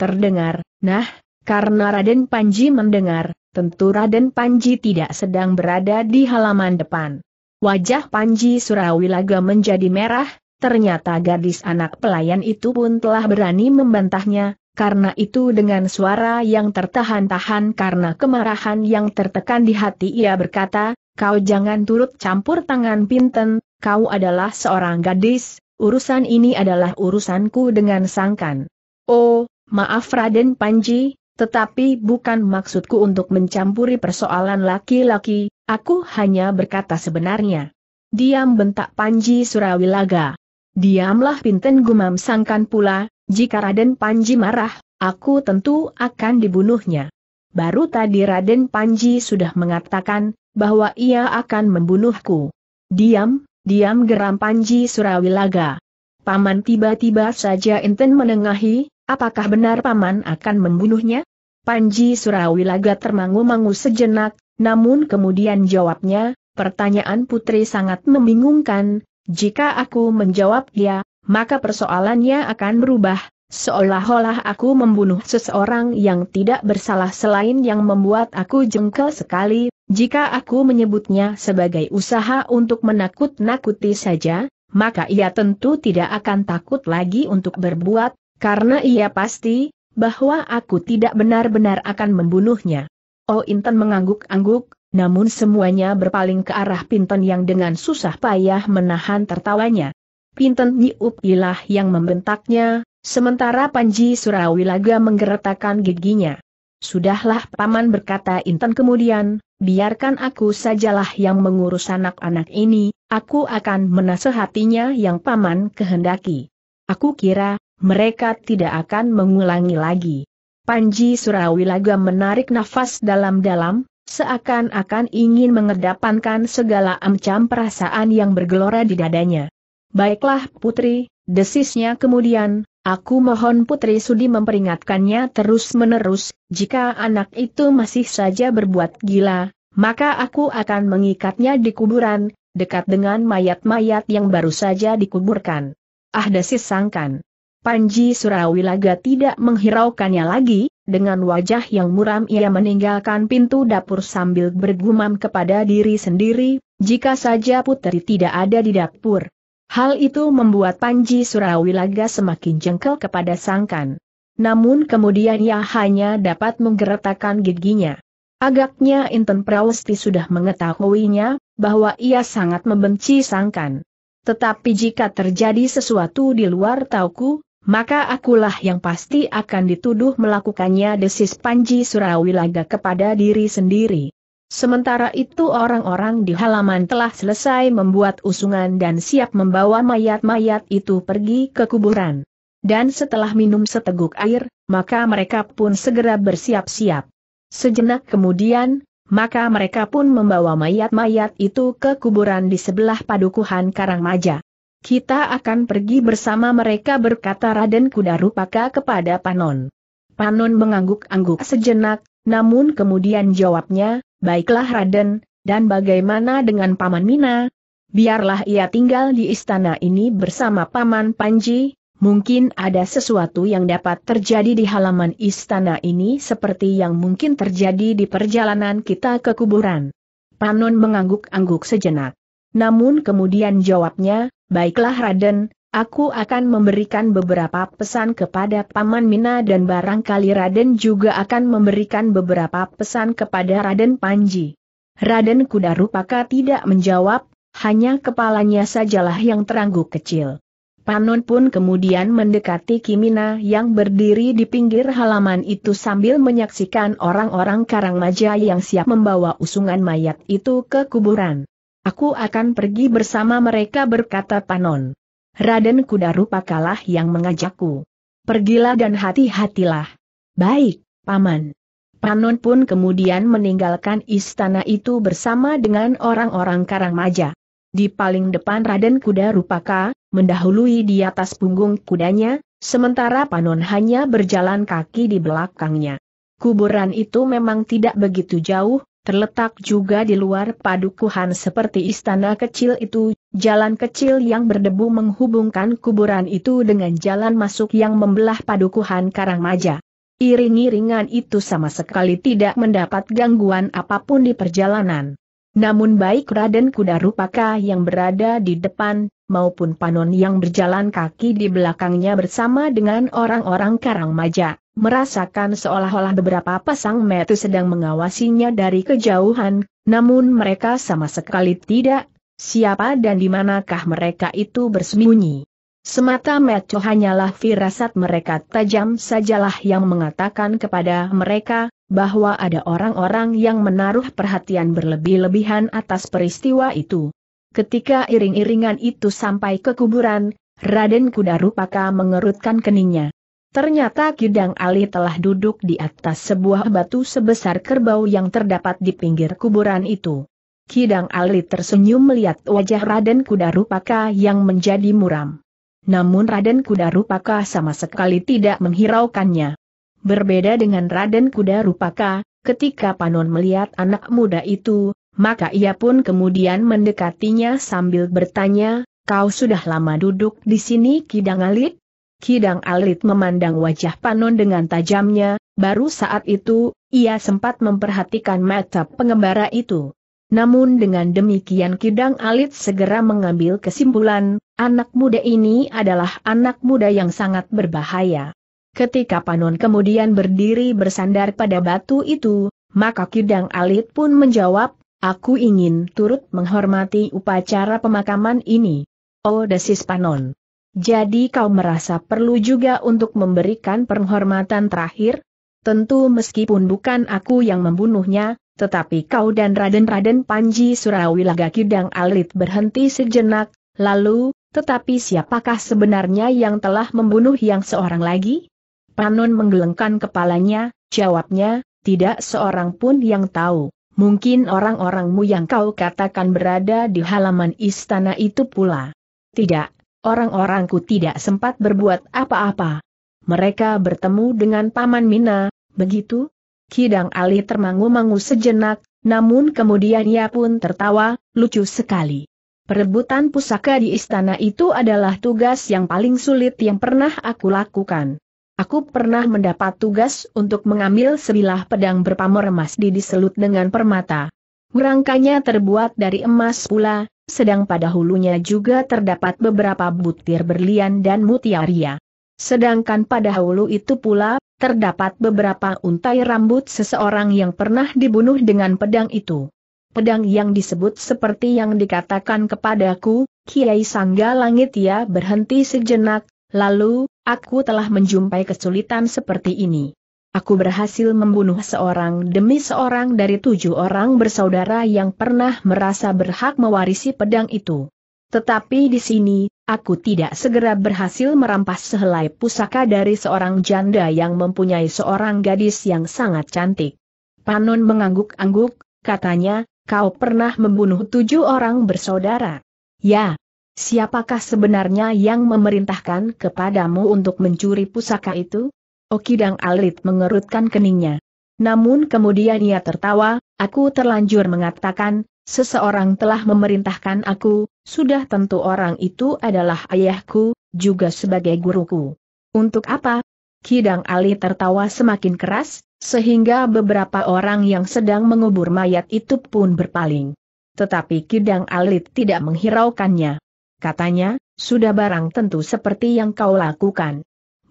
terdengar, nah, karena Raden Panji mendengar, tentu Raden Panji tidak sedang berada di halaman depan. Wajah Panji Surawilaga menjadi merah, ternyata gadis anak pelayan itu pun telah berani membantahnya, karena itu dengan suara yang tertahan-tahan karena kemarahan yang tertekan di hati ia berkata, kau jangan turut campur tangan Pinten, kau adalah seorang gadis, urusan ini adalah urusanku dengan sangkan. Oh, maaf Raden Panji, tetapi bukan maksudku untuk mencampuri persoalan laki-laki, aku hanya berkata sebenarnya. Diam bentak Panji Surawilaga. Diamlah Pinten Gumam sangkan pula, jika Raden Panji marah, aku tentu akan dibunuhnya. Baru tadi Raden Panji sudah mengatakan, bahwa ia akan membunuhku. Diam, diam geram Panji Surawilaga. Paman tiba-tiba saja Inten menengahi, Apakah benar Paman akan membunuhnya? Panji Surawilaga termangu-mangu sejenak, namun kemudian jawabnya, pertanyaan putri sangat membingungkan, jika aku menjawab dia, maka persoalannya akan berubah, seolah-olah aku membunuh seseorang yang tidak bersalah selain yang membuat aku jengkel sekali, jika aku menyebutnya sebagai usaha untuk menakut-nakuti saja, maka ia tentu tidak akan takut lagi untuk berbuat, karena ia pasti, bahwa aku tidak benar-benar akan membunuhnya. Oh Inten mengangguk-angguk, namun semuanya berpaling ke arah Pinten yang dengan susah payah menahan tertawanya. Pinten Nyiup ilah yang membentaknya, sementara Panji Surawilaga menggeretakkan giginya. Sudahlah Paman berkata Inten kemudian, biarkan aku sajalah yang mengurus anak-anak ini, aku akan menasehatinya yang Paman kehendaki. Aku kira, mereka tidak akan mengulangi lagi. Panji Surawilaga menarik nafas dalam-dalam, seakan-akan ingin mengedapankan segala amcam perasaan yang bergelora di dadanya. Baiklah putri, desisnya kemudian, aku mohon putri sudi memperingatkannya terus-menerus, jika anak itu masih saja berbuat gila, maka aku akan mengikatnya di kuburan, dekat dengan mayat-mayat yang baru saja dikuburkan. Ah desis Sangkan. Panji Surawilaga tidak menghiraukannya lagi, dengan wajah yang muram ia meninggalkan pintu dapur sambil bergumam kepada diri sendiri, jika saja putri tidak ada di dapur. Hal itu membuat Panji Surawilaga semakin jengkel kepada sangkan. Namun kemudian ia hanya dapat menggeretakkan giginya. Agaknya Inten Prawesti sudah mengetahuinya, bahwa ia sangat membenci sangkan. Tetapi jika terjadi sesuatu di luar tauku, maka akulah yang pasti akan dituduh melakukannya desis Panji Surawilaga kepada diri sendiri. Sementara itu orang-orang di halaman telah selesai membuat usungan dan siap membawa mayat-mayat itu pergi ke kuburan. Dan setelah minum seteguk air, maka mereka pun segera bersiap-siap. Sejenak kemudian, maka mereka pun membawa mayat-mayat itu ke kuburan di sebelah padukuhan Karangmaja. Kita akan pergi bersama mereka berkata Raden Kuda Rupaka kepada Panon. Panon mengangguk-angguk sejenak, namun kemudian jawabnya, baiklah Raden, dan bagaimana dengan Paman Mina? Biarlah ia tinggal di istana ini bersama Paman Panji, mungkin ada sesuatu yang dapat terjadi di halaman istana ini seperti yang mungkin terjadi di perjalanan kita ke kuburan. Panon mengangguk-angguk sejenak. Namun kemudian jawabnya, Baiklah Raden, aku akan memberikan beberapa pesan kepada Paman Mina dan barangkali Raden juga akan memberikan beberapa pesan kepada Raden Panji. Raden Kudarupaka tidak menjawab, hanya kepalanya sajalah yang terangguk kecil. Panon pun kemudian mendekati Kimina yang berdiri di pinggir halaman itu sambil menyaksikan orang-orang Karangmaja yang siap membawa usungan mayat itu ke kuburan. Aku akan pergi bersama mereka berkata Panon. Raden Kuda rupakalah yang mengajakku. Pergilah dan hati-hatilah. Baik, Paman. Panon pun kemudian meninggalkan istana itu bersama dengan orang-orang Karangmaja. Di paling depan Raden Kuda Rupaka, mendahului di atas punggung kudanya, sementara Panon hanya berjalan kaki di belakangnya. Kuburan itu memang tidak begitu jauh, Terletak juga di luar padukuhan seperti istana kecil itu, jalan kecil yang berdebu menghubungkan kuburan itu dengan jalan masuk yang membelah padukuhan Karangmaja. Iring-iringan itu sama sekali tidak mendapat gangguan apapun di perjalanan. Namun baik Raden Kudarupaka yang berada di depan, maupun Panon yang berjalan kaki di belakangnya bersama dengan orang-orang Karangmaja merasakan seolah-olah beberapa pasang mata sedang mengawasinya dari kejauhan, namun mereka sama sekali tidak, siapa dan di manakah mereka itu bersembunyi. Semata mata hanyalah firasat mereka tajam sajalah yang mengatakan kepada mereka, bahwa ada orang-orang yang menaruh perhatian berlebih-lebihan atas peristiwa itu. Ketika iring-iringan itu sampai ke kuburan, Raden Kuda Rupaka mengerutkan keningnya. Ternyata Kidang Ali telah duduk di atas sebuah batu sebesar kerbau yang terdapat di pinggir kuburan itu. Kidang Ali tersenyum melihat wajah Raden Kudarupaka yang menjadi muram. Namun Raden Kudarupaka sama sekali tidak menghiraukannya. Berbeda dengan Raden Kudarupaka, ketika Panon melihat anak muda itu, maka ia pun kemudian mendekatinya sambil bertanya, kau sudah lama duduk di sini Kidang Alit? Kidang Alit memandang wajah Panon dengan tajamnya, baru saat itu, ia sempat memperhatikan mata pengembara itu. Namun dengan demikian Kidang Alit segera mengambil kesimpulan, anak muda ini adalah anak muda yang sangat berbahaya. Ketika Panon kemudian berdiri bersandar pada batu itu, maka Kidang Alit pun menjawab, aku ingin turut menghormati upacara pemakaman ini. Oh desis Panon. Jadi kau merasa perlu juga untuk memberikan penghormatan terakhir? Tentu meskipun bukan aku yang membunuhnya, tetapi kau dan Raden-Raden Panji Surawilaga Kidang Alit berhenti sejenak, lalu, tetapi siapakah sebenarnya yang telah membunuh yang seorang lagi? Panon menggelengkan kepalanya, jawabnya, tidak seorang pun yang tahu. Mungkin orang-orangmu yang kau katakan berada di halaman istana itu pula. Tidak, orang-orangku tidak sempat berbuat apa-apa. Mereka bertemu dengan Paman Mina, begitu? Kidang Ali termangu-mangu sejenak, namun kemudian ia pun tertawa, lucu sekali. Perebutan pusaka di istana itu adalah tugas yang paling sulit yang pernah aku lakukan. Aku pernah mendapat tugas untuk mengambil sebilah pedang berpamor emas di diselut dengan permata. Rangkanya terbuat dari emas pula, sedang pada hulunya juga terdapat beberapa butir berlian dan mutiara. Sedangkan pada hulu itu pula, terdapat beberapa untai rambut seseorang yang pernah dibunuh dengan pedang itu. Pedang yang disebut seperti yang dikatakan kepadaku, Kiai Sangga Langit ya berhenti sejenak, lalu, aku telah menjumpai kesulitan seperti ini. Aku berhasil membunuh seorang demi seorang dari tujuh orang bersaudara yang pernah merasa berhak mewarisi pedang itu. Tetapi di sini, aku tidak segera berhasil merampas sehelai pusaka dari seorang janda yang mempunyai seorang gadis yang sangat cantik. Panon mengangguk-angguk, katanya, kau pernah membunuh tujuh orang bersaudara. Ya. Siapakah sebenarnya yang memerintahkan kepadamu untuk mencuri pusaka itu? Okidang Alit mengerutkan keningnya. Namun kemudian ia tertawa, aku terlanjur mengatakan, seseorang telah memerintahkan aku, sudah tentu orang itu adalah ayahku, juga sebagai guruku. Untuk apa? Kidang Alit tertawa semakin keras, sehingga beberapa orang yang sedang mengubur mayat itu pun berpaling. Tetapi Kidang Alit tidak menghiraukannya. Katanya, sudah barang tentu seperti yang kau lakukan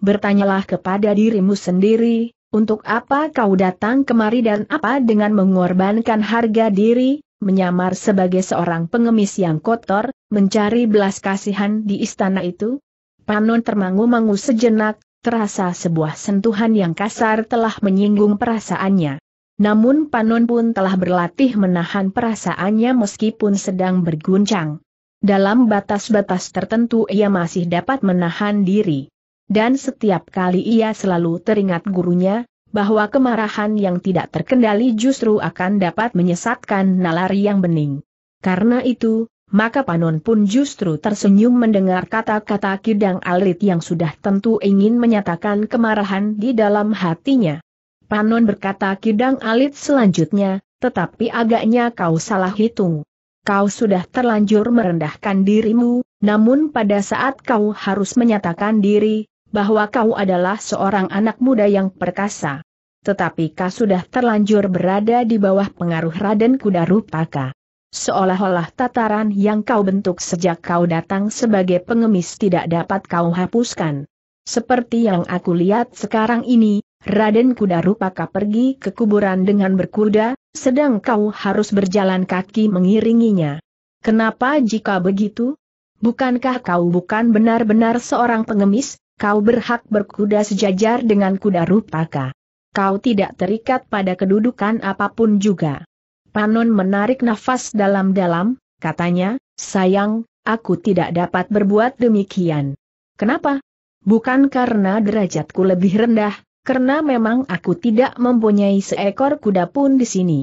bertanyalah kepada dirimu sendiri, untuk apa kau datang kemari dan apa dengan mengorbankan harga diri, menyamar sebagai seorang pengemis yang kotor, mencari belas kasihan di istana itu? Panon termangu-mangu sejenak, terasa sebuah sentuhan yang kasar telah menyinggung perasaannya. Namun Panon pun telah berlatih menahan perasaannya meskipun sedang berguncang. Dalam batas-batas tertentu ia masih dapat menahan diri. Dan setiap kali ia selalu teringat gurunya, bahwa kemarahan yang tidak terkendali justru akan dapat menyesatkan nalar yang bening. Karena itu, maka Panon pun justru tersenyum mendengar kata-kata Kidang Alit yang sudah tentu ingin menyatakan kemarahan di dalam hatinya. Panon berkata Kidang Alit selanjutnya, tetapi agaknya kau salah hitung. Kau sudah terlanjur merendahkan dirimu, namun pada saat kau harus menyatakan diri, bahwa kau adalah seorang anak muda yang perkasa. Tetapi kau sudah terlanjur berada di bawah pengaruh Raden Kudarupaka. Seolah-olah tataran yang kau bentuk sejak kau datang sebagai pengemis tidak dapat kau hapuskan. Seperti yang aku lihat sekarang ini, Raden Kudarupaka pergi ke kuburan dengan berkuda, sedang kau harus berjalan kaki mengiringinya. Kenapa jika begitu? Bukankah kau bukan benar-benar seorang pengemis, Kau berhak berkuda sejajar dengan kuda rupaka. Kau tidak terikat pada kedudukan apapun juga. Panon menarik nafas dalam-dalam, katanya, sayang, aku tidak dapat berbuat demikian. Kenapa? Bukan karena derajatku lebih rendah, karena memang aku tidak mempunyai seekor kuda pun di sini.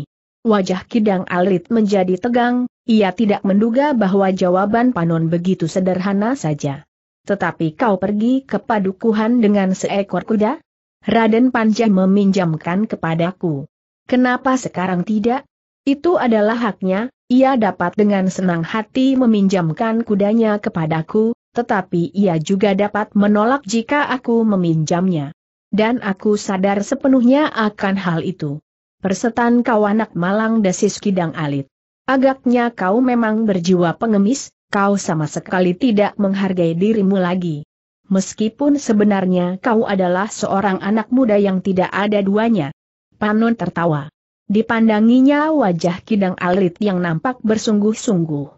Wajah Kidang Alit menjadi tegang, ia tidak menduga bahwa jawaban Panon begitu sederhana saja. Tetapi kau pergi ke padukuhan dengan seekor kuda? Raden Panjang meminjamkan kepadaku. Kenapa sekarang tidak? Itu adalah haknya, ia dapat dengan senang hati meminjamkan kudanya kepadaku, tetapi ia juga dapat menolak jika aku meminjamnya. Dan aku sadar sepenuhnya akan hal itu. Persetan kau anak malang desis kidang alit. Agaknya kau memang berjiwa pengemis, kau sama sekali tidak menghargai dirimu lagi. Meskipun sebenarnya kau adalah seorang anak muda yang tidak ada duanya. Panon tertawa. Dipandanginya wajah Kidang Alit yang nampak bersungguh-sungguh.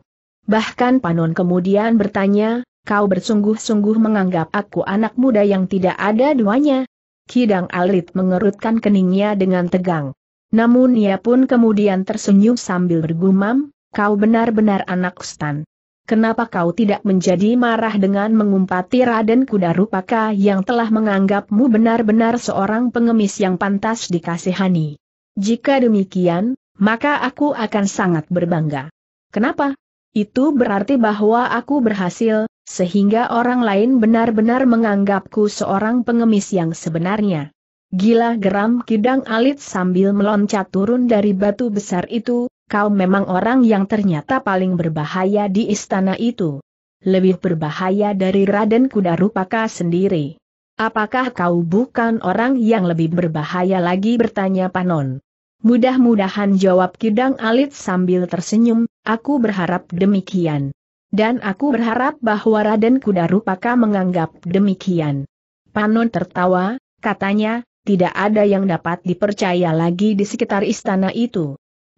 Bahkan Panon kemudian bertanya, kau bersungguh-sungguh menganggap aku anak muda yang tidak ada duanya. Kidang Alit mengerutkan keningnya dengan tegang. Namun ia pun kemudian tersenyum sambil bergumam, kau benar-benar anak stan kenapa kau tidak menjadi marah dengan mengumpati Raden Kudarupaka yang telah menganggapmu benar-benar seorang pengemis yang pantas dikasihani? Jika demikian, maka aku akan sangat berbangga. Kenapa? Itu berarti bahwa aku berhasil, sehingga orang lain benar-benar menganggapku seorang pengemis yang sebenarnya. Gila geram Kidang Alit sambil meloncat turun dari batu besar itu, kau memang orang yang ternyata paling berbahaya di istana itu. Lebih berbahaya dari Raden Kuda Rupaka sendiri. Apakah kau bukan orang yang lebih berbahaya lagi bertanya Panon? Mudah-mudahan jawab Kidang Alit sambil tersenyum, aku berharap demikian. Dan aku berharap bahwa Raden Kuda Rupaka menganggap demikian. Panon tertawa, katanya, tidak ada yang dapat dipercaya lagi di sekitar istana itu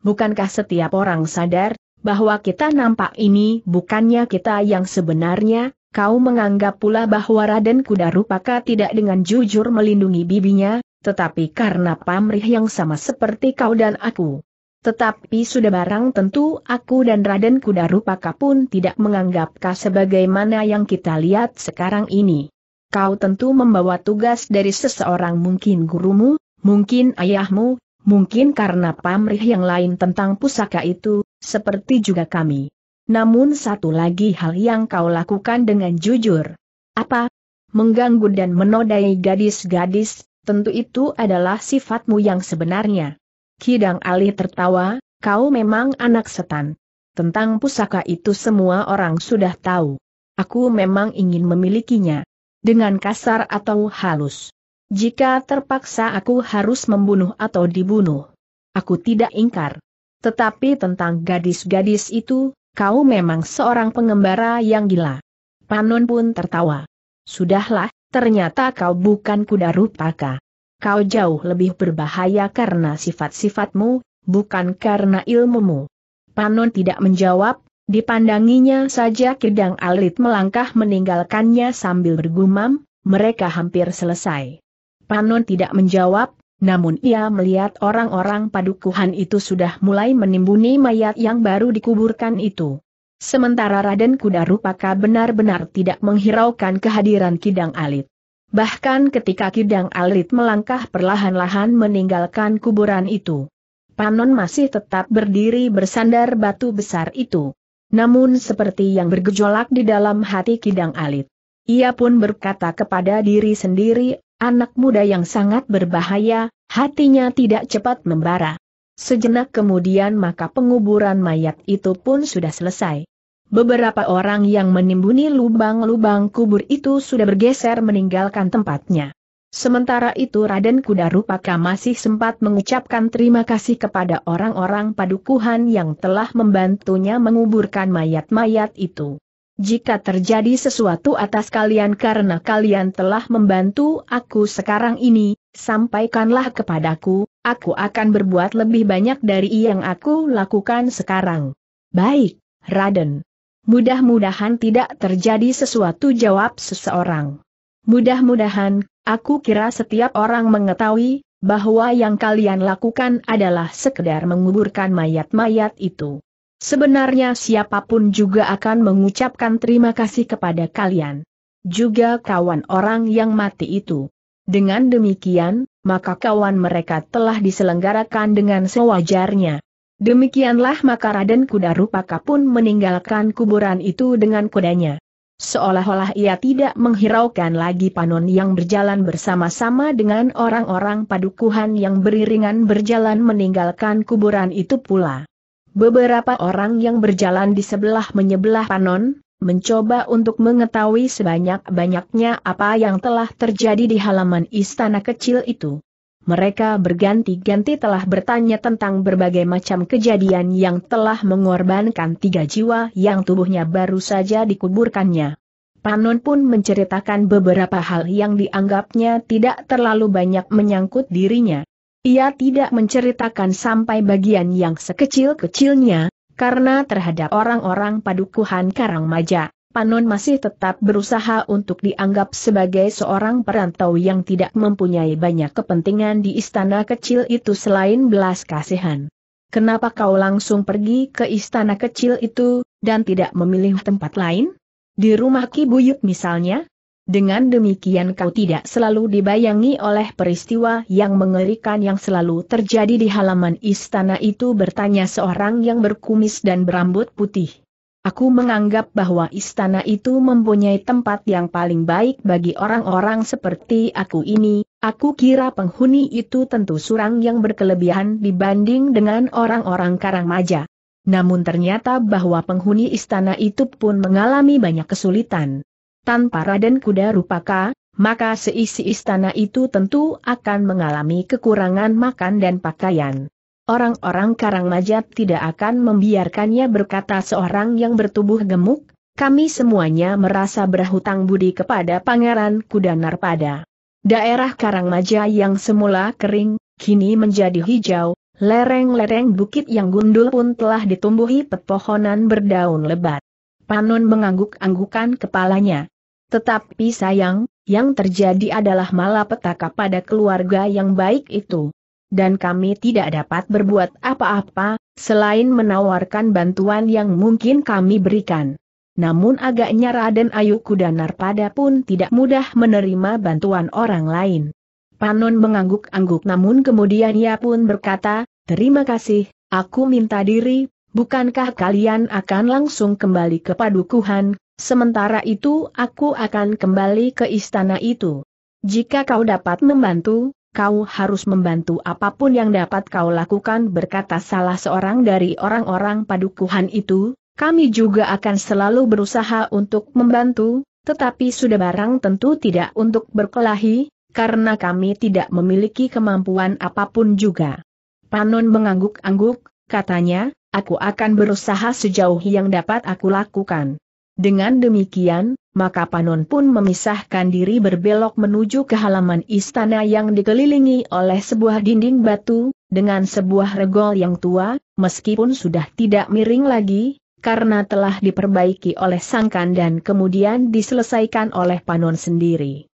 bukankah setiap orang sadar bahwa kita nampak ini bukannya kita yang sebenarnya, kau menganggap pula bahwa Raden Kuda Rupaka tidak dengan jujur melindungi bibinya, tetapi karena pamrih yang sama seperti kau dan aku. Tetapi sudah barang tentu aku dan Raden Kuda Rupaka pun tidak menganggap kau sebagaimana yang kita lihat sekarang ini. Kau tentu membawa tugas dari seseorang mungkin gurumu, mungkin ayahmu, mungkin karena pamrih yang lain tentang pusaka itu, seperti juga kami. Namun satu lagi hal yang kau lakukan dengan jujur. Apa? Mengganggu dan menodai gadis-gadis, tentu itu adalah sifatmu yang sebenarnya. Kidang Ali tertawa, kau memang anak setan. Tentang pusaka itu semua orang sudah tahu. Aku memang ingin memilikinya. Dengan kasar atau halus. Jika terpaksa aku harus membunuh atau dibunuh. Aku tidak ingkar. Tetapi tentang gadis-gadis itu, kau memang seorang pengembara yang gila. Panon pun tertawa. Sudahlah, ternyata kau bukan kuda rupaka. Kau jauh lebih berbahaya karena sifat-sifatmu, bukan karena ilmumu. Panon tidak menjawab, dipandanginya saja Kidang Alit melangkah meninggalkannya sambil bergumam, mereka hampir selesai. Panon tidak menjawab, namun ia melihat orang-orang padukuhan itu sudah mulai menimbuni mayat yang baru dikuburkan itu. Sementara Raden Kuda Rupaka benar-benar tidak menghiraukan kehadiran Kidang Alit. Bahkan ketika Kidang Alit melangkah perlahan-lahan meninggalkan kuburan itu. Panon masih tetap berdiri bersandar batu besar itu. Namun seperti yang bergejolak di dalam hati Kidang Alit. Ia pun berkata kepada diri sendiri, Anak muda yang sangat berbahaya, hatinya tidak cepat membara. Sejenak kemudian maka penguburan mayat itu pun sudah selesai. Beberapa orang yang menimbuni lubang-lubang kubur itu sudah bergeser meninggalkan tempatnya. Sementara itu Raden Kuda Rupaka masih sempat mengucapkan terima kasih kepada orang-orang padukuhan yang telah membantunya menguburkan mayat-mayat itu. Jika terjadi sesuatu atas kalian karena kalian telah membantu aku sekarang ini, sampaikanlah kepadaku, aku akan berbuat lebih banyak dari yang aku lakukan sekarang. Baik, Raden. Mudah-mudahan tidak terjadi sesuatu jawab seseorang. Mudah-mudahan, aku kira setiap orang mengetahui, bahwa yang kalian lakukan adalah sekedar menguburkan mayat-mayat itu. Sebenarnya siapapun juga akan mengucapkan terima kasih kepada kalian. Juga kawan orang yang mati itu. Dengan demikian, maka kawan mereka telah diselenggarakan dengan sewajarnya. Demikianlah maka Raden Kuda Rupaka pun meninggalkan kuburan itu dengan kudanya. Seolah-olah ia tidak menghiraukan lagi Panon yang berjalan bersama-sama dengan orang-orang padukuhan yang beriringan berjalan meninggalkan kuburan itu pula. Beberapa orang yang berjalan di sebelah menyebelah Panon, mencoba untuk mengetahui sebanyak-banyaknya apa yang telah terjadi di halaman istana kecil itu. Mereka berganti-ganti telah bertanya tentang berbagai macam kejadian yang telah mengorbankan tiga jiwa yang tubuhnya baru saja dikuburkannya. Panon pun menceritakan beberapa hal yang dianggapnya tidak terlalu banyak menyangkut dirinya. Ia tidak menceritakan sampai bagian yang sekecil-kecilnya, karena terhadap orang-orang padukuhan Karangmaja, Panon masih tetap berusaha untuk dianggap sebagai seorang perantau yang tidak mempunyai banyak kepentingan di istana kecil itu selain belas kasihan. Kenapa kau langsung pergi ke istana kecil itu, dan tidak memilih tempat lain? Di rumah Ki misalnya? Dengan demikian kau tidak selalu dibayangi oleh peristiwa yang mengerikan yang selalu terjadi di halaman istana itu bertanya seorang yang berkumis dan berambut putih. Aku menganggap bahwa istana itu mempunyai tempat yang paling baik bagi orang-orang seperti aku ini, aku kira penghuni itu tentu surang yang berkelebihan dibanding dengan orang-orang Karangmaja. Namun ternyata bahwa penghuni istana itu pun mengalami banyak kesulitan tanpa Raden Kuda Rupaka, maka seisi istana itu tentu akan mengalami kekurangan makan dan pakaian. Orang-orang Karang Majat tidak akan membiarkannya berkata seorang yang bertubuh gemuk, kami semuanya merasa berhutang budi kepada Pangeran Kuda Narpada. Daerah Karang Maja yang semula kering, kini menjadi hijau, Lereng-lereng bukit yang gundul pun telah ditumbuhi pepohonan berdaun lebat. Panun mengangguk-anggukan kepalanya. Tetapi sayang, yang terjadi adalah malapetaka pada keluarga yang baik itu. Dan kami tidak dapat berbuat apa-apa, selain menawarkan bantuan yang mungkin kami berikan. Namun agaknya Raden Ayu Kudanar pada pun tidak mudah menerima bantuan orang lain. Panon mengangguk-angguk namun kemudian ia pun berkata, Terima kasih, aku minta diri, bukankah kalian akan langsung kembali ke padukuhan, Sementara itu aku akan kembali ke istana itu. Jika kau dapat membantu, kau harus membantu apapun yang dapat kau lakukan berkata salah seorang dari orang-orang padukuhan itu, kami juga akan selalu berusaha untuk membantu, tetapi sudah barang tentu tidak untuk berkelahi, karena kami tidak memiliki kemampuan apapun juga. Panon mengangguk-angguk, katanya, aku akan berusaha sejauh yang dapat aku lakukan. Dengan demikian, maka Panon pun memisahkan diri berbelok menuju ke halaman istana yang dikelilingi oleh sebuah dinding batu, dengan sebuah regol yang tua, meskipun sudah tidak miring lagi, karena telah diperbaiki oleh Sangkan dan kemudian diselesaikan oleh Panon sendiri.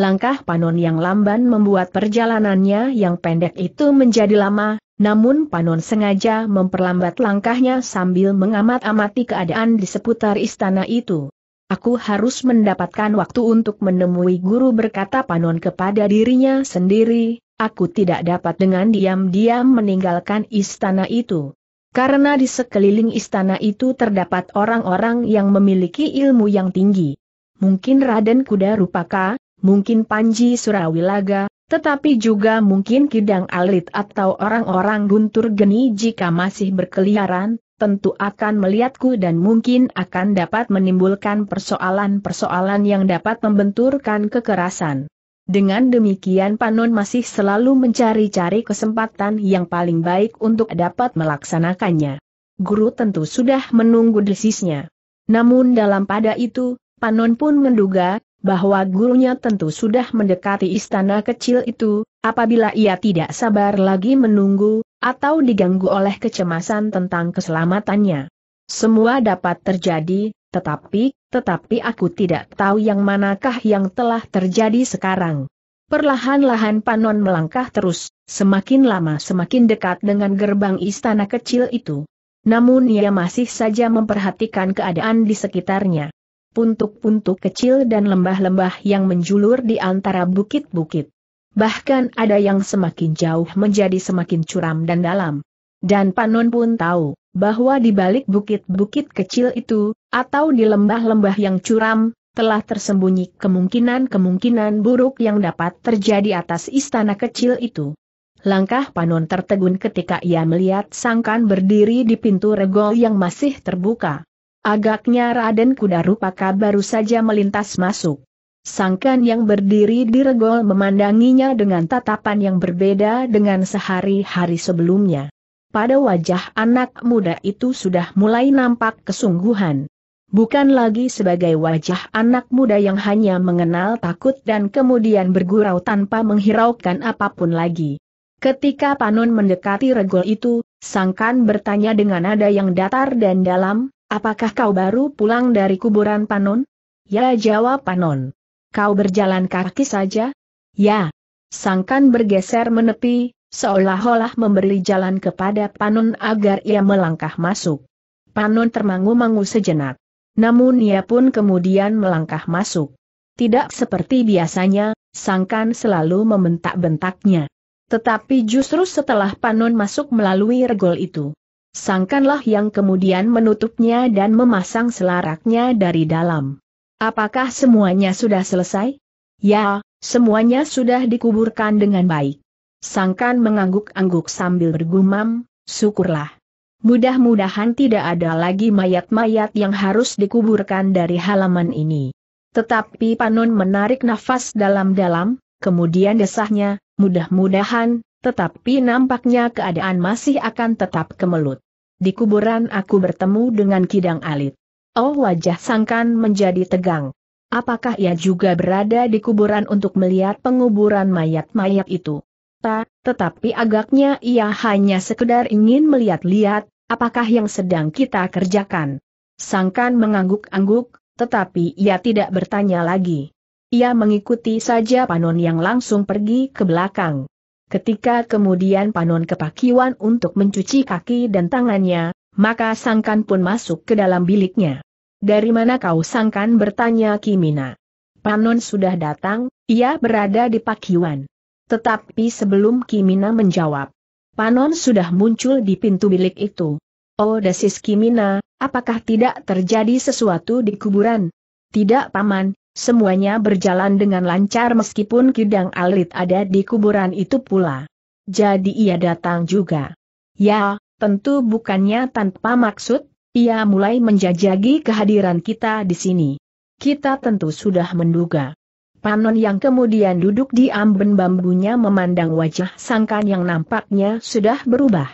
Langkah Panon yang lamban membuat perjalanannya yang pendek itu menjadi lama, namun Panon sengaja memperlambat langkahnya sambil mengamat-amati keadaan di seputar istana itu. Aku harus mendapatkan waktu untuk menemui guru berkata Panon kepada dirinya sendiri, aku tidak dapat dengan diam-diam meninggalkan istana itu. Karena di sekeliling istana itu terdapat orang-orang yang memiliki ilmu yang tinggi. Mungkin Raden Kuda Rupaka, mungkin Panji Surawilaga, tetapi juga mungkin kidang alit atau orang-orang guntur geni jika masih berkeliaran, tentu akan melihatku dan mungkin akan dapat menimbulkan persoalan-persoalan yang dapat membenturkan kekerasan. Dengan demikian Panon masih selalu mencari-cari kesempatan yang paling baik untuk dapat melaksanakannya. Guru tentu sudah menunggu desisnya. Namun dalam pada itu, Panon pun menduga, bahwa gurunya tentu sudah mendekati istana kecil itu, apabila ia tidak sabar lagi menunggu, atau diganggu oleh kecemasan tentang keselamatannya. Semua dapat terjadi, tetapi, tetapi aku tidak tahu yang manakah yang telah terjadi sekarang. Perlahan-lahan Panon melangkah terus, semakin lama semakin dekat dengan gerbang istana kecil itu. Namun ia masih saja memperhatikan keadaan di sekitarnya puntuk-puntuk kecil dan lembah-lembah yang menjulur di antara bukit-bukit. Bahkan ada yang semakin jauh menjadi semakin curam dan dalam. Dan Panon pun tahu, bahwa di balik bukit-bukit kecil itu, atau di lembah-lembah yang curam, telah tersembunyi kemungkinan-kemungkinan buruk yang dapat terjadi atas istana kecil itu. Langkah Panon tertegun ketika ia melihat Sangkan berdiri di pintu regol yang masih terbuka. Agaknya Raden Kudarupaka baru saja melintas masuk. Sangkan yang berdiri di regol memandanginya dengan tatapan yang berbeda dengan sehari-hari sebelumnya. Pada wajah anak muda itu sudah mulai nampak kesungguhan. Bukan lagi sebagai wajah anak muda yang hanya mengenal takut dan kemudian bergurau tanpa menghiraukan apapun lagi. Ketika Panon mendekati regol itu, Sangkan bertanya dengan nada yang datar dan dalam, Apakah kau baru pulang dari kuburan Panon? Ya jawab Panon. Kau berjalan kaki saja? Ya. Sangkan bergeser menepi, seolah-olah memberi jalan kepada Panon agar ia melangkah masuk. Panon termangu-mangu sejenak. Namun ia pun kemudian melangkah masuk. Tidak seperti biasanya, Sangkan selalu membentak-bentaknya. Tetapi justru setelah Panon masuk melalui regol itu, sangkanlah yang kemudian menutupnya dan memasang selaraknya dari dalam. Apakah semuanya sudah selesai? Ya, semuanya sudah dikuburkan dengan baik. Sangkan mengangguk-angguk sambil bergumam, syukurlah. Mudah-mudahan tidak ada lagi mayat-mayat yang harus dikuburkan dari halaman ini. Tetapi Panon menarik nafas dalam-dalam, kemudian desahnya, mudah-mudahan, tetapi nampaknya keadaan masih akan tetap kemelut. Di kuburan aku bertemu dengan Kidang Alit. Oh wajah sangkan menjadi tegang. Apakah ia juga berada di kuburan untuk melihat penguburan mayat-mayat itu? Ta, tetapi agaknya ia hanya sekedar ingin melihat-lihat, apakah yang sedang kita kerjakan. Sangkan mengangguk-angguk, tetapi ia tidak bertanya lagi. Ia mengikuti saja Panon yang langsung pergi ke belakang. Ketika kemudian Panon kepakiwan untuk mencuci kaki dan tangannya, maka Sangkan pun masuk ke dalam biliknya. Dari mana kau Sangkan bertanya Kimina? Panon sudah datang, ia berada di pakiwan. Tetapi sebelum Kimina menjawab, Panon sudah muncul di pintu bilik itu. Oh Dasis Kimina, apakah tidak terjadi sesuatu di kuburan? Tidak paman, Semuanya berjalan dengan lancar meskipun Kidang Alit ada di kuburan itu pula. Jadi ia datang juga. Ya, tentu bukannya tanpa maksud, ia mulai menjajagi kehadiran kita di sini. Kita tentu sudah menduga. Panon yang kemudian duduk di amben bambunya memandang wajah sangkan yang nampaknya sudah berubah.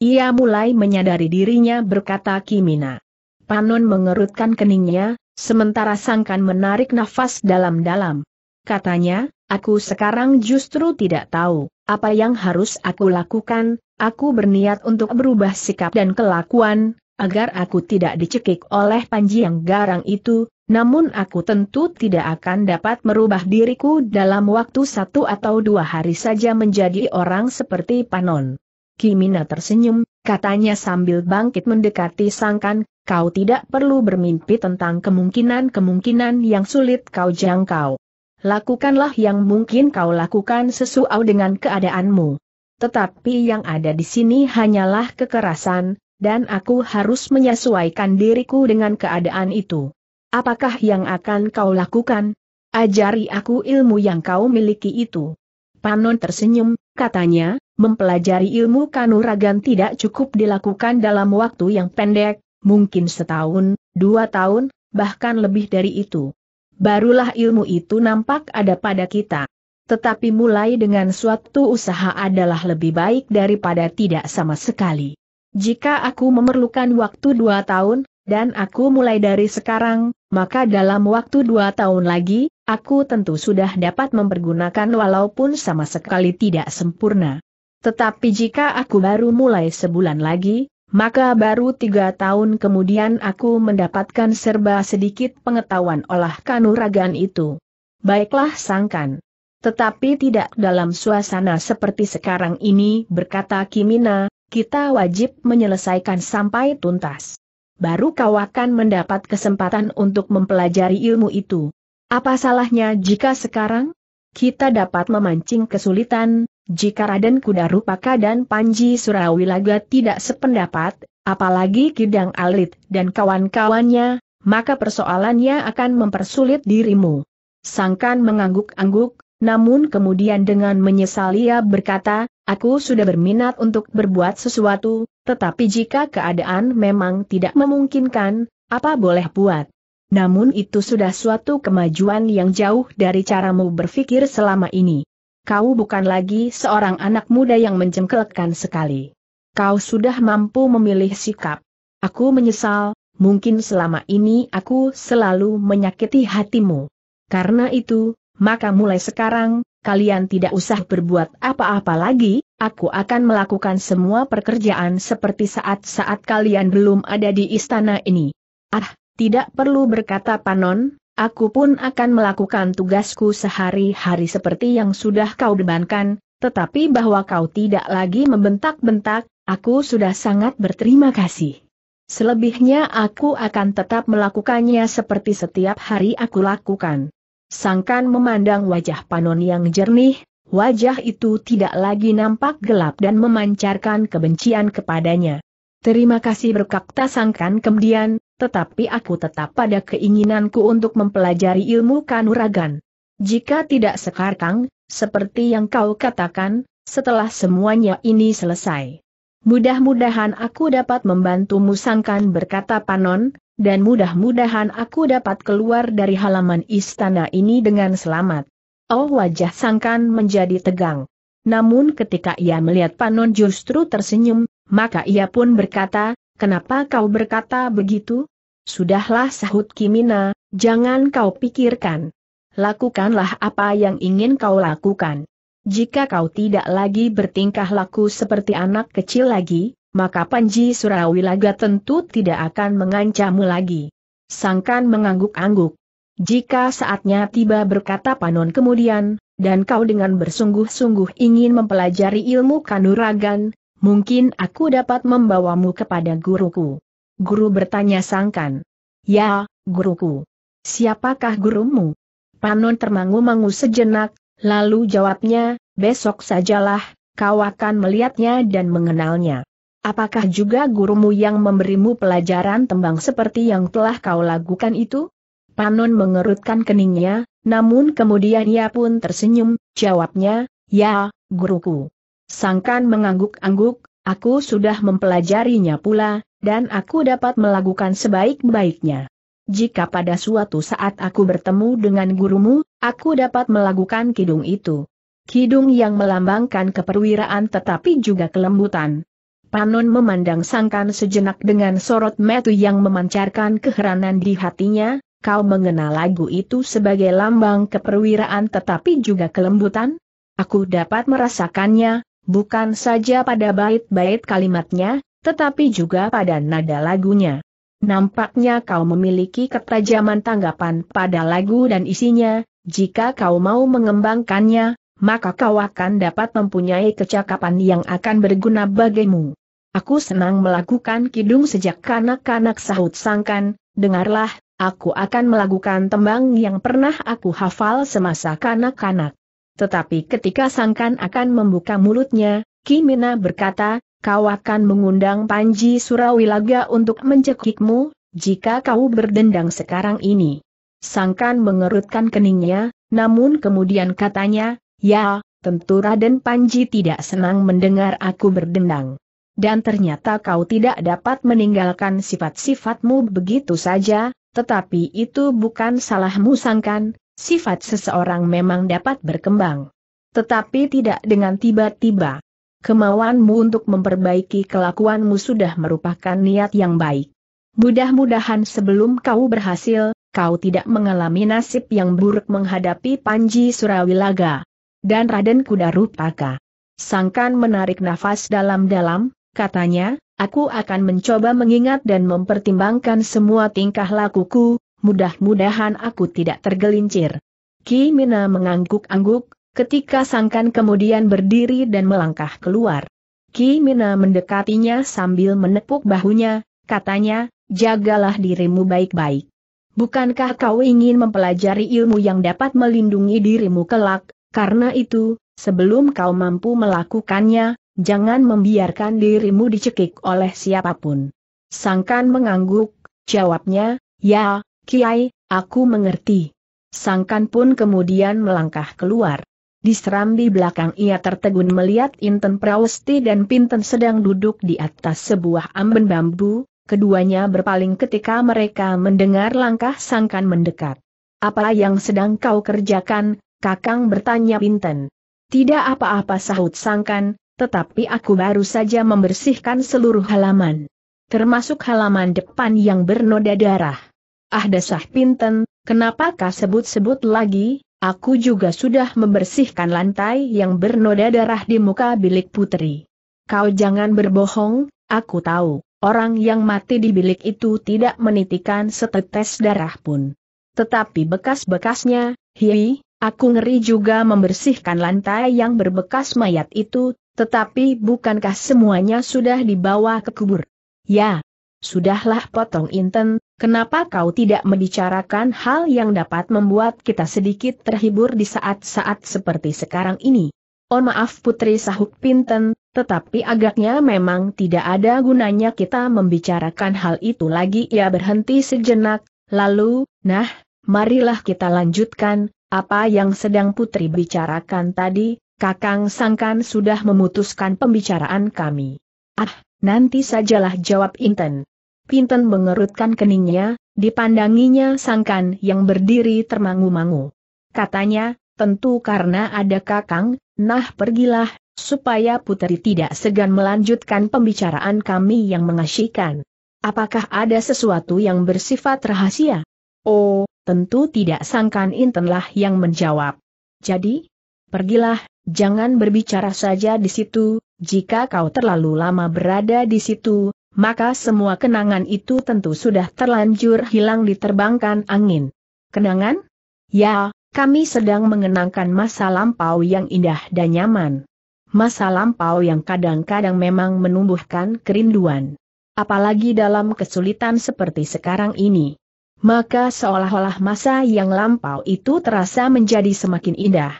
Ia mulai menyadari dirinya berkata Kimina. Panon mengerutkan keningnya, Sementara Sangkan menarik nafas dalam-dalam. Katanya, aku sekarang justru tidak tahu apa yang harus aku lakukan, aku berniat untuk berubah sikap dan kelakuan, agar aku tidak dicekik oleh Panji yang garang itu, namun aku tentu tidak akan dapat merubah diriku dalam waktu satu atau dua hari saja menjadi orang seperti Panon. Kimina tersenyum, katanya sambil bangkit mendekati Sangkan, kau tidak perlu bermimpi tentang kemungkinan-kemungkinan yang sulit kau jangkau. Lakukanlah yang mungkin kau lakukan sesuai dengan keadaanmu. Tetapi yang ada di sini hanyalah kekerasan, dan aku harus menyesuaikan diriku dengan keadaan itu. Apakah yang akan kau lakukan? Ajari aku ilmu yang kau miliki itu. Panon tersenyum, katanya, mempelajari ilmu kanuragan tidak cukup dilakukan dalam waktu yang pendek, mungkin setahun, dua tahun, bahkan lebih dari itu. Barulah ilmu itu nampak ada pada kita. Tetapi mulai dengan suatu usaha adalah lebih baik daripada tidak sama sekali. Jika aku memerlukan waktu dua tahun, dan aku mulai dari sekarang, maka dalam waktu dua tahun lagi, aku tentu sudah dapat mempergunakan walaupun sama sekali tidak sempurna. Tetapi jika aku baru mulai sebulan lagi, maka baru tiga tahun kemudian aku mendapatkan serba sedikit pengetahuan olah kanuragan itu. Baiklah sangkan. Tetapi tidak dalam suasana seperti sekarang ini berkata Kimina, kita wajib menyelesaikan sampai tuntas. Baru kau akan mendapat kesempatan untuk mempelajari ilmu itu. Apa salahnya jika sekarang? kita dapat memancing kesulitan, jika Raden Kudarupaka dan Panji Surawilaga tidak sependapat, apalagi Kidang Alit dan kawan-kawannya, maka persoalannya akan mempersulit dirimu. Sangkan mengangguk-angguk, namun kemudian dengan menyesal ia berkata, aku sudah berminat untuk berbuat sesuatu, tetapi jika keadaan memang tidak memungkinkan, apa boleh buat? Namun itu sudah suatu kemajuan yang jauh dari caramu berpikir selama ini. Kau bukan lagi seorang anak muda yang menjengkelkan sekali. Kau sudah mampu memilih sikap. Aku menyesal, mungkin selama ini aku selalu menyakiti hatimu. Karena itu, maka mulai sekarang, kalian tidak usah berbuat apa-apa lagi, aku akan melakukan semua pekerjaan seperti saat-saat kalian belum ada di istana ini. Ah, tidak perlu berkata Panon, aku pun akan melakukan tugasku sehari-hari seperti yang sudah kau bebankan, tetapi bahwa kau tidak lagi membentak-bentak, aku sudah sangat berterima kasih. Selebihnya aku akan tetap melakukannya seperti setiap hari aku lakukan. Sangkan memandang wajah Panon yang jernih, wajah itu tidak lagi nampak gelap dan memancarkan kebencian kepadanya. Terima kasih berkata Sangkan kemudian, tetapi aku tetap pada keinginanku untuk mempelajari ilmu kanuragan. Jika tidak sekarang, seperti yang kau katakan, setelah semuanya ini selesai. Mudah-mudahan aku dapat membantumu sangkan berkata Panon, dan mudah-mudahan aku dapat keluar dari halaman istana ini dengan selamat. Oh wajah sangkan menjadi tegang. Namun ketika ia melihat Panon justru tersenyum, maka ia pun berkata, Kenapa kau berkata begitu? Sudahlah sahut Kimina, jangan kau pikirkan. Lakukanlah apa yang ingin kau lakukan. Jika kau tidak lagi bertingkah laku seperti anak kecil lagi, maka Panji Surawilaga tentu tidak akan mengancammu lagi. Sangkan mengangguk-angguk. Jika saatnya tiba berkata Panon kemudian, dan kau dengan bersungguh-sungguh ingin mempelajari ilmu kanuragan, Mungkin aku dapat membawamu kepada guruku. Guru bertanya sangkan. Ya, guruku. Siapakah gurumu? Panon termangu-mangu sejenak, lalu jawabnya, besok sajalah, kau akan melihatnya dan mengenalnya. Apakah juga gurumu yang memberimu pelajaran tembang seperti yang telah kau lakukan itu? Panon mengerutkan keningnya, namun kemudian ia pun tersenyum, jawabnya, ya, guruku. Sangkan mengangguk-angguk, aku sudah mempelajarinya pula, dan aku dapat melakukan sebaik-baiknya. Jika pada suatu saat aku bertemu dengan gurumu, aku dapat melakukan kidung itu. Kidung yang melambangkan keperwiraan tetapi juga kelembutan. Panon memandang sangkan sejenak dengan sorot metu yang memancarkan keheranan di hatinya, kau mengenal lagu itu sebagai lambang keperwiraan tetapi juga kelembutan? Aku dapat merasakannya, bukan saja pada bait-bait kalimatnya, tetapi juga pada nada lagunya. Nampaknya kau memiliki ketajaman tanggapan pada lagu dan isinya, jika kau mau mengembangkannya, maka kau akan dapat mempunyai kecakapan yang akan berguna bagimu. Aku senang melakukan kidung sejak kanak-kanak sahut sangkan, dengarlah, aku akan melakukan tembang yang pernah aku hafal semasa kanak-kanak. Tetapi ketika Sangkan akan membuka mulutnya, Kimina berkata, kau akan mengundang Panji Surawilaga untuk mencekikmu, jika kau berdendang sekarang ini. Sangkan mengerutkan keningnya, namun kemudian katanya, ya, tentu Raden Panji tidak senang mendengar aku berdendang. Dan ternyata kau tidak dapat meninggalkan sifat-sifatmu begitu saja, tetapi itu bukan salahmu Sangkan, sifat seseorang memang dapat berkembang. Tetapi tidak dengan tiba-tiba. Kemauanmu untuk memperbaiki kelakuanmu sudah merupakan niat yang baik. Mudah-mudahan sebelum kau berhasil, kau tidak mengalami nasib yang buruk menghadapi Panji Surawilaga dan Raden Kudarupaka. Sangkan menarik nafas dalam-dalam, katanya, aku akan mencoba mengingat dan mempertimbangkan semua tingkah lakuku, mudah-mudahan aku tidak tergelincir. Ki Mina mengangguk-angguk, ketika sangkan kemudian berdiri dan melangkah keluar. Ki Mina mendekatinya sambil menepuk bahunya, katanya, jagalah dirimu baik-baik. Bukankah kau ingin mempelajari ilmu yang dapat melindungi dirimu kelak, karena itu, sebelum kau mampu melakukannya, jangan membiarkan dirimu dicekik oleh siapapun. Sangkan mengangguk, jawabnya, ya, Kiai, aku mengerti. Sangkan pun kemudian melangkah keluar. Di serambi belakang ia tertegun melihat Inten Prawesti dan Pinten sedang duduk di atas sebuah amben bambu, keduanya berpaling ketika mereka mendengar langkah sangkan mendekat. Apa yang sedang kau kerjakan, kakang bertanya Pinten. Tidak apa-apa sahut sangkan, tetapi aku baru saja membersihkan seluruh halaman. Termasuk halaman depan yang bernoda darah ah dasah pinten, kenapa kau sebut-sebut lagi, aku juga sudah membersihkan lantai yang bernoda darah di muka bilik putri. Kau jangan berbohong, aku tahu, orang yang mati di bilik itu tidak menitikan setetes darah pun. Tetapi bekas-bekasnya, hihi, aku ngeri juga membersihkan lantai yang berbekas mayat itu, tetapi bukankah semuanya sudah dibawa ke kubur? Ya, Sudahlah potong Inten, kenapa kau tidak membicarakan hal yang dapat membuat kita sedikit terhibur di saat-saat seperti sekarang ini? Oh maaf Putri Sahuk Pinten, tetapi agaknya memang tidak ada gunanya kita membicarakan hal itu lagi. Ya berhenti sejenak, lalu, nah, marilah kita lanjutkan, apa yang sedang Putri bicarakan tadi, Kakang Sangkan sudah memutuskan pembicaraan kami. Ah, nanti sajalah jawab Inten. Pinten mengerutkan keningnya, dipandanginya sangkan yang berdiri termangu-mangu. Katanya, tentu karena ada kakang, nah pergilah, supaya putri tidak segan melanjutkan pembicaraan kami yang mengasyikan. Apakah ada sesuatu yang bersifat rahasia? Oh, tentu tidak sangkan Intenlah yang menjawab. Jadi, pergilah, jangan berbicara saja di situ, jika kau terlalu lama berada di situ, maka semua kenangan itu tentu sudah terlanjur hilang diterbangkan angin. Kenangan? Ya, kami sedang mengenangkan masa lampau yang indah dan nyaman. Masa lampau yang kadang-kadang memang menumbuhkan kerinduan. Apalagi dalam kesulitan seperti sekarang ini. Maka seolah-olah masa yang lampau itu terasa menjadi semakin indah.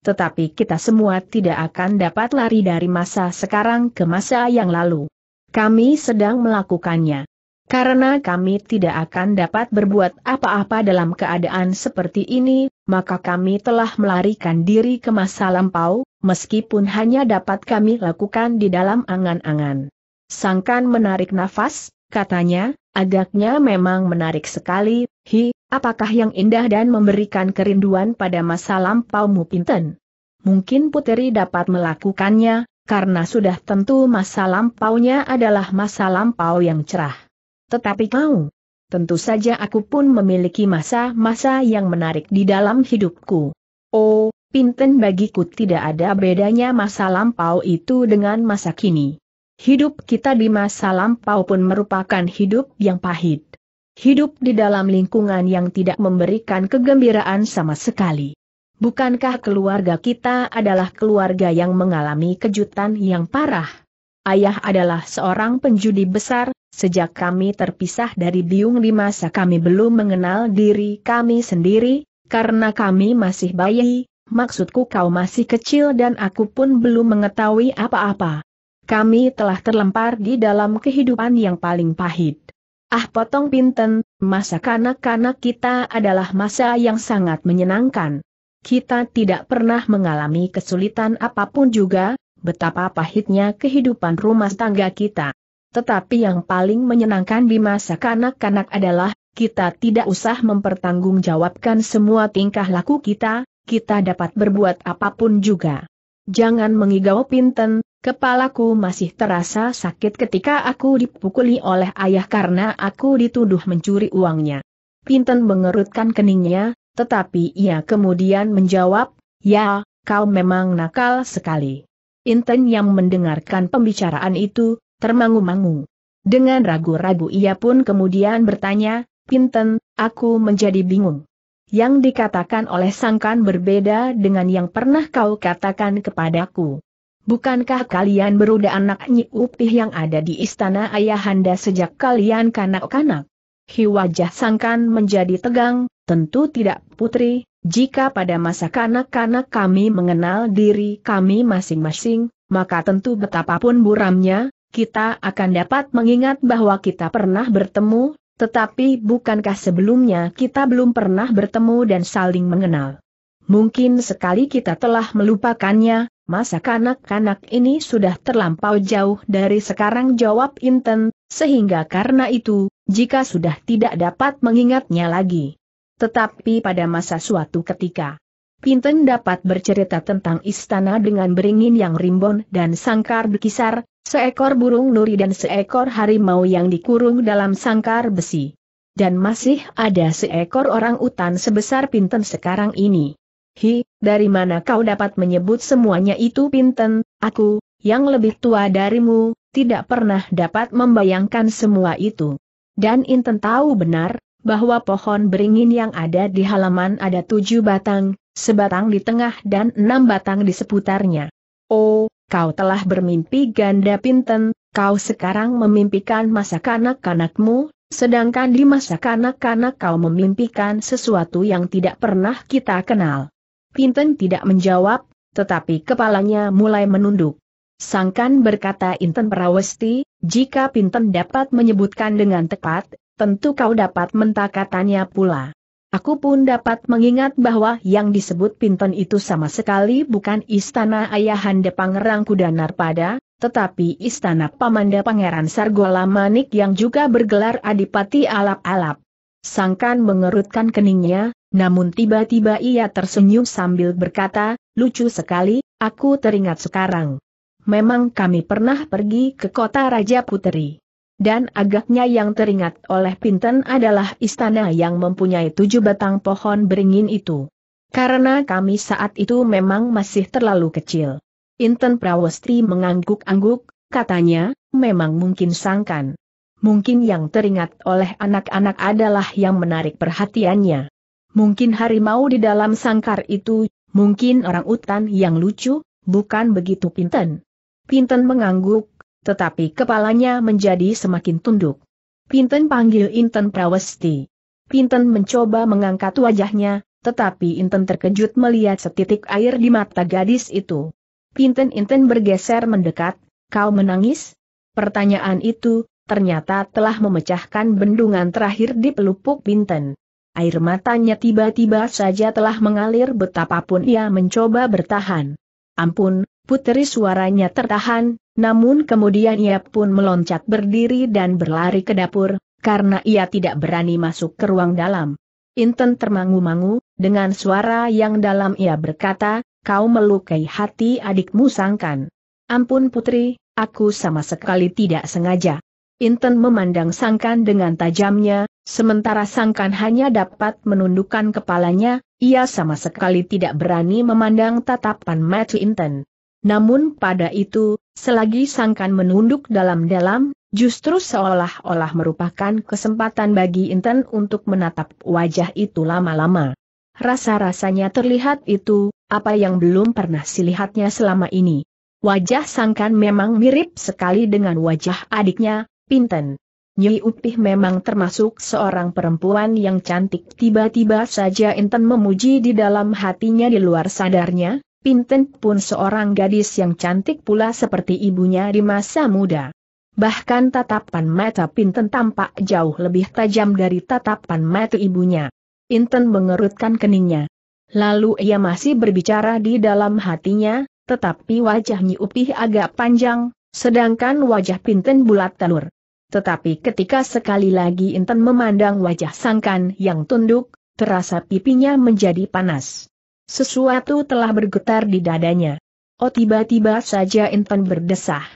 Tetapi kita semua tidak akan dapat lari dari masa sekarang ke masa yang lalu. Kami sedang melakukannya. Karena kami tidak akan dapat berbuat apa-apa dalam keadaan seperti ini, maka kami telah melarikan diri ke masa lampau, meskipun hanya dapat kami lakukan di dalam angan-angan. Sangkan menarik nafas, katanya, agaknya memang menarik sekali, hi, apakah yang indah dan memberikan kerinduan pada masa lampaumu Pinten? Mungkin puteri dapat melakukannya, karena sudah tentu masa lampaunya adalah masa lampau yang cerah. Tetapi kau, tentu saja aku pun memiliki masa-masa yang menarik di dalam hidupku. Oh, Pinten bagiku tidak ada bedanya masa lampau itu dengan masa kini. Hidup kita di masa lampau pun merupakan hidup yang pahit. Hidup di dalam lingkungan yang tidak memberikan kegembiraan sama sekali. Bukankah keluarga kita adalah keluarga yang mengalami kejutan yang parah? Ayah adalah seorang penjudi besar, sejak kami terpisah dari Biung di masa kami belum mengenal diri kami sendiri, karena kami masih bayi, maksudku kau masih kecil dan aku pun belum mengetahui apa-apa. Kami telah terlempar di dalam kehidupan yang paling pahit. Ah potong pinten, masa kanak-kanak kita adalah masa yang sangat menyenangkan kita tidak pernah mengalami kesulitan apapun juga, betapa pahitnya kehidupan rumah tangga kita. Tetapi yang paling menyenangkan di masa kanak-kanak adalah, kita tidak usah mempertanggungjawabkan semua tingkah laku kita, kita dapat berbuat apapun juga. Jangan mengigau pinten, Kepalaku masih terasa sakit ketika aku dipukuli oleh ayah karena aku dituduh mencuri uangnya. Pinten mengerutkan keningnya, tetapi ia kemudian menjawab, ya, kau memang nakal sekali. Inten yang mendengarkan pembicaraan itu, termangu-mangu. Dengan ragu-ragu ia pun kemudian bertanya, Pinten, aku menjadi bingung. Yang dikatakan oleh Sangkan berbeda dengan yang pernah kau katakan kepadaku. Bukankah kalian beruda anak Nyi Upih yang ada di istana ayahanda sejak kalian kanak-kanak? Hi wajah sangkan menjadi tegang, tentu tidak putri, jika pada masa kanak-kanak kami mengenal diri kami masing-masing, maka tentu betapapun buramnya, kita akan dapat mengingat bahwa kita pernah bertemu, tetapi bukankah sebelumnya kita belum pernah bertemu dan saling mengenal? Mungkin sekali kita telah melupakannya, masa kanak-kanak ini sudah terlampau jauh dari sekarang jawab Inten, sehingga karena itu, jika sudah tidak dapat mengingatnya lagi. Tetapi pada masa suatu ketika, Pinten dapat bercerita tentang istana dengan beringin yang rimbun dan sangkar berkisar, seekor burung nuri dan seekor harimau yang dikurung dalam sangkar besi. Dan masih ada seekor orang utan sebesar Pinten sekarang ini. Hi, dari mana kau dapat menyebut semuanya itu Pinten, aku, yang lebih tua darimu, tidak pernah dapat membayangkan semua itu. Dan Inten tahu benar, bahwa pohon beringin yang ada di halaman ada tujuh batang, sebatang di tengah dan enam batang di seputarnya. Oh, kau telah bermimpi ganda Pinten, kau sekarang memimpikan masa kanak-kanakmu, sedangkan di masa kanak-kanak kau memimpikan sesuatu yang tidak pernah kita kenal. Pinten tidak menjawab, tetapi kepalanya mulai menunduk. Sangkan berkata Inten Perawesti, jika Pinten dapat menyebutkan dengan tepat, tentu kau dapat mentakatannya pula. Aku pun dapat mengingat bahwa yang disebut Pinten itu sama sekali bukan istana Ayahanda Pangerang Kudanar pada, tetapi istana Pamanda Pangeran Sargola Manik yang juga bergelar Adipati Alap-Alap. Sangkan mengerutkan keningnya, namun tiba-tiba ia tersenyum sambil berkata, lucu sekali, aku teringat sekarang memang kami pernah pergi ke kota Raja Puteri. Dan agaknya yang teringat oleh Pinten adalah istana yang mempunyai tujuh batang pohon beringin itu. Karena kami saat itu memang masih terlalu kecil. Inten Prawestri mengangguk-angguk, katanya, memang mungkin sangkan. Mungkin yang teringat oleh anak-anak adalah yang menarik perhatiannya. Mungkin harimau di dalam sangkar itu, mungkin orang utan yang lucu, bukan begitu Pinten. Pinten mengangguk, tetapi kepalanya menjadi semakin tunduk. Pinten panggil Inten Prawesti. Pinten mencoba mengangkat wajahnya, tetapi Inten terkejut melihat setitik air di mata gadis itu. Pinten Inten bergeser mendekat, kau menangis? Pertanyaan itu, ternyata telah memecahkan bendungan terakhir di pelupuk Pinten. Air matanya tiba-tiba saja telah mengalir betapapun ia mencoba bertahan. Ampun, Puteri suaranya tertahan, namun kemudian ia pun meloncat berdiri dan berlari ke dapur, karena ia tidak berani masuk ke ruang dalam. Inten termangu-mangu, dengan suara yang dalam ia berkata, kau melukai hati adikmu sangkan. Ampun putri, aku sama sekali tidak sengaja. Inten memandang sangkan dengan tajamnya, sementara sangkan hanya dapat menundukkan kepalanya, ia sama sekali tidak berani memandang tatapan mata Inten. Namun pada itu, selagi sangkan menunduk dalam-dalam, justru seolah-olah merupakan kesempatan bagi Intan untuk menatap wajah itu lama-lama. Rasa-rasanya terlihat itu, apa yang belum pernah silihatnya selama ini. Wajah sangkan memang mirip sekali dengan wajah adiknya, Pinten. Nyi Upih memang termasuk seorang perempuan yang cantik tiba-tiba saja Intan memuji di dalam hatinya di luar sadarnya, Pinten pun seorang gadis yang cantik pula seperti ibunya di masa muda. Bahkan tatapan mata Pinten tampak jauh lebih tajam dari tatapan mata ibunya. Inten mengerutkan keningnya. Lalu ia masih berbicara di dalam hatinya, tetapi wajahnya upih agak panjang, sedangkan wajah Pinten bulat telur. Tetapi ketika sekali lagi Inten memandang wajah sangkan yang tunduk, terasa pipinya menjadi panas. Sesuatu telah bergetar di dadanya. Oh tiba-tiba saja Inten berdesah.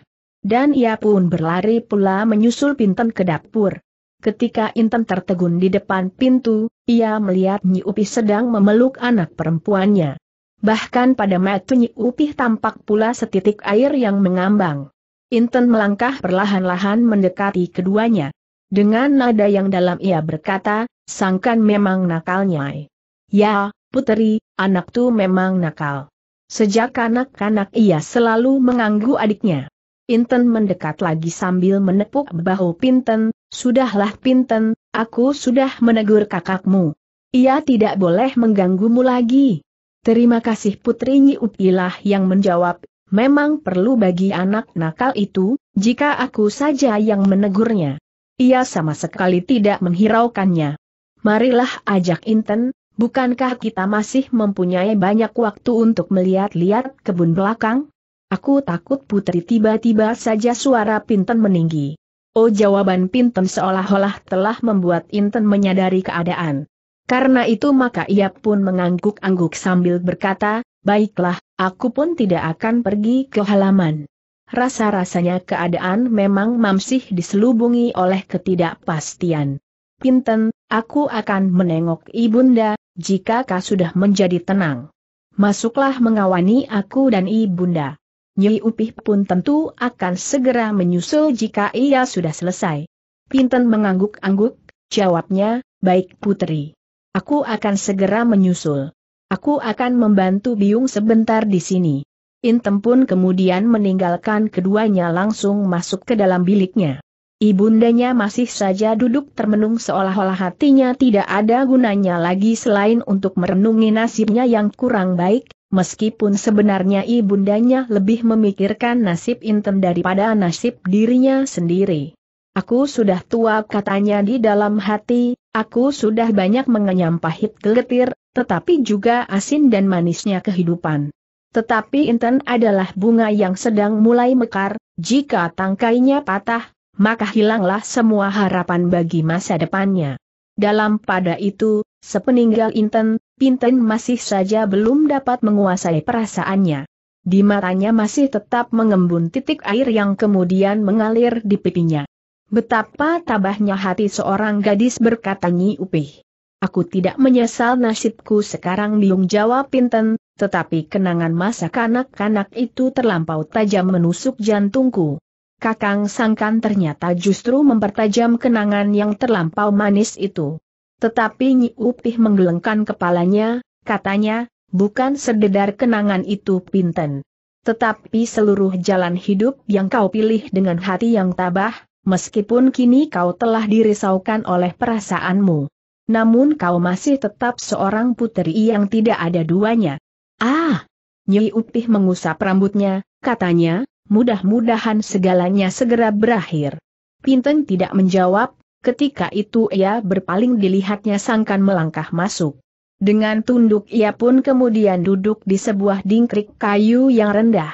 Dan ia pun berlari pula menyusul Pinten ke dapur. Ketika Inten tertegun di depan pintu, ia melihat Nyi Upih sedang memeluk anak perempuannya. Bahkan pada mata Nyi Upih tampak pula setitik air yang mengambang. Inten melangkah perlahan-lahan mendekati keduanya. Dengan nada yang dalam ia berkata, sangkan memang nakalnya. Eh. Ya, Puteri, anak tu memang nakal. Sejak kanak-kanak ia selalu mengganggu adiknya. Inten mendekat lagi sambil menepuk bahu Pinten, Sudahlah Pinten, aku sudah menegur kakakmu. Ia tidak boleh mengganggumu lagi. Terima kasih Putri Nyiupilah yang menjawab, memang perlu bagi anak nakal itu, jika aku saja yang menegurnya. Ia sama sekali tidak menghiraukannya. Marilah ajak Inten, Bukankah kita masih mempunyai banyak waktu untuk melihat-lihat kebun belakang? Aku takut putri tiba-tiba saja suara Pinten meninggi. Oh jawaban Pinten seolah-olah telah membuat Inten menyadari keadaan. Karena itu maka ia pun mengangguk-angguk sambil berkata, baiklah, aku pun tidak akan pergi ke halaman. Rasa-rasanya keadaan memang mamsih diselubungi oleh ketidakpastian. Pinten, aku akan menengok ibunda, jika kau sudah menjadi tenang. Masuklah mengawani aku dan ibunda. Nyi Upih pun tentu akan segera menyusul jika ia sudah selesai. Pinten mengangguk-angguk, jawabnya, baik putri. Aku akan segera menyusul. Aku akan membantu Biung sebentar di sini. Intem pun kemudian meninggalkan keduanya langsung masuk ke dalam biliknya. Ibundanya masih saja duduk termenung seolah-olah hatinya tidak ada gunanya lagi selain untuk merenungi nasibnya yang kurang baik, meskipun sebenarnya ibundanya lebih memikirkan nasib Inten daripada nasib dirinya sendiri. Aku sudah tua katanya di dalam hati, aku sudah banyak mengenyam pahit geletir, tetapi juga asin dan manisnya kehidupan. Tetapi Inten adalah bunga yang sedang mulai mekar, jika tangkainya patah, maka hilanglah semua harapan bagi masa depannya. Dalam pada itu, sepeninggal Inten, Pinten masih saja belum dapat menguasai perasaannya. Di matanya masih tetap mengembun titik air yang kemudian mengalir di pipinya. Betapa tabahnya hati seorang gadis berkata Nyi Upih. Aku tidak menyesal nasibku sekarang biung jawab Pinten, tetapi kenangan masa kanak-kanak itu terlampau tajam menusuk jantungku. Kakang Sangkan ternyata justru mempertajam kenangan yang terlampau manis itu. Tetapi Nyi Upih menggelengkan kepalanya, katanya, bukan sededar kenangan itu pinten. Tetapi seluruh jalan hidup yang kau pilih dengan hati yang tabah, meskipun kini kau telah dirisaukan oleh perasaanmu. Namun kau masih tetap seorang puteri yang tidak ada duanya. Ah! Nyi Upih mengusap rambutnya, katanya, mudah-mudahan segalanya segera berakhir. Pinten tidak menjawab, ketika itu ia berpaling dilihatnya sangkan melangkah masuk. Dengan tunduk ia pun kemudian duduk di sebuah dingkrik kayu yang rendah.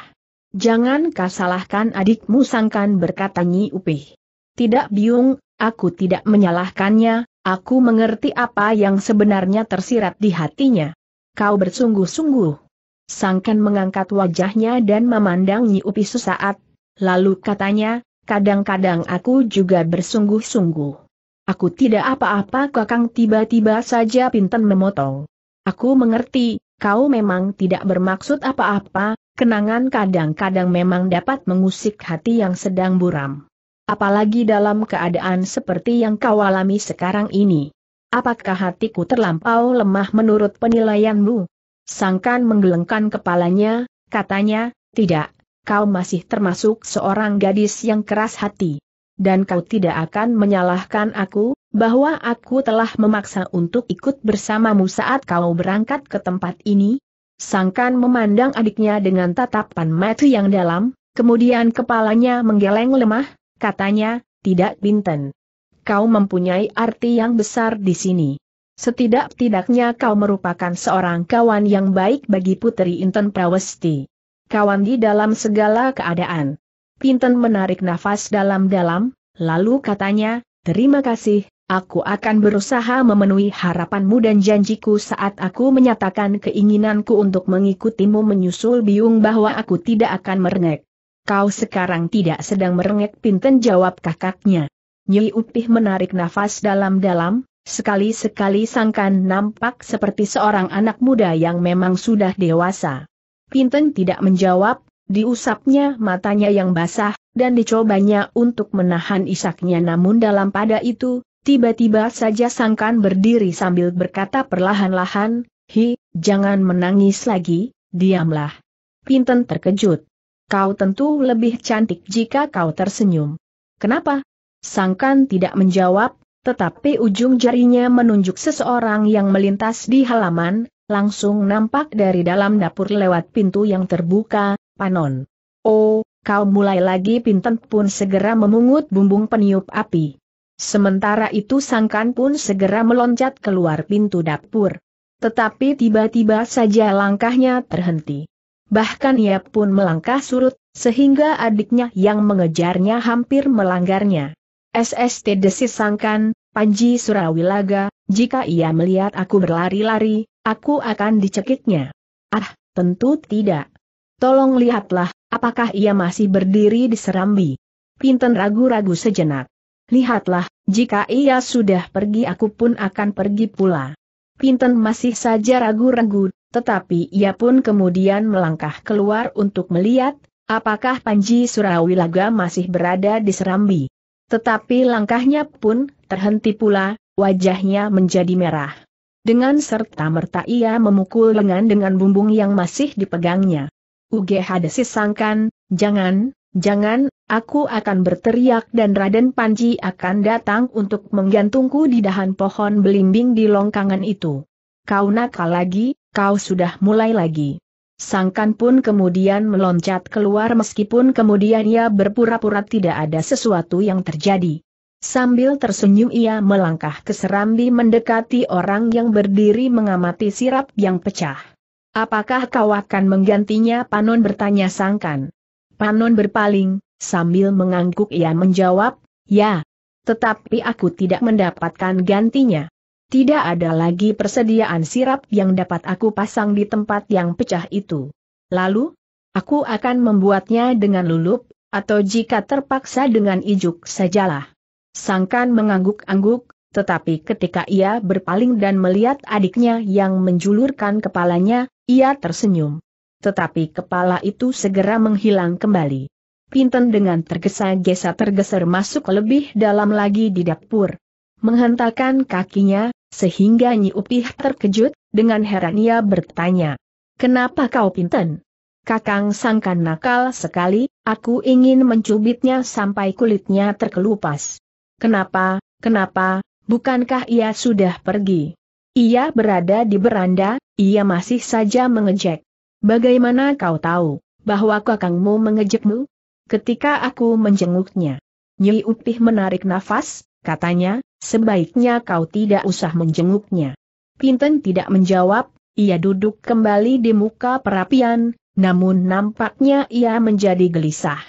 Jangan kau salahkan adikmu sangkan berkata Nyi Upih. Tidak biung, aku tidak menyalahkannya, aku mengerti apa yang sebenarnya tersirat di hatinya. Kau bersungguh-sungguh. Sangkan mengangkat wajahnya dan memandang Upi sesaat, lalu katanya, kadang-kadang aku juga bersungguh-sungguh. Aku tidak apa-apa kakang tiba-tiba saja pinten memotong. Aku mengerti, kau memang tidak bermaksud apa-apa, kenangan kadang-kadang memang dapat mengusik hati yang sedang buram. Apalagi dalam keadaan seperti yang kau alami sekarang ini. Apakah hatiku terlampau lemah menurut penilaianmu? Sangkan menggelengkan kepalanya, katanya, tidak, kau masih termasuk seorang gadis yang keras hati. Dan kau tidak akan menyalahkan aku, bahwa aku telah memaksa untuk ikut bersamamu saat kau berangkat ke tempat ini? Sangkan memandang adiknya dengan tatapan mata yang dalam, kemudian kepalanya menggeleng lemah, katanya, tidak Binten. Kau mempunyai arti yang besar di sini. Setidak-tidaknya kau merupakan seorang kawan yang baik bagi Putri Inten Prawesti. Kawan di dalam segala keadaan. Pinten menarik nafas dalam-dalam, lalu katanya, terima kasih, aku akan berusaha memenuhi harapanmu dan janjiku saat aku menyatakan keinginanku untuk mengikutimu menyusul biung bahwa aku tidak akan merengek. Kau sekarang tidak sedang merengek Pinten jawab kakaknya. Nyi Upih menarik nafas dalam-dalam, Sekali-sekali Sangkan nampak seperti seorang anak muda yang memang sudah dewasa. Pinten tidak menjawab, diusapnya matanya yang basah, dan dicobanya untuk menahan isaknya namun dalam pada itu, tiba-tiba saja Sangkan berdiri sambil berkata perlahan-lahan, Hi, jangan menangis lagi, diamlah. Pinten terkejut. Kau tentu lebih cantik jika kau tersenyum. Kenapa? Sangkan tidak menjawab, tetapi ujung jarinya menunjuk seseorang yang melintas di halaman, langsung nampak dari dalam dapur lewat pintu yang terbuka, Panon. Oh, kau mulai lagi Pinten pun segera memungut bumbung peniup api. Sementara itu Sangkan pun segera meloncat keluar pintu dapur. Tetapi tiba-tiba saja langkahnya terhenti. Bahkan ia pun melangkah surut, sehingga adiknya yang mengejarnya hampir melanggarnya. SST desis sangkan, Panji Surawilaga, jika ia melihat aku berlari-lari, aku akan dicekiknya. Ah, tentu tidak. Tolong lihatlah, apakah ia masih berdiri di serambi. Pinten ragu-ragu sejenak. Lihatlah, jika ia sudah pergi aku pun akan pergi pula. Pinten masih saja ragu-ragu, tetapi ia pun kemudian melangkah keluar untuk melihat, apakah Panji Surawilaga masih berada di serambi. Tetapi langkahnya pun terhenti pula, wajahnya menjadi merah. Dengan serta-merta ia memukul lengan dengan bumbung yang masih dipegangnya. UGH desisangkan, jangan, jangan, aku akan berteriak dan Raden Panji akan datang untuk menggantungku di dahan pohon belimbing di longkangan itu. Kau nakal lagi, kau sudah mulai lagi. Sangkan pun kemudian meloncat keluar meskipun kemudian ia berpura-pura tidak ada sesuatu yang terjadi. Sambil tersenyum ia melangkah ke serambi mendekati orang yang berdiri mengamati sirap yang pecah. Apakah kau akan menggantinya Panon bertanya Sangkan. Panon berpaling, sambil mengangguk ia menjawab, ya. Tetapi aku tidak mendapatkan gantinya. Tidak ada lagi persediaan sirap yang dapat aku pasang di tempat yang pecah itu. Lalu, aku akan membuatnya dengan lulup, atau jika terpaksa dengan ijuk sajalah. Sangkan mengangguk-angguk, tetapi ketika ia berpaling dan melihat adiknya yang menjulurkan kepalanya, ia tersenyum. Tetapi kepala itu segera menghilang kembali. Pinten dengan tergesa-gesa tergeser masuk lebih dalam lagi di dapur. Menghentakkan kakinya, sehingga Nyi Upih terkejut, dengan heran ia bertanya. Kenapa kau pinten? Kakang sangkan nakal sekali, aku ingin mencubitnya sampai kulitnya terkelupas. Kenapa, kenapa, bukankah ia sudah pergi? Ia berada di beranda, ia masih saja mengejek. Bagaimana kau tahu, bahwa kakangmu mengejekmu? Ketika aku menjenguknya. Nyi Upih menarik nafas, katanya, Sebaiknya kau tidak usah menjenguknya. Pinten tidak menjawab, ia duduk kembali di muka perapian, namun nampaknya ia menjadi gelisah.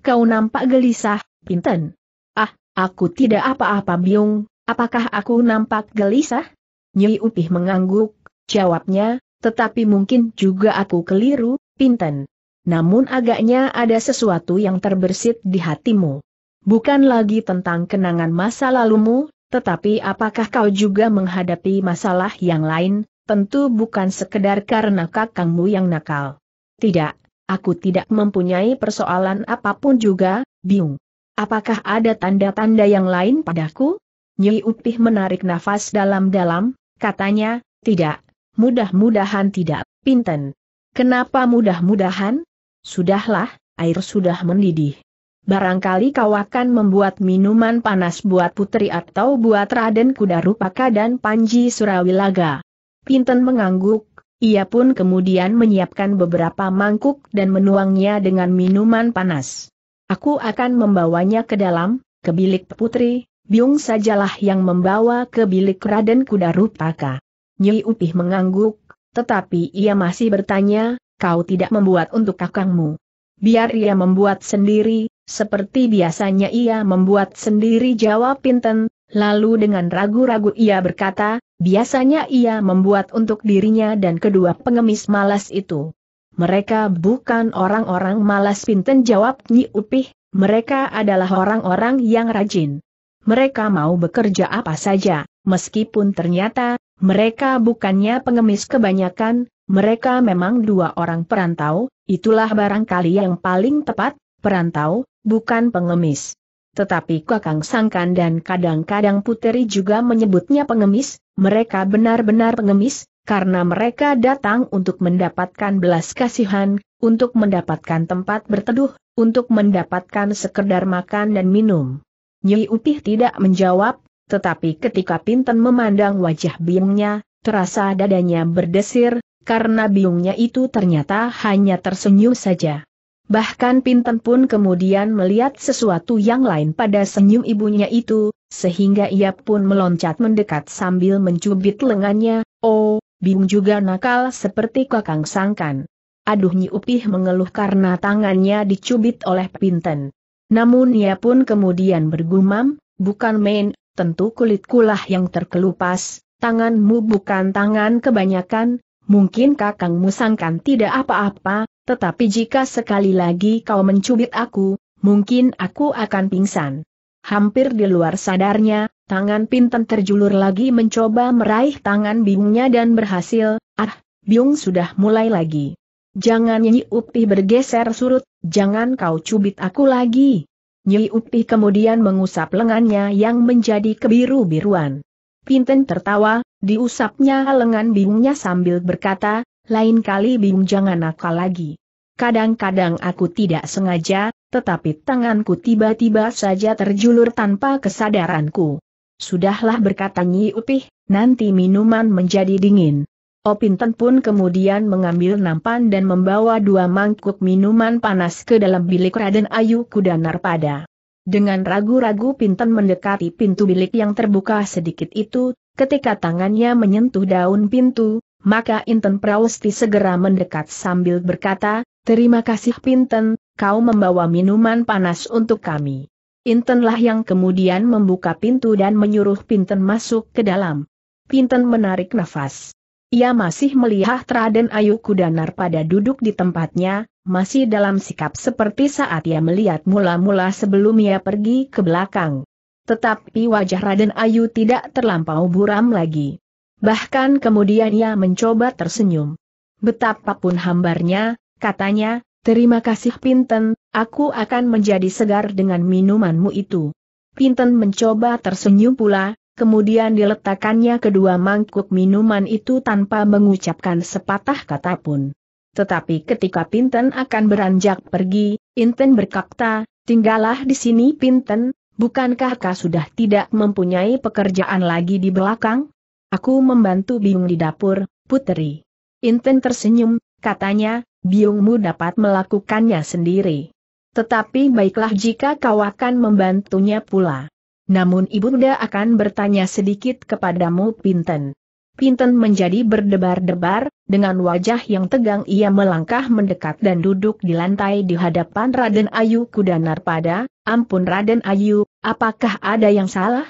Kau nampak gelisah, Pinten. Ah, aku tidak apa-apa biung, apakah aku nampak gelisah? Nyi Upih mengangguk, jawabnya, tetapi mungkin juga aku keliru, Pinten. Namun agaknya ada sesuatu yang terbersit di hatimu. Bukan lagi tentang kenangan masa lalumu, tetapi apakah kau juga menghadapi masalah yang lain, tentu bukan sekedar karena kakangmu yang nakal. Tidak, aku tidak mempunyai persoalan apapun juga, Biung. Apakah ada tanda-tanda yang lain padaku? Nyi Upih menarik nafas dalam-dalam, katanya, tidak, mudah-mudahan tidak, Pinten. Kenapa mudah-mudahan? Sudahlah, air sudah mendidih barangkali kau akan membuat minuman panas buat putri atau buat Raden Kudarupaka dan Panji Surawilaga. Pinten mengangguk, ia pun kemudian menyiapkan beberapa mangkuk dan menuangnya dengan minuman panas. Aku akan membawanya ke dalam, ke bilik putri, Biung sajalah yang membawa ke bilik Raden Kudarupaka. Nyi Upih mengangguk, tetapi ia masih bertanya, kau tidak membuat untuk kakangmu. Biar ia membuat sendiri, seperti biasanya ia membuat sendiri jawab Pinten, lalu dengan ragu-ragu ia berkata, biasanya ia membuat untuk dirinya dan kedua pengemis malas itu. Mereka bukan orang-orang malas Pinten jawab Nyi Upih, mereka adalah orang-orang yang rajin. Mereka mau bekerja apa saja, meskipun ternyata, mereka bukannya pengemis kebanyakan, mereka memang dua orang perantau, itulah barangkali yang paling tepat, perantau, bukan pengemis. Tetapi Kakang Sangkan dan kadang-kadang Puteri juga menyebutnya pengemis, mereka benar-benar pengemis, karena mereka datang untuk mendapatkan belas kasihan, untuk mendapatkan tempat berteduh, untuk mendapatkan sekedar makan dan minum. Nyi Upih tidak menjawab, tetapi ketika Pinten memandang wajah biungnya, terasa dadanya berdesir, karena biungnya itu ternyata hanya tersenyum saja. Bahkan Pinten pun kemudian melihat sesuatu yang lain pada senyum ibunya itu, sehingga ia pun meloncat mendekat sambil mencubit lengannya, oh, bingung juga nakal seperti kakang sangkan. Aduh Nyi Upih mengeluh karena tangannya dicubit oleh Pinten. Namun ia pun kemudian bergumam, bukan main, tentu kulit kulah yang terkelupas, tanganmu bukan tangan kebanyakan, mungkin kakangmu sangkan tidak apa-apa, tetapi jika sekali lagi kau mencubit aku, mungkin aku akan pingsan. Hampir di luar sadarnya, tangan Pinten terjulur lagi mencoba meraih tangan Biungnya dan berhasil, ah, Biung sudah mulai lagi. Jangan Nyi Upih bergeser surut, jangan kau cubit aku lagi. Nyi Upih kemudian mengusap lengannya yang menjadi kebiru-biruan. Pinten tertawa, diusapnya lengan Biungnya sambil berkata, lain kali Bim jangan nakal lagi. Kadang-kadang aku tidak sengaja, tetapi tanganku tiba-tiba saja terjulur tanpa kesadaranku. Sudahlah berkata Nyi Upih, nanti minuman menjadi dingin. Opinten pun kemudian mengambil nampan dan membawa dua mangkuk minuman panas ke dalam bilik Raden Ayu Kuda pada. Dengan ragu-ragu Pinten mendekati pintu bilik yang terbuka sedikit itu, ketika tangannya menyentuh daun pintu, maka Inten Prawesti segera mendekat sambil berkata, Terima kasih Pinten, kau membawa minuman panas untuk kami. Intenlah yang kemudian membuka pintu dan menyuruh Pinten masuk ke dalam. Pinten menarik nafas. Ia masih melihat Raden Ayu Kudanar pada duduk di tempatnya, masih dalam sikap seperti saat ia melihat mula-mula sebelum ia pergi ke belakang. Tetapi wajah Raden Ayu tidak terlampau buram lagi. Bahkan kemudian ia mencoba tersenyum. Betapapun hambarnya, katanya, terima kasih Pinten, aku akan menjadi segar dengan minumanmu itu. Pinten mencoba tersenyum pula, kemudian diletakkannya kedua mangkuk minuman itu tanpa mengucapkan sepatah kata pun. Tetapi ketika Pinten akan beranjak pergi, Inten berkata, tinggallah di sini Pinten, bukankah kau sudah tidak mempunyai pekerjaan lagi di belakang? Aku membantu Biung di dapur, putri. Inten tersenyum, katanya, Biungmu dapat melakukannya sendiri. Tetapi baiklah jika kau akan membantunya pula. Namun Ibunda akan bertanya sedikit kepadamu Pinten. Pinten menjadi berdebar-debar, dengan wajah yang tegang ia melangkah mendekat dan duduk di lantai di hadapan Raden Ayu Kudanar pada, ampun Raden Ayu, apakah ada yang salah?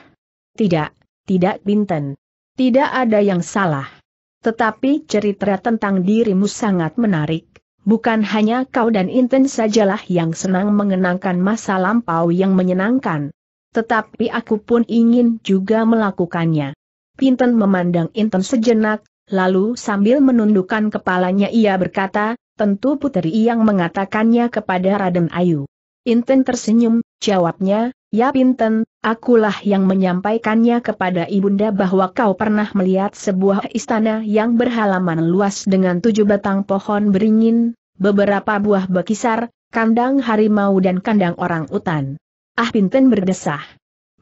Tidak, tidak Pinten. Tidak ada yang salah. Tetapi cerita tentang dirimu sangat menarik. Bukan hanya kau dan Inten sajalah yang senang mengenangkan masa lampau yang menyenangkan. Tetapi aku pun ingin juga melakukannya. Pinten memandang Inten sejenak, lalu sambil menundukkan kepalanya ia berkata, tentu putri yang mengatakannya kepada Raden Ayu. Inten tersenyum, jawabnya, Ya Pinten, akulah yang menyampaikannya kepada ibunda bahwa kau pernah melihat sebuah istana yang berhalaman luas dengan tujuh batang pohon beringin, beberapa buah bekisar, kandang harimau dan kandang orang utan. Ah Pinten berdesah.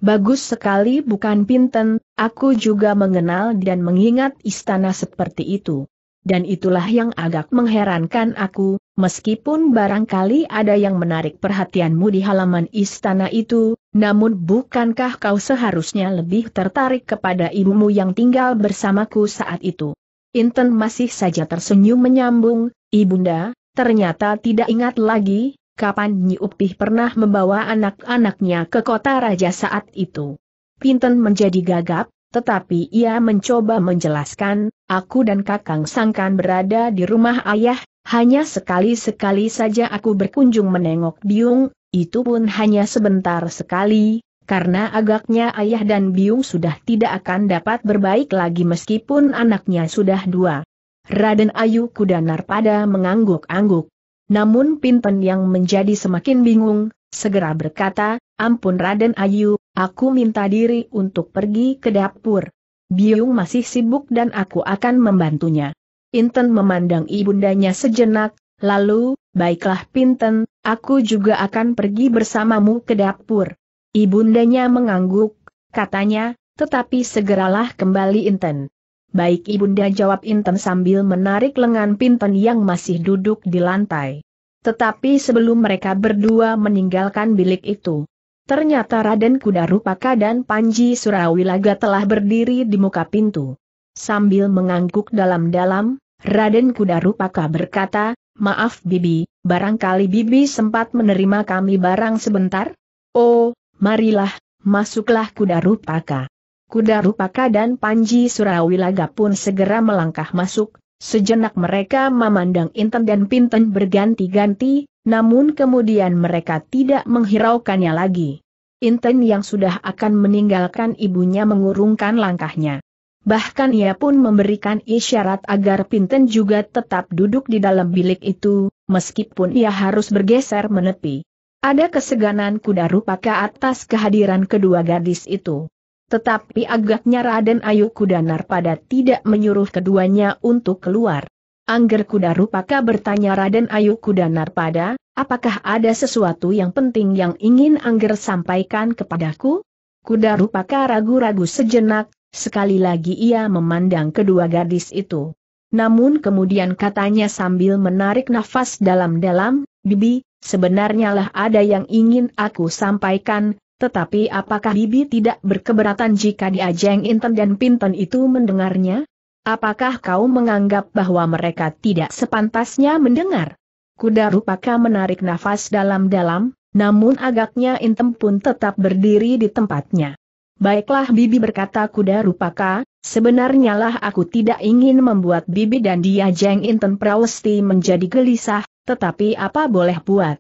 Bagus sekali bukan Pinten, aku juga mengenal dan mengingat istana seperti itu dan itulah yang agak mengherankan aku, meskipun barangkali ada yang menarik perhatianmu di halaman istana itu, namun bukankah kau seharusnya lebih tertarik kepada ibumu yang tinggal bersamaku saat itu? Inten masih saja tersenyum menyambung, Ibunda, ternyata tidak ingat lagi, kapan Nyi Upih pernah membawa anak-anaknya ke kota raja saat itu. Pinten menjadi gagap, tetapi ia mencoba menjelaskan, aku dan kakang sangkan berada di rumah ayah, hanya sekali-sekali saja aku berkunjung menengok Biung, itu pun hanya sebentar sekali, karena agaknya ayah dan Biung sudah tidak akan dapat berbaik lagi meskipun anaknya sudah dua. Raden Ayu Kudanar pada mengangguk-angguk. Namun Pinten yang menjadi semakin bingung, segera berkata, ampun Raden Ayu, Aku minta diri untuk pergi ke dapur. Biung masih sibuk dan aku akan membantunya. Inten memandang ibundanya sejenak, lalu, baiklah Pinten, aku juga akan pergi bersamamu ke dapur. Ibundanya mengangguk, katanya, tetapi segeralah kembali Inten. Baik ibunda jawab Inten sambil menarik lengan Pinten yang masih duduk di lantai. Tetapi sebelum mereka berdua meninggalkan bilik itu, Ternyata Raden Kuda Rupaka dan Panji Surawilaga telah berdiri di muka pintu. Sambil mengangguk dalam-dalam, Raden Kuda Rupaka berkata, Maaf Bibi, barangkali Bibi sempat menerima kami barang sebentar? Oh, marilah, masuklah Kuda Rupaka. Kuda Rupaka dan Panji Surawilaga pun segera melangkah masuk, Sejenak mereka memandang Inten dan Pinten berganti-ganti, namun kemudian mereka tidak menghiraukannya lagi. Inten yang sudah akan meninggalkan ibunya mengurungkan langkahnya. Bahkan ia pun memberikan isyarat agar Pinten juga tetap duduk di dalam bilik itu, meskipun ia harus bergeser menepi. Ada keseganan kuda rupa ke atas kehadiran kedua gadis itu. Tetapi agaknya Raden Ayu Kudanar pada tidak menyuruh keduanya untuk keluar. Angger kuda rupaka bertanya Raden Ayu Kudanar pada, apakah ada sesuatu yang penting yang ingin Angger sampaikan kepadaku? Kuda rupaka ragu-ragu sejenak, sekali lagi ia memandang kedua gadis itu. Namun kemudian katanya sambil menarik nafas dalam-dalam, Bibi, sebenarnya lah ada yang ingin aku sampaikan, tetapi apakah Bibi tidak berkeberatan jika diajeng Inten dan Pinten itu mendengarnya? Apakah kau menganggap bahwa mereka tidak sepantasnya mendengar? Kuda rupaka menarik nafas dalam-dalam, namun agaknya Intem pun tetap berdiri di tempatnya. Baiklah Bibi berkata kuda rupaka, sebenarnya lah aku tidak ingin membuat Bibi dan dia Jeng Inten Prawesti menjadi gelisah, tetapi apa boleh buat?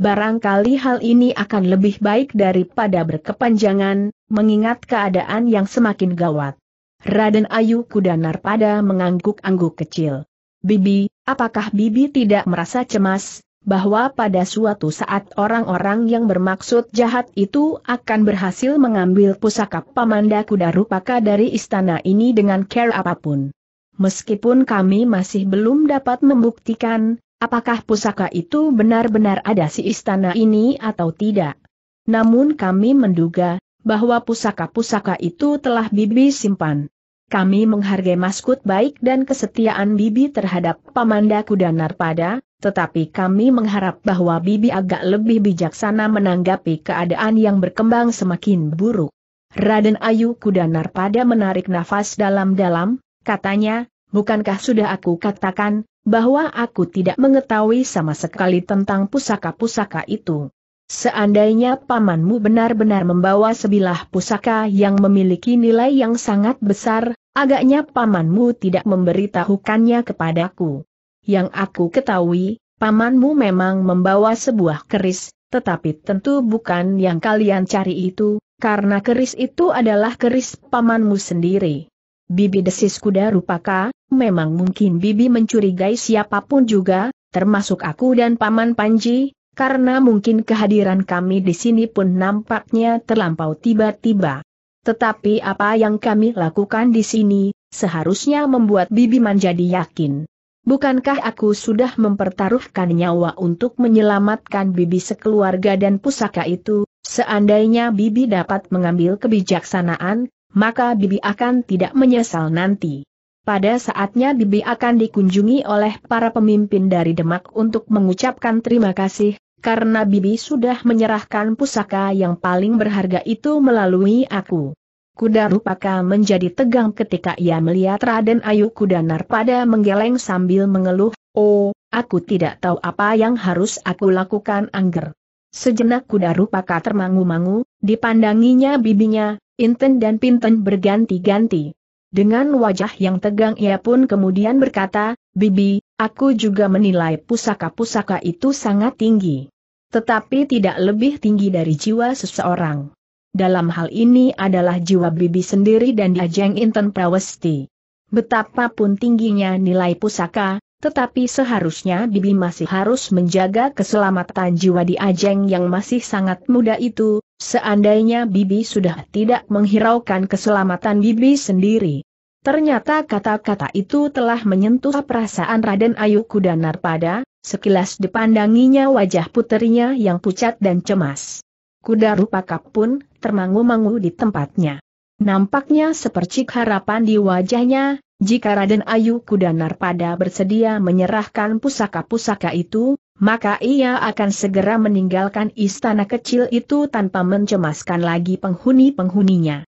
barangkali hal ini akan lebih baik daripada berkepanjangan, mengingat keadaan yang semakin gawat. Raden Ayu Kudanar pada mengangguk-angguk kecil. Bibi, apakah Bibi tidak merasa cemas, bahwa pada suatu saat orang-orang yang bermaksud jahat itu akan berhasil mengambil pusaka Pamanda Kuda Rupaka dari istana ini dengan care apapun? Meskipun kami masih belum dapat membuktikan, Apakah pusaka itu benar-benar ada si istana ini atau tidak? Namun kami menduga, bahwa pusaka-pusaka itu telah Bibi simpan. Kami menghargai maskut baik dan kesetiaan Bibi terhadap Pamanda Kuda Narpada, tetapi kami mengharap bahwa Bibi agak lebih bijaksana menanggapi keadaan yang berkembang semakin buruk. Raden Ayu Kuda Narpada menarik nafas dalam-dalam, katanya, bukankah sudah aku katakan, bahwa aku tidak mengetahui sama sekali tentang pusaka-pusaka itu. Seandainya pamanmu benar-benar membawa sebilah pusaka yang memiliki nilai yang sangat besar, agaknya pamanmu tidak memberitahukannya kepadaku. Yang aku ketahui, pamanmu memang membawa sebuah keris, tetapi tentu bukan yang kalian cari itu, karena keris itu adalah keris pamanmu sendiri. Bibi desis kuda rupaka, memang mungkin Bibi mencurigai siapapun juga, termasuk aku dan Paman Panji, karena mungkin kehadiran kami di sini pun nampaknya terlampau tiba-tiba. Tetapi apa yang kami lakukan di sini, seharusnya membuat Bibi menjadi yakin. Bukankah aku sudah mempertaruhkan nyawa untuk menyelamatkan Bibi sekeluarga dan pusaka itu, seandainya Bibi dapat mengambil kebijaksanaan, maka Bibi akan tidak menyesal nanti. Pada saatnya Bibi akan dikunjungi oleh para pemimpin dari Demak untuk mengucapkan terima kasih, karena Bibi sudah menyerahkan pusaka yang paling berharga itu melalui aku. Kuda Rupaka menjadi tegang ketika ia melihat Raden Ayu Kuda pada menggeleng sambil mengeluh, Oh, aku tidak tahu apa yang harus aku lakukan Angger. Sejenak Kuda Rupaka termangu-mangu, dipandanginya bibinya, Inten dan Pinten berganti-ganti. Dengan wajah yang tegang ia pun kemudian berkata, Bibi, aku juga menilai pusaka-pusaka itu sangat tinggi. Tetapi tidak lebih tinggi dari jiwa seseorang. Dalam hal ini adalah jiwa Bibi sendiri dan diajeng Inten Prawesti. Betapapun tingginya nilai pusaka, tetapi seharusnya Bibi masih harus menjaga keselamatan jiwa di Ajeng yang masih sangat muda itu, seandainya Bibi sudah tidak menghiraukan keselamatan Bibi sendiri. Ternyata kata-kata itu telah menyentuh perasaan Raden Ayu Kudanar pada, sekilas dipandanginya wajah puterinya yang pucat dan cemas. Kuda kap pun, termangu-mangu di tempatnya. Nampaknya sepercik harapan di wajahnya, jika Raden Ayu Kudanar pada bersedia menyerahkan pusaka-pusaka itu, maka ia akan segera meninggalkan istana kecil itu tanpa mencemaskan lagi penghuni-penghuninya.